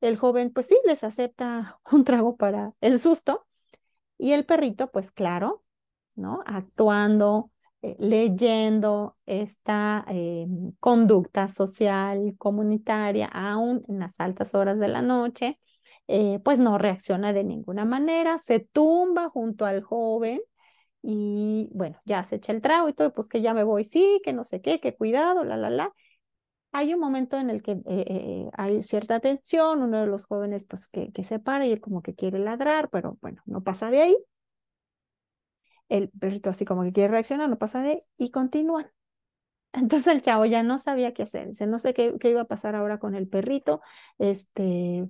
el joven, pues sí, les acepta un trago para el susto. Y el perrito, pues claro, ¿no? Actuando, eh, leyendo esta eh, conducta social, comunitaria, aún en las altas horas de la noche. Eh, pues no reacciona de ninguna manera, se tumba junto al joven y bueno, ya se echa el trago y todo, pues que ya me voy, sí, que no sé qué, que cuidado, la, la, la. Hay un momento en el que eh, eh, hay cierta tensión, uno de los jóvenes pues que, se para y él como que quiere ladrar, pero bueno, no pasa de ahí. El perrito así como que quiere reaccionar, no pasa de ahí y continúan. Entonces el chavo ya no sabía qué hacer, dice, no sé qué, qué iba a pasar ahora con el perrito, este,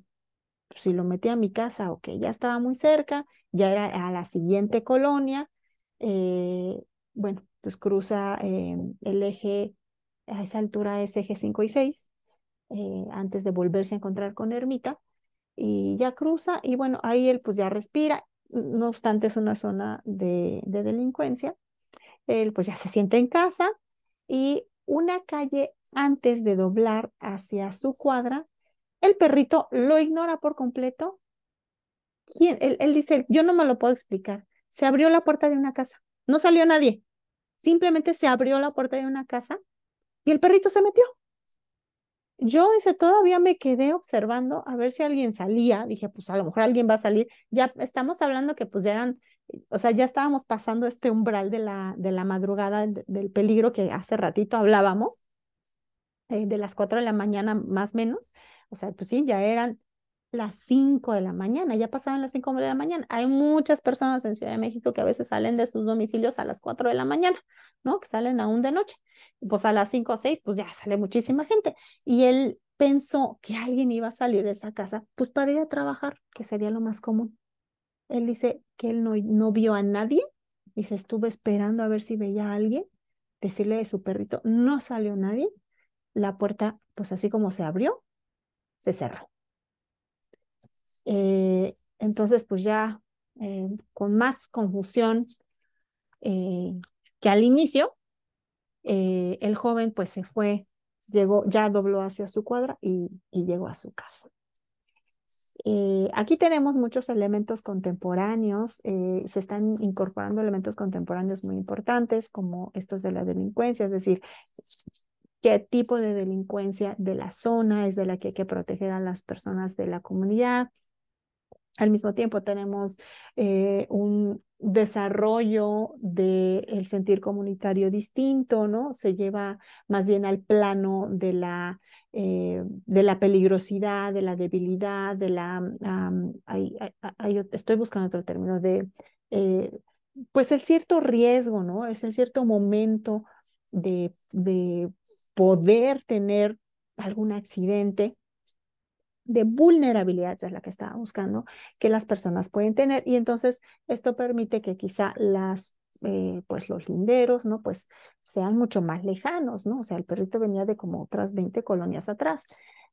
si lo metí a mi casa, ok, ya estaba muy cerca, ya era a la siguiente colonia, eh, bueno, pues cruza eh, el eje, a esa altura es eje 5 y 6, eh, antes de volverse a encontrar con Ermita, y ya cruza, y bueno, ahí él pues ya respira, no obstante es una zona de, de delincuencia, él pues ya se siente en casa, y una calle antes de doblar hacia su cuadra, el perrito lo ignora por completo. ¿Quién? Él, dice, yo no me lo puedo explicar. Se abrió la puerta de una casa. No salió nadie. Simplemente se abrió la puerta de una casa y el perrito se metió. Yo dice todavía me quedé observando a ver si alguien salía. Dije, pues a lo mejor alguien va a salir. Ya estamos hablando que pues ya eran, o sea, ya estábamos pasando este umbral de la, de la madrugada del peligro que hace ratito hablábamos, eh, de las cuatro de la mañana más o menos. O sea, pues sí, ya eran las 5 de la mañana, ya pasaban las 5 de la mañana. Hay muchas personas en Ciudad de México que a veces salen de sus domicilios a las 4 de la mañana, ¿no? Que salen aún de noche. Pues a las 5 o 6, pues ya sale muchísima gente. Y él pensó que alguien iba a salir de esa casa, pues para ir a trabajar, que sería lo más común. Él dice que él no, no vio a nadie, y se estuvo esperando a ver si veía a alguien, decirle de su perrito, no salió nadie, la puerta, pues así como se abrió, se cerró. Eh, entonces, pues ya eh, con más confusión eh, que al inicio, el joven pues se fue, llegó, ya dobló hacia su cuadra y, llegó a su casa. aquí tenemos muchos elementos contemporáneos, se están incorporando elementos contemporáneos muy importantes como estos de la delincuencia, es decir, qué tipo de delincuencia de la zona es de la que hay que proteger a las personas de la comunidad. Al mismo tiempo tenemos eh, un desarrollo del sentir comunitario distinto, ¿no? Se lleva más bien al plano de la, eh, de la peligrosidad, de la debilidad, de la... estoy buscando otro término de... Eh, pues el cierto riesgo, ¿no? Es el cierto momento de poder tener algún accidente de vulnerabilidad, es la que estaba buscando, que las personas pueden tener. Y entonces esto permite que quizá las, eh, pues los linderos, ¿no? Pues sean mucho más lejanos, ¿no? O sea, el perrito venía de como otras 20 colonias atrás.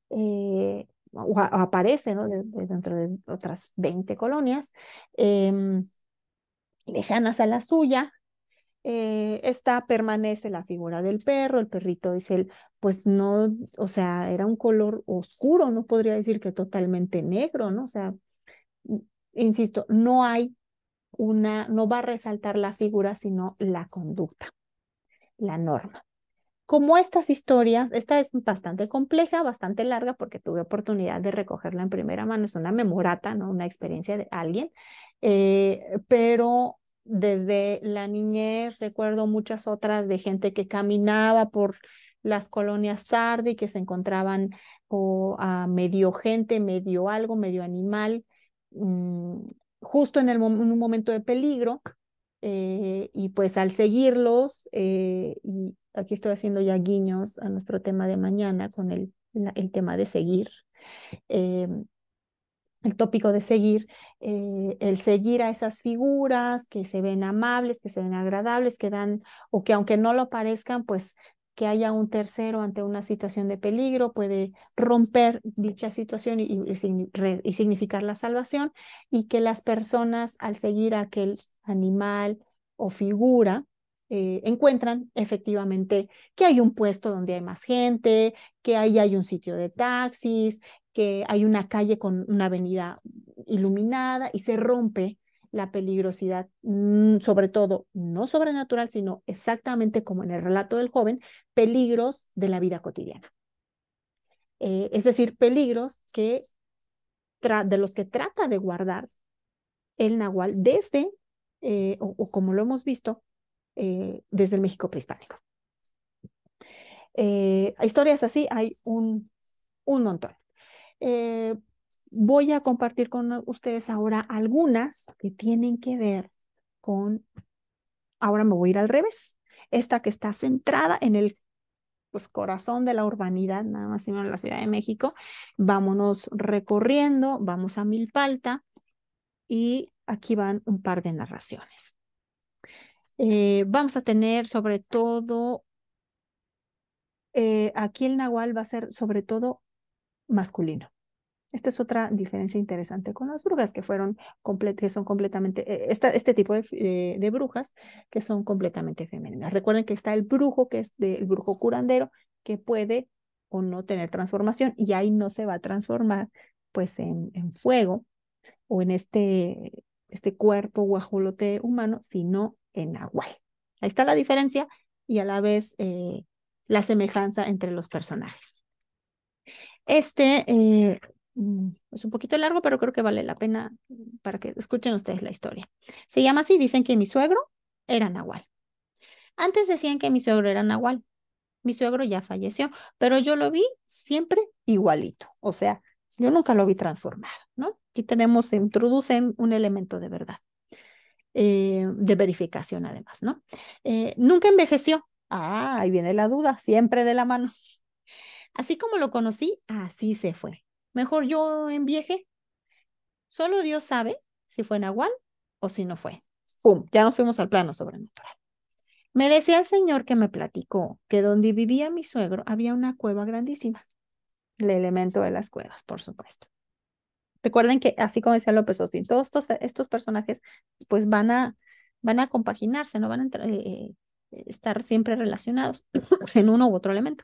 Eh, o, aparece, ¿no? dentro de otras 20 colonias. Em, lejanas a la suya, eh, esta permanece la figura del perro, el perrito es el pues no, o sea, era un color oscuro, no podría decir que totalmente negro, ¿no? O sea, mm, insisto, no hay una, no va a resaltar la figura, sino la conducta, la norma. Como estas historias, esta es bastante compleja, bastante larga, porque tuve oportunidad de recogerla en primera mano, es una memorata, ¿no? Una experiencia de alguien, eh, pero desde la niñez recuerdo muchas otras de gente que caminaba por las colonias tarde y que se encontraban oh, a medio gente, medio algo, medio animal, mm, justo en, un momento de peligro. Eh, y pues al seguirlos, eh, y aquí estoy haciendo ya guiños a nuestro tema de mañana con el, el tema de seguir, em, el tópico de seguir, eh, el seguir a esas figuras que se ven amables, que se ven agradables, que dan, o que aunque no lo parezcan, pues que haya un tercero ante una situación de peligro puede romper dicha situación y, significar la salvación, y que las personas al seguir a aquel animal o figura, eh, encuentran efectivamente que hay un puesto donde hay más gente, que ahí hay un sitio de taxis, que hay una calle con una avenida iluminada y se rompe la peligrosidad, mm, sobre todo, no sobrenatural, sino exactamente como en el relato del joven, peligros de la vida cotidiana. Eh, es decir, peligros que de los que trata de guardar el nahual desde, eh, o, como lo hemos visto, eh, desde el México prehispánico. historias así hay un, un montón. Eh, voy a compartir con ustedes ahora algunas que tienen que ver con, ahora me voy a ir al revés, esta que está centrada en el pues, corazón de la urbanidad, nada más sino en la Ciudad de México. Vámonos recorriendo, vamos a Milpalta y aquí van un par de narraciones. Eh, vamos a tener sobre todo, eh, aquí el nahual va a ser sobre todo masculino. Esta es otra diferencia interesante con las brujas, que, fueron que son completamente, eh, esta, este tipo eh, de, brujas, que son completamente femeninas. Recuerden que está el brujo, que es el brujo curandero, que puede o no tener transformación, y ahí no se va a transformar pues en, en fuego o en este, este cuerpo guajolote humano, sino en agua. Ahí está la diferencia y a la vez eh, la semejanza entre los personajes. Este Mm, es un poquito largo, pero creo que vale la pena para que escuchen ustedes la historia. Se llama así, dicen que mi suegro era nahual. Antes decían que mi suegro era nahual. Mi suegro ya falleció, pero yo lo vi siempre igualito. O sea, yo nunca lo vi transformado, ¿no? Aquí tenemos, se introducen un elemento de verdad, eh, de verificación además, ¿no? Eh, nunca envejeció. Ah, ahí viene la duda, siempre de la mano. Así como lo conocí, así se fue mejor yo envieje. Solo Dios sabe si fue Nahual o si no fue. ¡Pum! Ya nos fuimos al plano sobrenatural. Me decía el señor que me platicó que donde vivía mi suegro había una cueva grandísima. El elemento de las cuevas, por supuesto. Recuerden que, así como decía López Ostin, todos estos, estos personajes pues van a, van a compaginarse, no van a eh, eh, estar siempre relacionados en uno u otro elemento.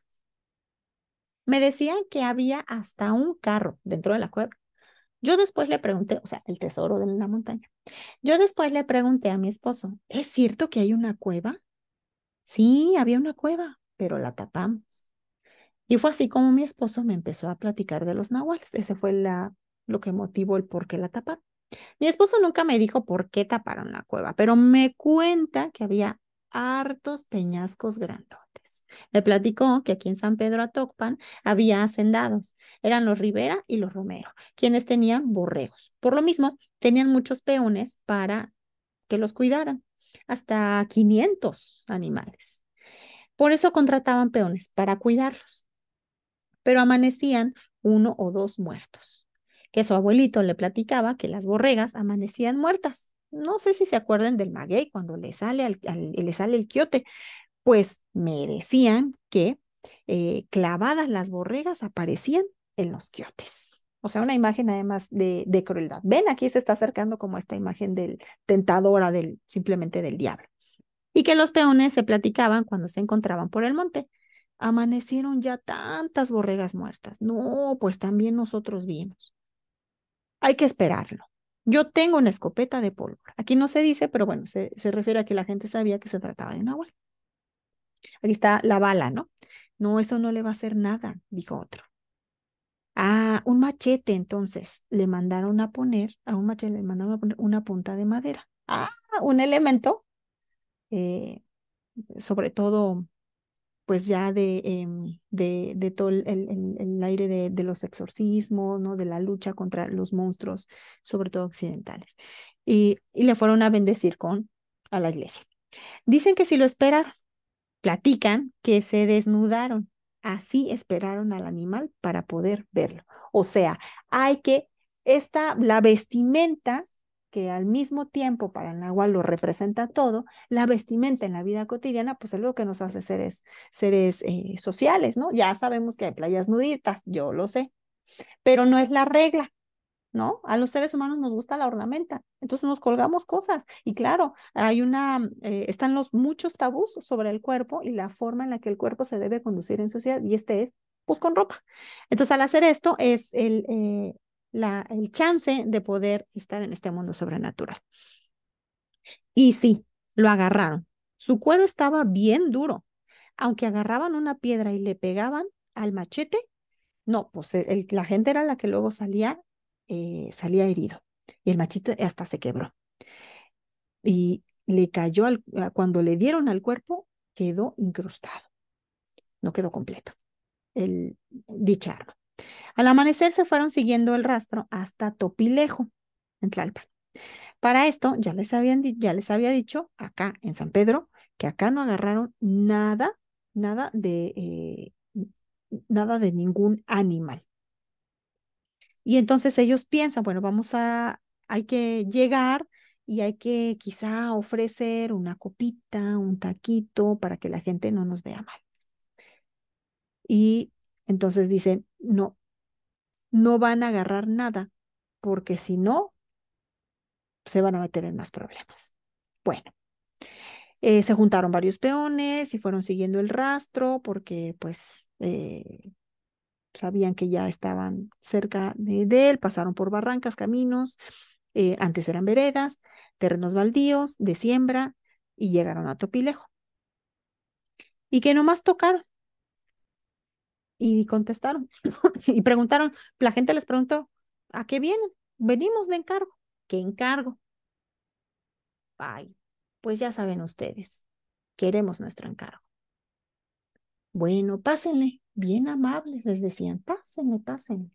Me decían que había hasta un carro dentro de la cueva. Yo después le pregunté, o sea, el tesoro de la montaña. Yo después le pregunté a mi esposo, ¿es cierto que hay una cueva? Sí, había una cueva, pero la tapamos. Y fue así como mi esposo me empezó a platicar de los nahuales. Ese fue lo que motivó el por qué la taparon. Mi esposo nunca me dijo por qué taparon la cueva, pero me cuenta que había hartos peñascos grandotes. Le platicó que aquí en San Pedro Atocpan había hacendados, eran los Rivera y los Romero, quienes tenían borregos. Por lo mismo, tenían muchos peones para que los cuidaran, hasta 500 animales. Por eso contrataban peones, para cuidarlos. Pero amanecían uno o dos muertos, que su abuelito le platicaba que las borregas amanecían muertas no sé si se acuerdan del maguey cuando le sale, al, le sale el quiote, pues merecían que eh, clavadas las borregas aparecían en los quiotes. O sea, una imagen además de, de, crueldad. Ven, aquí se está acercando como esta imagen del tentadora, del, simplemente del diablo. Y que los peones se platicaban cuando se encontraban por el monte. Amanecieron ya tantas borregas muertas. No, pues también nosotros vimos. Hay que esperarlo. Yo tengo una escopeta de pólvora. Aquí no se dice, pero bueno, se, refiere a que la gente sabía que se trataba de un agua. Aquí está la bala, ¿no? No, eso no le va a hacer nada, dijo otro. Ah, un machete, entonces. Le mandaron a poner, a un machete le mandaron a poner una punta de madera. Ah, un elemento, eh, sobre todo pues ya em, de, de, todo el, aire de, los exorcismos, ¿no? de la lucha contra los monstruos, sobre todo occidentales. Y, le fueron a bendecir con a la iglesia. Dicen que si lo esperan, platican que se desnudaron. Así esperaron al animal para poder verlo. O sea, hay que, esta, la vestimenta que al mismo tiempo para el nahual lo representa todo, la vestimenta en la vida cotidiana, pues es lo que nos hace seres, seres eh, sociales, ¿no? Ya sabemos que hay playas nuditas, yo lo sé, pero no es la regla. ¿No? A los seres humanos nos gusta la ornamenta, entonces nos colgamos cosas. Y claro, hay una, eh, están los muchos tabús sobre el cuerpo y la forma en la que el cuerpo se debe conducir en sociedad, y este es, pues con ropa. Entonces, al hacer esto, es el, eh, el chance de poder estar en este mundo sobrenatural. Y sí, lo agarraron. Su cuero estaba bien duro. Aunque agarraban una piedra y le pegaban al machete, no, pues e, la gente era la que luego salía, eh, salía herido. Y el machete hasta se quebró. Y le cayó, al, cuando le dieron al cuerpo, quedó incrustado. No quedó completo el dicha arma. Al amanecer se fueron siguiendo el rastro hasta Topilejo, en Tlalpan. Para esto, ya les, habían, ya les había dicho acá en San Pedro que acá no agarraron nada, nada de, eh, nada de ningún animal. Y entonces ellos piensan, bueno, vamos a, hay que llegar y hay que quizá ofrecer una copita, un taquito para que la gente no nos vea mal. Y entonces dicen, no, no van a agarrar nada, porque si no, se van a meter en más problemas. Bueno, eh, se juntaron varios peones y fueron siguiendo el rastro porque pues eh, sabían que ya estaban cerca de, él, pasaron por barrancas, caminos, eh, antes eran veredas, terrenos baldíos, de siembra y llegaron a Topilejo. Y que nomás tocaron y contestaron y preguntaron, la gente les preguntó, ¿a qué vienen? Venimos de encargo. ¿Qué encargo? Ay, pues ya saben ustedes, queremos nuestro encargo. Bueno, pásenle, bien amables, les decían, pásenle, pásenle.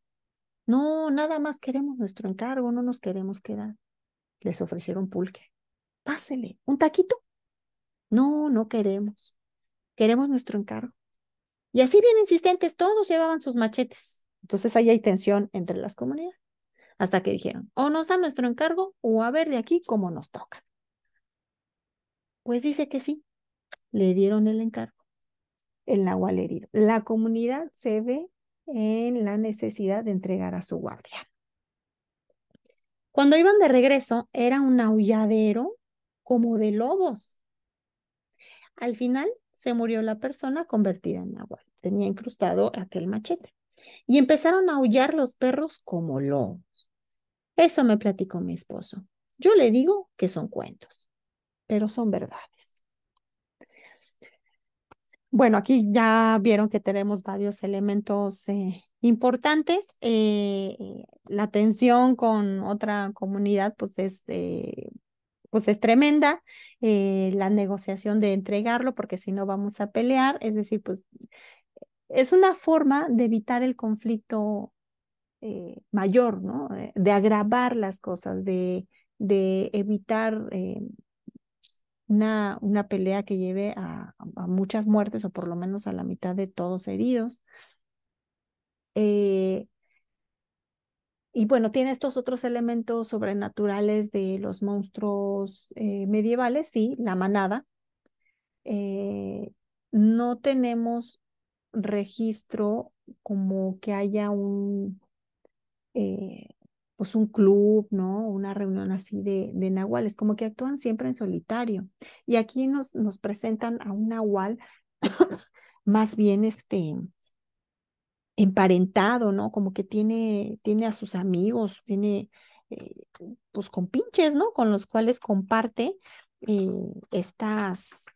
No, nada más queremos nuestro encargo, no nos queremos quedar. Les ofrecieron pulque. Pásenle, un taquito. No, no queremos. Queremos nuestro encargo. Y así bien insistentes, todos llevaban sus machetes. Entonces ahí hay tensión entre las comunidades. Hasta que dijeron, o nos da nuestro encargo o a ver de aquí cómo nos toca. Pues dice que sí, le dieron el encargo. El nahual herido. La comunidad se ve en la necesidad de entregar a su guardia. Cuando iban de regreso, era un aulladero como de lobos. Al final, se murió la persona convertida en agua. Tenía incrustado aquel machete. Y empezaron a aullar los perros como lobos. Eso me platicó mi esposo. Yo le digo que son cuentos, pero son verdades. Bueno, aquí ya vieron que tenemos varios elementos eh, importantes. Eh, eh, la tensión con otra comunidad, pues es pues es tremenda eh, la negociación de entregarlo porque si no vamos a pelear, es decir, pues es una forma de evitar el conflicto eh, mayor, ¿no? Eh, de agravar las cosas, de, de evitar una, una, pelea que lleve a, muchas muertes o por lo menos a la mitad de todos heridos y bueno, tiene estos otros elementos sobrenaturales de los monstruos eh, medievales, sí, la manada. Eh, no tenemos registro como que haya un, eh, pues un club, ¿no? Una reunión así de, nahuales, como que actúan siempre en solitario. Y aquí nos, nos presentan a un nahual más bien este, emparentado, ¿no? Como que tiene, tiene a sus amigos, tiene eh, pues compinches, ¿no? Con los cuales comparte eh, estas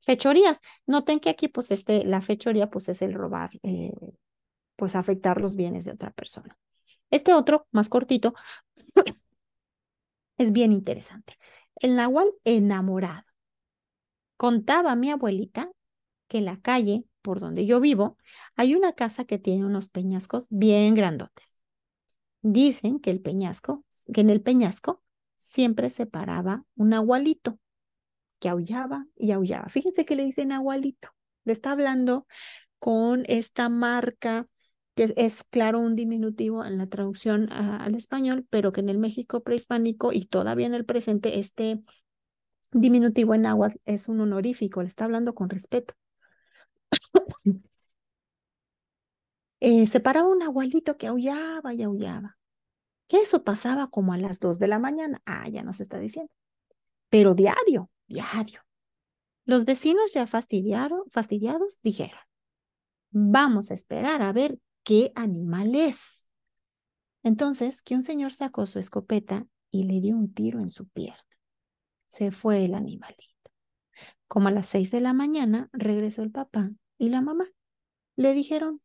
fechorías. Noten que aquí pues este, la fechoría pues es el robar, eh, pues afectar los bienes de otra persona. Este otro, más cortito, es bien interesante. El nahual enamorado. Contaba mi abuelita que la calle por donde yo vivo, hay una casa que tiene unos peñascos bien grandotes. Dicen que el peñasco, que en el peñasco siempre se paraba un agualito que aullaba y aullaba. Fíjense que le dicen agualito. Le está hablando con esta marca que es, claro un diminutivo en la traducción ah, al español, pero que en el México prehispánico y todavía en el presente este diminutivo en agua es un honorífico, le está hablando con respeto. Eh, se paraba un agualito que aullaba y aullaba. Que eso pasaba como a las 2 de la mañana. Ah, ya nos está diciendo. Pero diario, diario. Los vecinos ya fastidiaron, fastidiados dijeron, vamos a esperar a ver qué animal es. Entonces, que un señor sacó su escopeta y le dio un tiro en su pierna. Se fue el animalito. Como a las seis de la mañana regresó el papá y la mamá. Le dijeron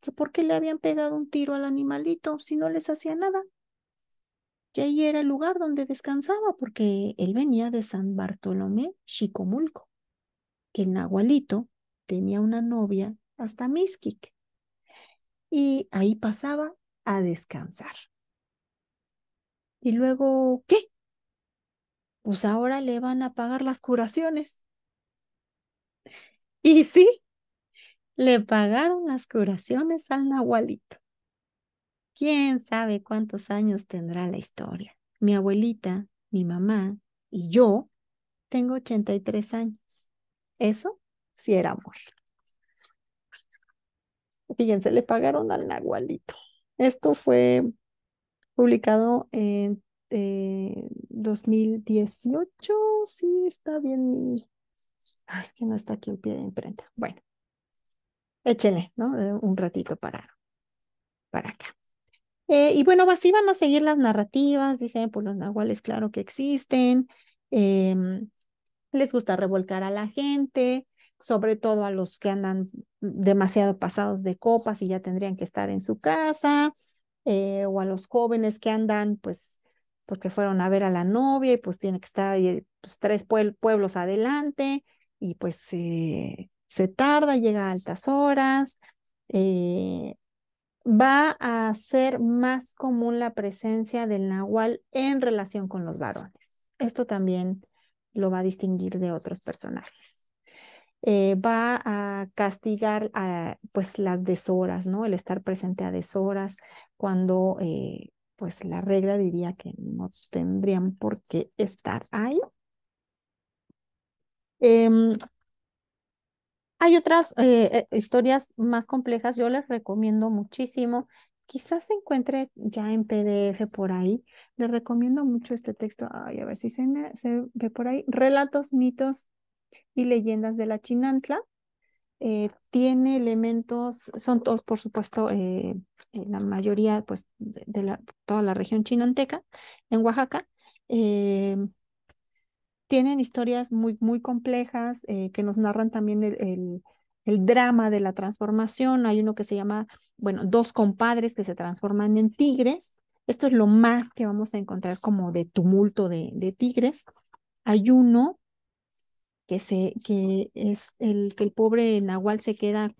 que por qué le habían pegado un tiro al animalito si no les hacía nada. Que ahí era el lugar donde descansaba porque él venía de San Bartolomé, Chicomulco. Que el nahualito tenía una novia hasta Mixquic. Y ahí pasaba a descansar. Y luego, ¿qué? Pues ahora le van a pagar las curaciones. Y sí, le pagaron las curaciones al nahualito. ¿Quién sabe cuántos años tendrá la historia? Mi abuelita, mi mamá y yo tengo 83 años. Eso sí era amor. Fíjense, le pagaron al nahualito. Esto fue publicado en 2018. Eh, sí, está bien. Ah, es que no está aquí el pie de imprenta. Bueno, échenle ¿no? Eh, un ratito para, para acá. Eh, y bueno, así van a seguir las narrativas, dicen, pues los nahuales claro que existen, em, les gusta revolcar a la gente, sobre todo a los que andan demasiado pasados de copas y ya tendrían que estar en su casa, eh, o a los jóvenes que andan pues porque fueron a ver a la novia y pues tiene que estar pues, tres pueblos adelante y pues se tarda, llega a altas horas, eh, va a ser más común la presencia del nahual en relación con los varones. Esto también lo va a distinguir de otros personajes. Eh, va a castigar a, ah, pues las deshoras, ¿no? El estar presente a deshoras cuando eh, pues la regla diría que no tendrían por qué estar ahí. Em, hay otras eh, eh, historias más complejas, yo les recomiendo muchísimo. Quizás se encuentre ya en PDF por ahí. Les recomiendo mucho este texto. a ver si se, ve por ahí. Relatos, mitos y leyendas de la Chinantla. Eh, tiene elementos, son todos, por supuesto, la mayoría, pues, de, la, toda la región chinanteca, en Oaxaca tienen historias muy, muy complejas eh, que nos narran también el, el, drama de la transformación. Hay uno que se llama, bueno, dos compadres que se transforman en tigres. Esto es lo más que vamos a encontrar como de tumulto de, tigres. Hay uno que, se, que es el que el pobre Nahual se queda,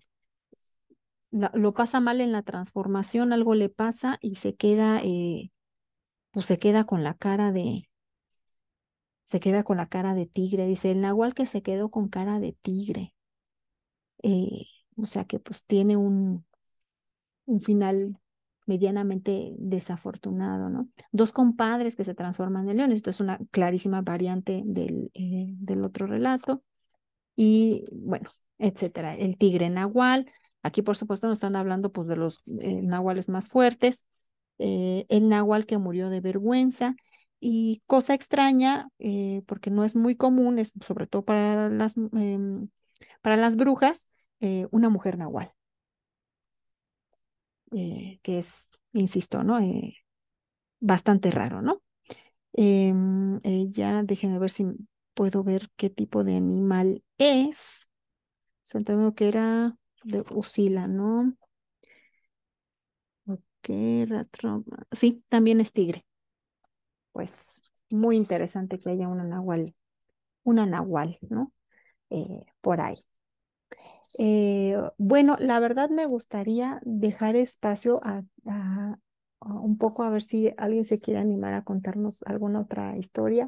lo pasa mal en la transformación, algo le pasa y se queda, eh, pues se queda con la cara de, se queda con la cara de tigre, dice el nahual que se quedó con cara de tigre. Eh, o sea que pues tiene un, un final medianamente desafortunado, ¿no? Dos compadres que se transforman en leones, esto es una clarísima variante del, eh, del otro relato, y bueno, etcétera, el tigre nahual, aquí por supuesto nos están hablando pues de los eh, nahuales más fuertes, el nahual que murió de vergüenza, y cosa extraña, eh, porque no es muy común, es sobre todo para las, em, para las brujas, eh, una mujer nahual, eh, que es, insisto, ¿no? bastante raro, ¿no? Em, ella déjenme ver si puedo ver qué tipo de animal es. Se que era de Usila, ¿no? Ok, rastro. Sí, también es tigre pues muy interesante que haya una nahual, una nahual, ¿no? Eh, por ahí. Eh, bueno, la verdad me gustaría dejar espacio a, un poco a ver si alguien se quiere animar a contarnos alguna otra historia,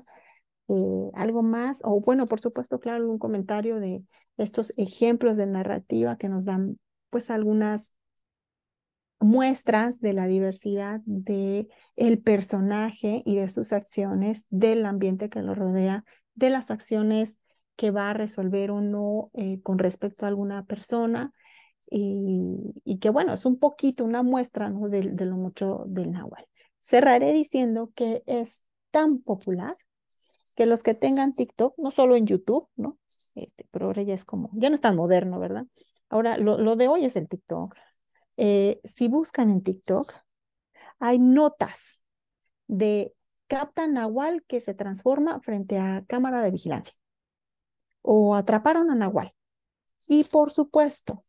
eh, algo más, o bueno, por supuesto, claro, algún comentario de estos ejemplos de narrativa que nos dan pues algunas muestras de la diversidad de el personaje y de sus acciones, del ambiente que lo rodea, de las acciones que va a resolver o no eh, con respecto a alguna persona. Y, que bueno, es un poquito una muestra ¿no? de, de, lo mucho del Nahual Cerraré diciendo que es tan popular que los que tengan TikTok, no solo en YouTube, ¿no? Este, pero ahora ya es como, ya no es tan moderno, ¿verdad? Ahora, lo, lo de hoy es el TikTok, eh, si buscan en TikTok, hay notas de captan Nahual que se transforma frente a cámara de vigilancia o atraparon a Nahual. Y por supuesto,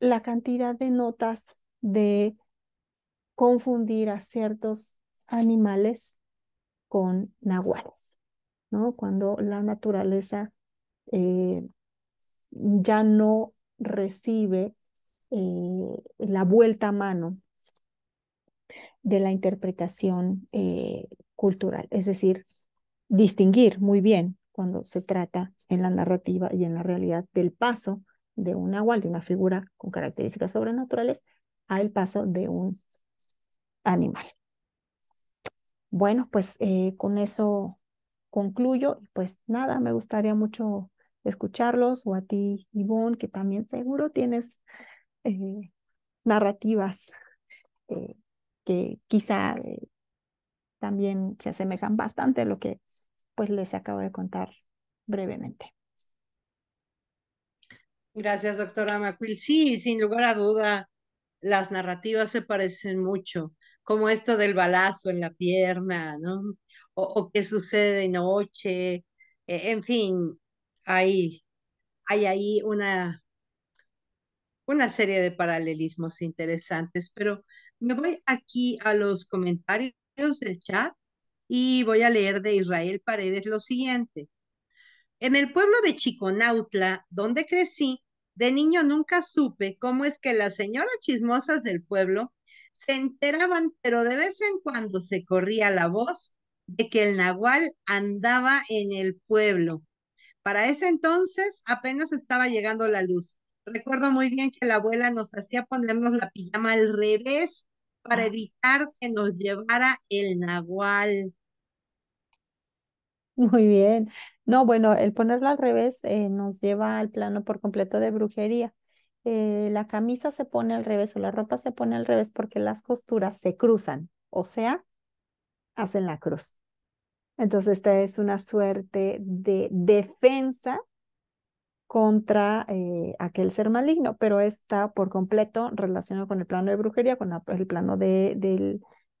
la cantidad de notas de confundir a ciertos animales con nahuales, ¿no? Cuando la naturaleza eh, ya no recibe eh, la vuelta a mano de la interpretación eh, cultural, es decir, distinguir muy bien cuando se trata en la narrativa y en la realidad del paso de un agua, de una figura con características sobrenaturales, al paso de un animal. Bueno, pues eh, con eso concluyo. Pues nada, me gustaría mucho escucharlos, o a ti, Ivonne, que también seguro tienes eh, narrativas eh, que quizá eh, también se asemejan bastante a lo que pues les acabo de contar brevemente. Gracias, doctora Macuil. Sí, sin lugar a duda, las narrativas se parecen mucho, como esto del balazo en la pierna, ¿no? O, o qué sucede de noche, e, en fin, hay, hay ahí una, una serie de paralelismos interesantes, pero me voy aquí a los comentarios del chat y voy a leer de Israel Paredes lo siguiente. En el pueblo de Chiconautla, donde crecí, de niño nunca supe cómo es que las señoras chismosas del pueblo se enteraban, pero de vez en cuando se corría la voz de que el nahual andaba en el pueblo para ese entonces apenas estaba llegando la luz. Recuerdo muy bien que la abuela nos hacía ponernos la pijama al revés para ah. evitar que nos llevara el nahual. Muy bien. No, bueno, el ponerla al revés eh, nos lleva al plano por completo de brujería. Eh, la camisa se pone al revés o la ropa se pone al revés porque las costuras se cruzan, o sea, hacen la cruz. Entonces, esta es una suerte de defensa contra eh, aquel ser maligno, pero está por completo relacionado con el plano de brujería, con el plano del,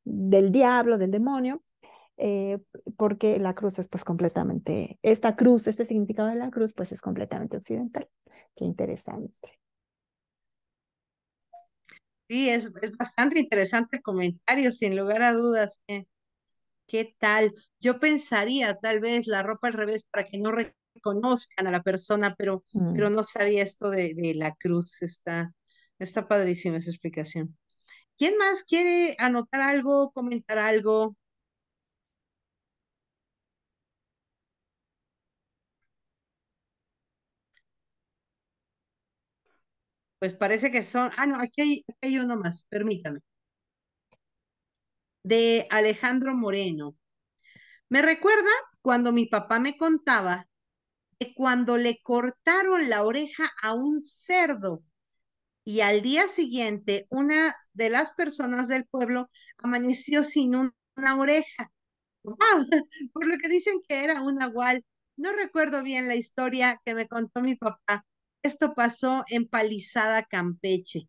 del, diablo, del demonio, eh, porque la cruz es pues completamente, esta cruz, este significado de la cruz pues es completamente occidental. Qué interesante. Sí, es, es bastante interesante el comentario, sin lugar a dudas. Eh. ¿Qué tal? Yo pensaría tal vez la ropa al revés para que no reconozcan a la persona, pero, mm. pero no sabía esto de, la cruz. Está, está padrísima esa explicación. ¿Quién más quiere anotar algo, comentar algo? Pues parece que son. Ah, no, aquí hay, aquí hay uno más, permítame de Alejandro Moreno. Me recuerda cuando mi papá me contaba que cuando le cortaron la oreja a un cerdo y al día siguiente una de las personas del pueblo amaneció sin una oreja. Por lo que dicen que era un agual. No recuerdo bien la historia que me contó mi papá. Esto pasó en Palizada, Campeche.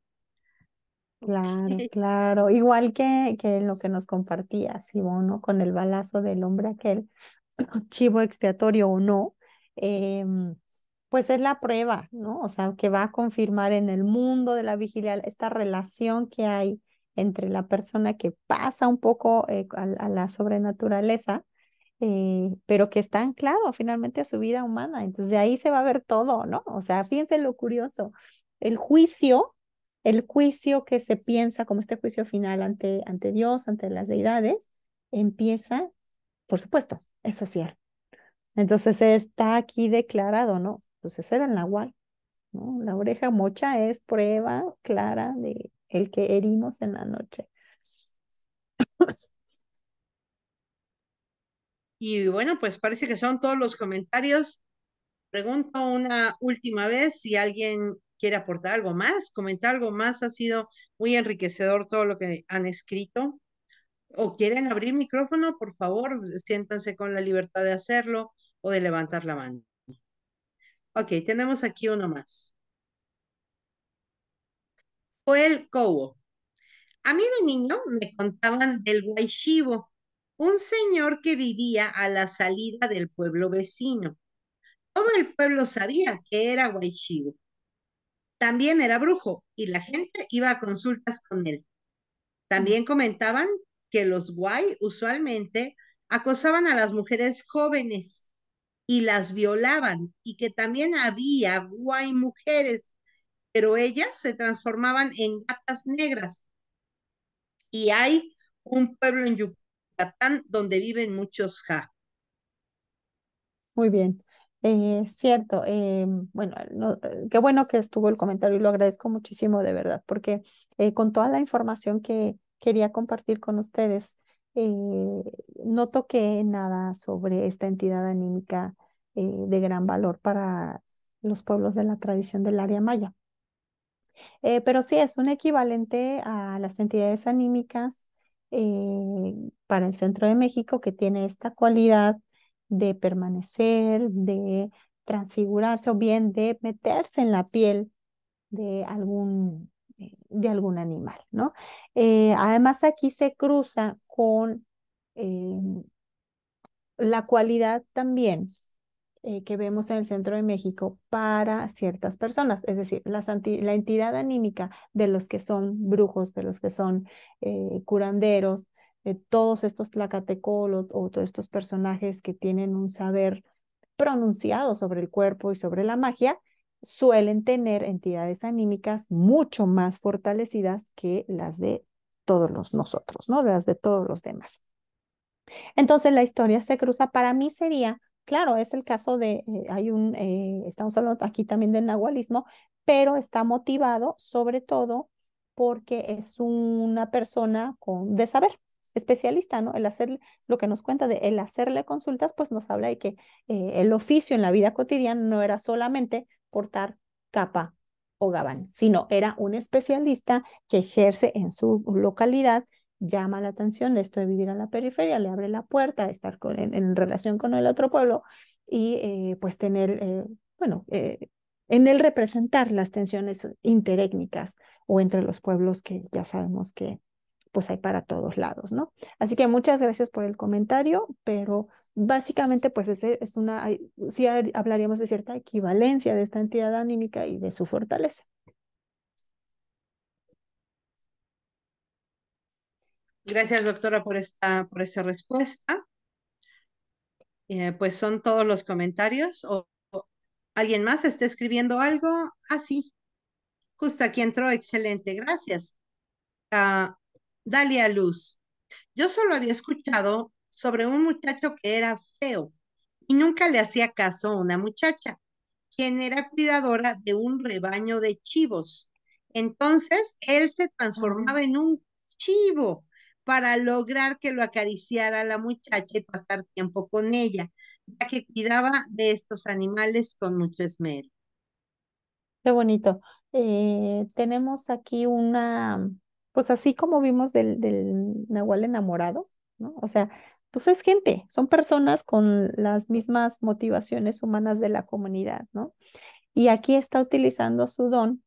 Claro, claro. Igual que, que lo que nos compartías, no con el balazo del hombre aquel, chivo expiatorio o no, em, pues es la prueba, ¿no? O sea, que va a confirmar en el mundo de la vigilia esta relación que hay entre la persona que pasa un poco eh, a, la sobrenaturaleza, eh, pero que está anclado finalmente a su vida humana. Entonces de ahí se va a ver todo, ¿no? O sea, fíjense lo curioso. El juicio el juicio que se piensa como este juicio final ante, ante Dios, ante las deidades, empieza, por supuesto, es social. Entonces está aquí declarado, ¿no? Entonces, pues era el La oreja mocha es prueba clara de el que herimos en la noche. Y bueno, pues parece que son todos los comentarios. Pregunto una última vez si alguien quiere aportar algo más, comentar algo más. Ha sido muy enriquecedor todo lo que han escrito. O quieren abrir micrófono, por favor, siéntanse con la libertad de hacerlo o de levantar la mano. Ok, tenemos aquí uno más. Fue el Cobo. A mí de niño me contaban del Guaychivo, un señor que vivía a la salida del pueblo vecino. Todo el pueblo sabía que era Guaychivo también era brujo y la gente iba a consultas con él. También comentaban que los guay usualmente acosaban a las mujeres jóvenes y las violaban y que también había guay mujeres, pero ellas se transformaban en gatas negras. Y hay un pueblo en Yucatán donde viven muchos ja. Muy bien. Eh, cierto, eh, bueno, eh, qué bueno que estuvo el comentario y lo agradezco muchísimo de verdad, porque con toda la información que quería compartir con ustedes, no toqué nada sobre esta entidad anímica de gran valor para los pueblos de la tradición del área maya. pero sí es un equivalente a las entidades anímicas para el centro de México que tiene esta cualidad de permanecer, de transfigurarse o bien de meterse en la piel de algún, eh, de algún animal, ¿no? Eh, además aquí se cruza con eh, la cualidad también que vemos en el centro de México para ciertas personas, es decir, la entidad anímica de los que son brujos, de los que son curanderos, todos estos tlacatecolos o todos estos personajes que tienen un saber pronunciado sobre el cuerpo y sobre la magia, suelen tener entidades anímicas mucho más fortalecidas que las de todos los nosotros, ¿no? Las de todos los demás. Entonces la historia se cruza. Para mí sería, claro, es el caso de, eh, hay un, eh, estamos hablando aquí también del nahualismo, pero está motivado sobre todo porque es una persona con, de saber, especialista, ¿no? El hacer, lo que nos cuenta de el hacerle consultas, pues nos habla de que eh, el oficio en la vida cotidiana no era solamente portar capa o gabán, sino era un especialista que ejerce en su localidad llama la atención de esto de vivir en la periferia, le abre la puerta de estar en, relación con el otro pueblo y eh, pues tener, eh, bueno, en el representar las tensiones interétnicas o entre los pueblos que ya sabemos que pues hay para todos lados, ¿no? Así que muchas gracias por el comentario, pero básicamente pues ese es una, sí hablaríamos de cierta equivalencia de esta entidad anímica y de su fortaleza. Gracias, doctora, por esta, por esa respuesta. Eh, pues son todos los comentarios. O, alguien más está escribiendo algo. Ah, sí. Justo aquí entró. Excelente. Gracias. Ah, dale a luz. Yo solo había escuchado sobre un muchacho que era feo y nunca le hacía caso a una muchacha, quien era cuidadora de un rebaño de chivos. Entonces él se transformaba en un chivo para lograr que lo acariciara la muchacha y pasar tiempo con ella, ya que cuidaba de estos animales con mucho esmero. Qué bonito. Eh, tenemos aquí una, pues así como vimos del, del Nahual enamorado, ¿no? O sea, pues es gente, son personas con las mismas motivaciones humanas de la comunidad, ¿no? Y aquí está utilizando su don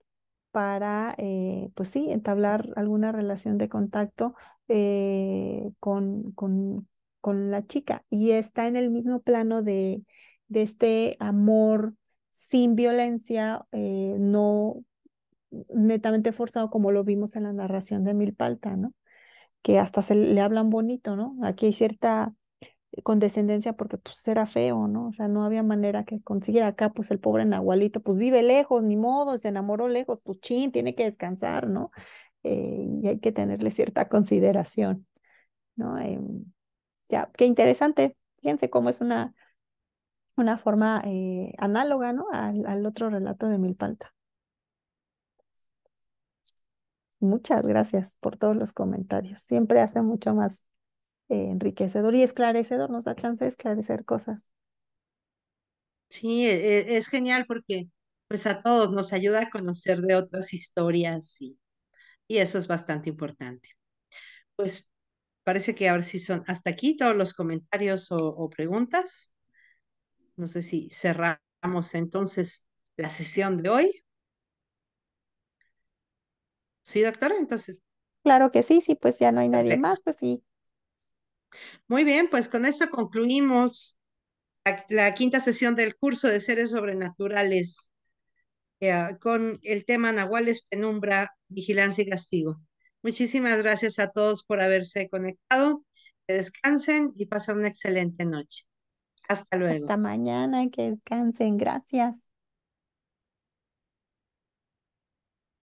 para, eh, pues sí, entablar alguna relación de contacto eh, con, con, con, la chica. Y está en el mismo plano de, de este amor sin violencia, eh, no netamente forzado como lo vimos en la narración de Milpalta, ¿no? Que hasta se le hablan bonito, ¿no? Aquí hay cierta condescendencia porque pues era feo, ¿no? O sea, no había manera que consiguiera acá, pues el pobre Nahualito, pues vive lejos, ni modo, se enamoró lejos, pues chin, tiene que descansar, ¿no? Eh, y hay que tenerle cierta consideración, ¿no? Em, ya, qué interesante, fíjense cómo es una, una forma eh, análoga, ¿no? Al, al, otro relato de Milpalta. Muchas gracias por todos los comentarios. Siempre hace mucho más eh, enriquecedor y esclarecedor, nos da chance de esclarecer cosas. Sí, e, e, es, genial porque pues a todos nos ayuda a conocer de otras historias y, y eso es bastante importante. Pues parece que ahora sí son hasta aquí todos los comentarios o preguntas. No sé si cerramos entonces la sesión de hoy. ¿Sí, doctora? Entonces. Claro que sí, sí, pues ya no hay nadie más, pues sí. Muy bien, pues con esto concluimos la, quinta sesión del curso de seres sobrenaturales eh, con el tema Nahuales, penumbra, vigilancia y castigo. Muchísimas gracias a todos por haberse conectado. Que descansen y pasen una excelente noche. Hasta luego. Hasta mañana, que descansen. Gracias.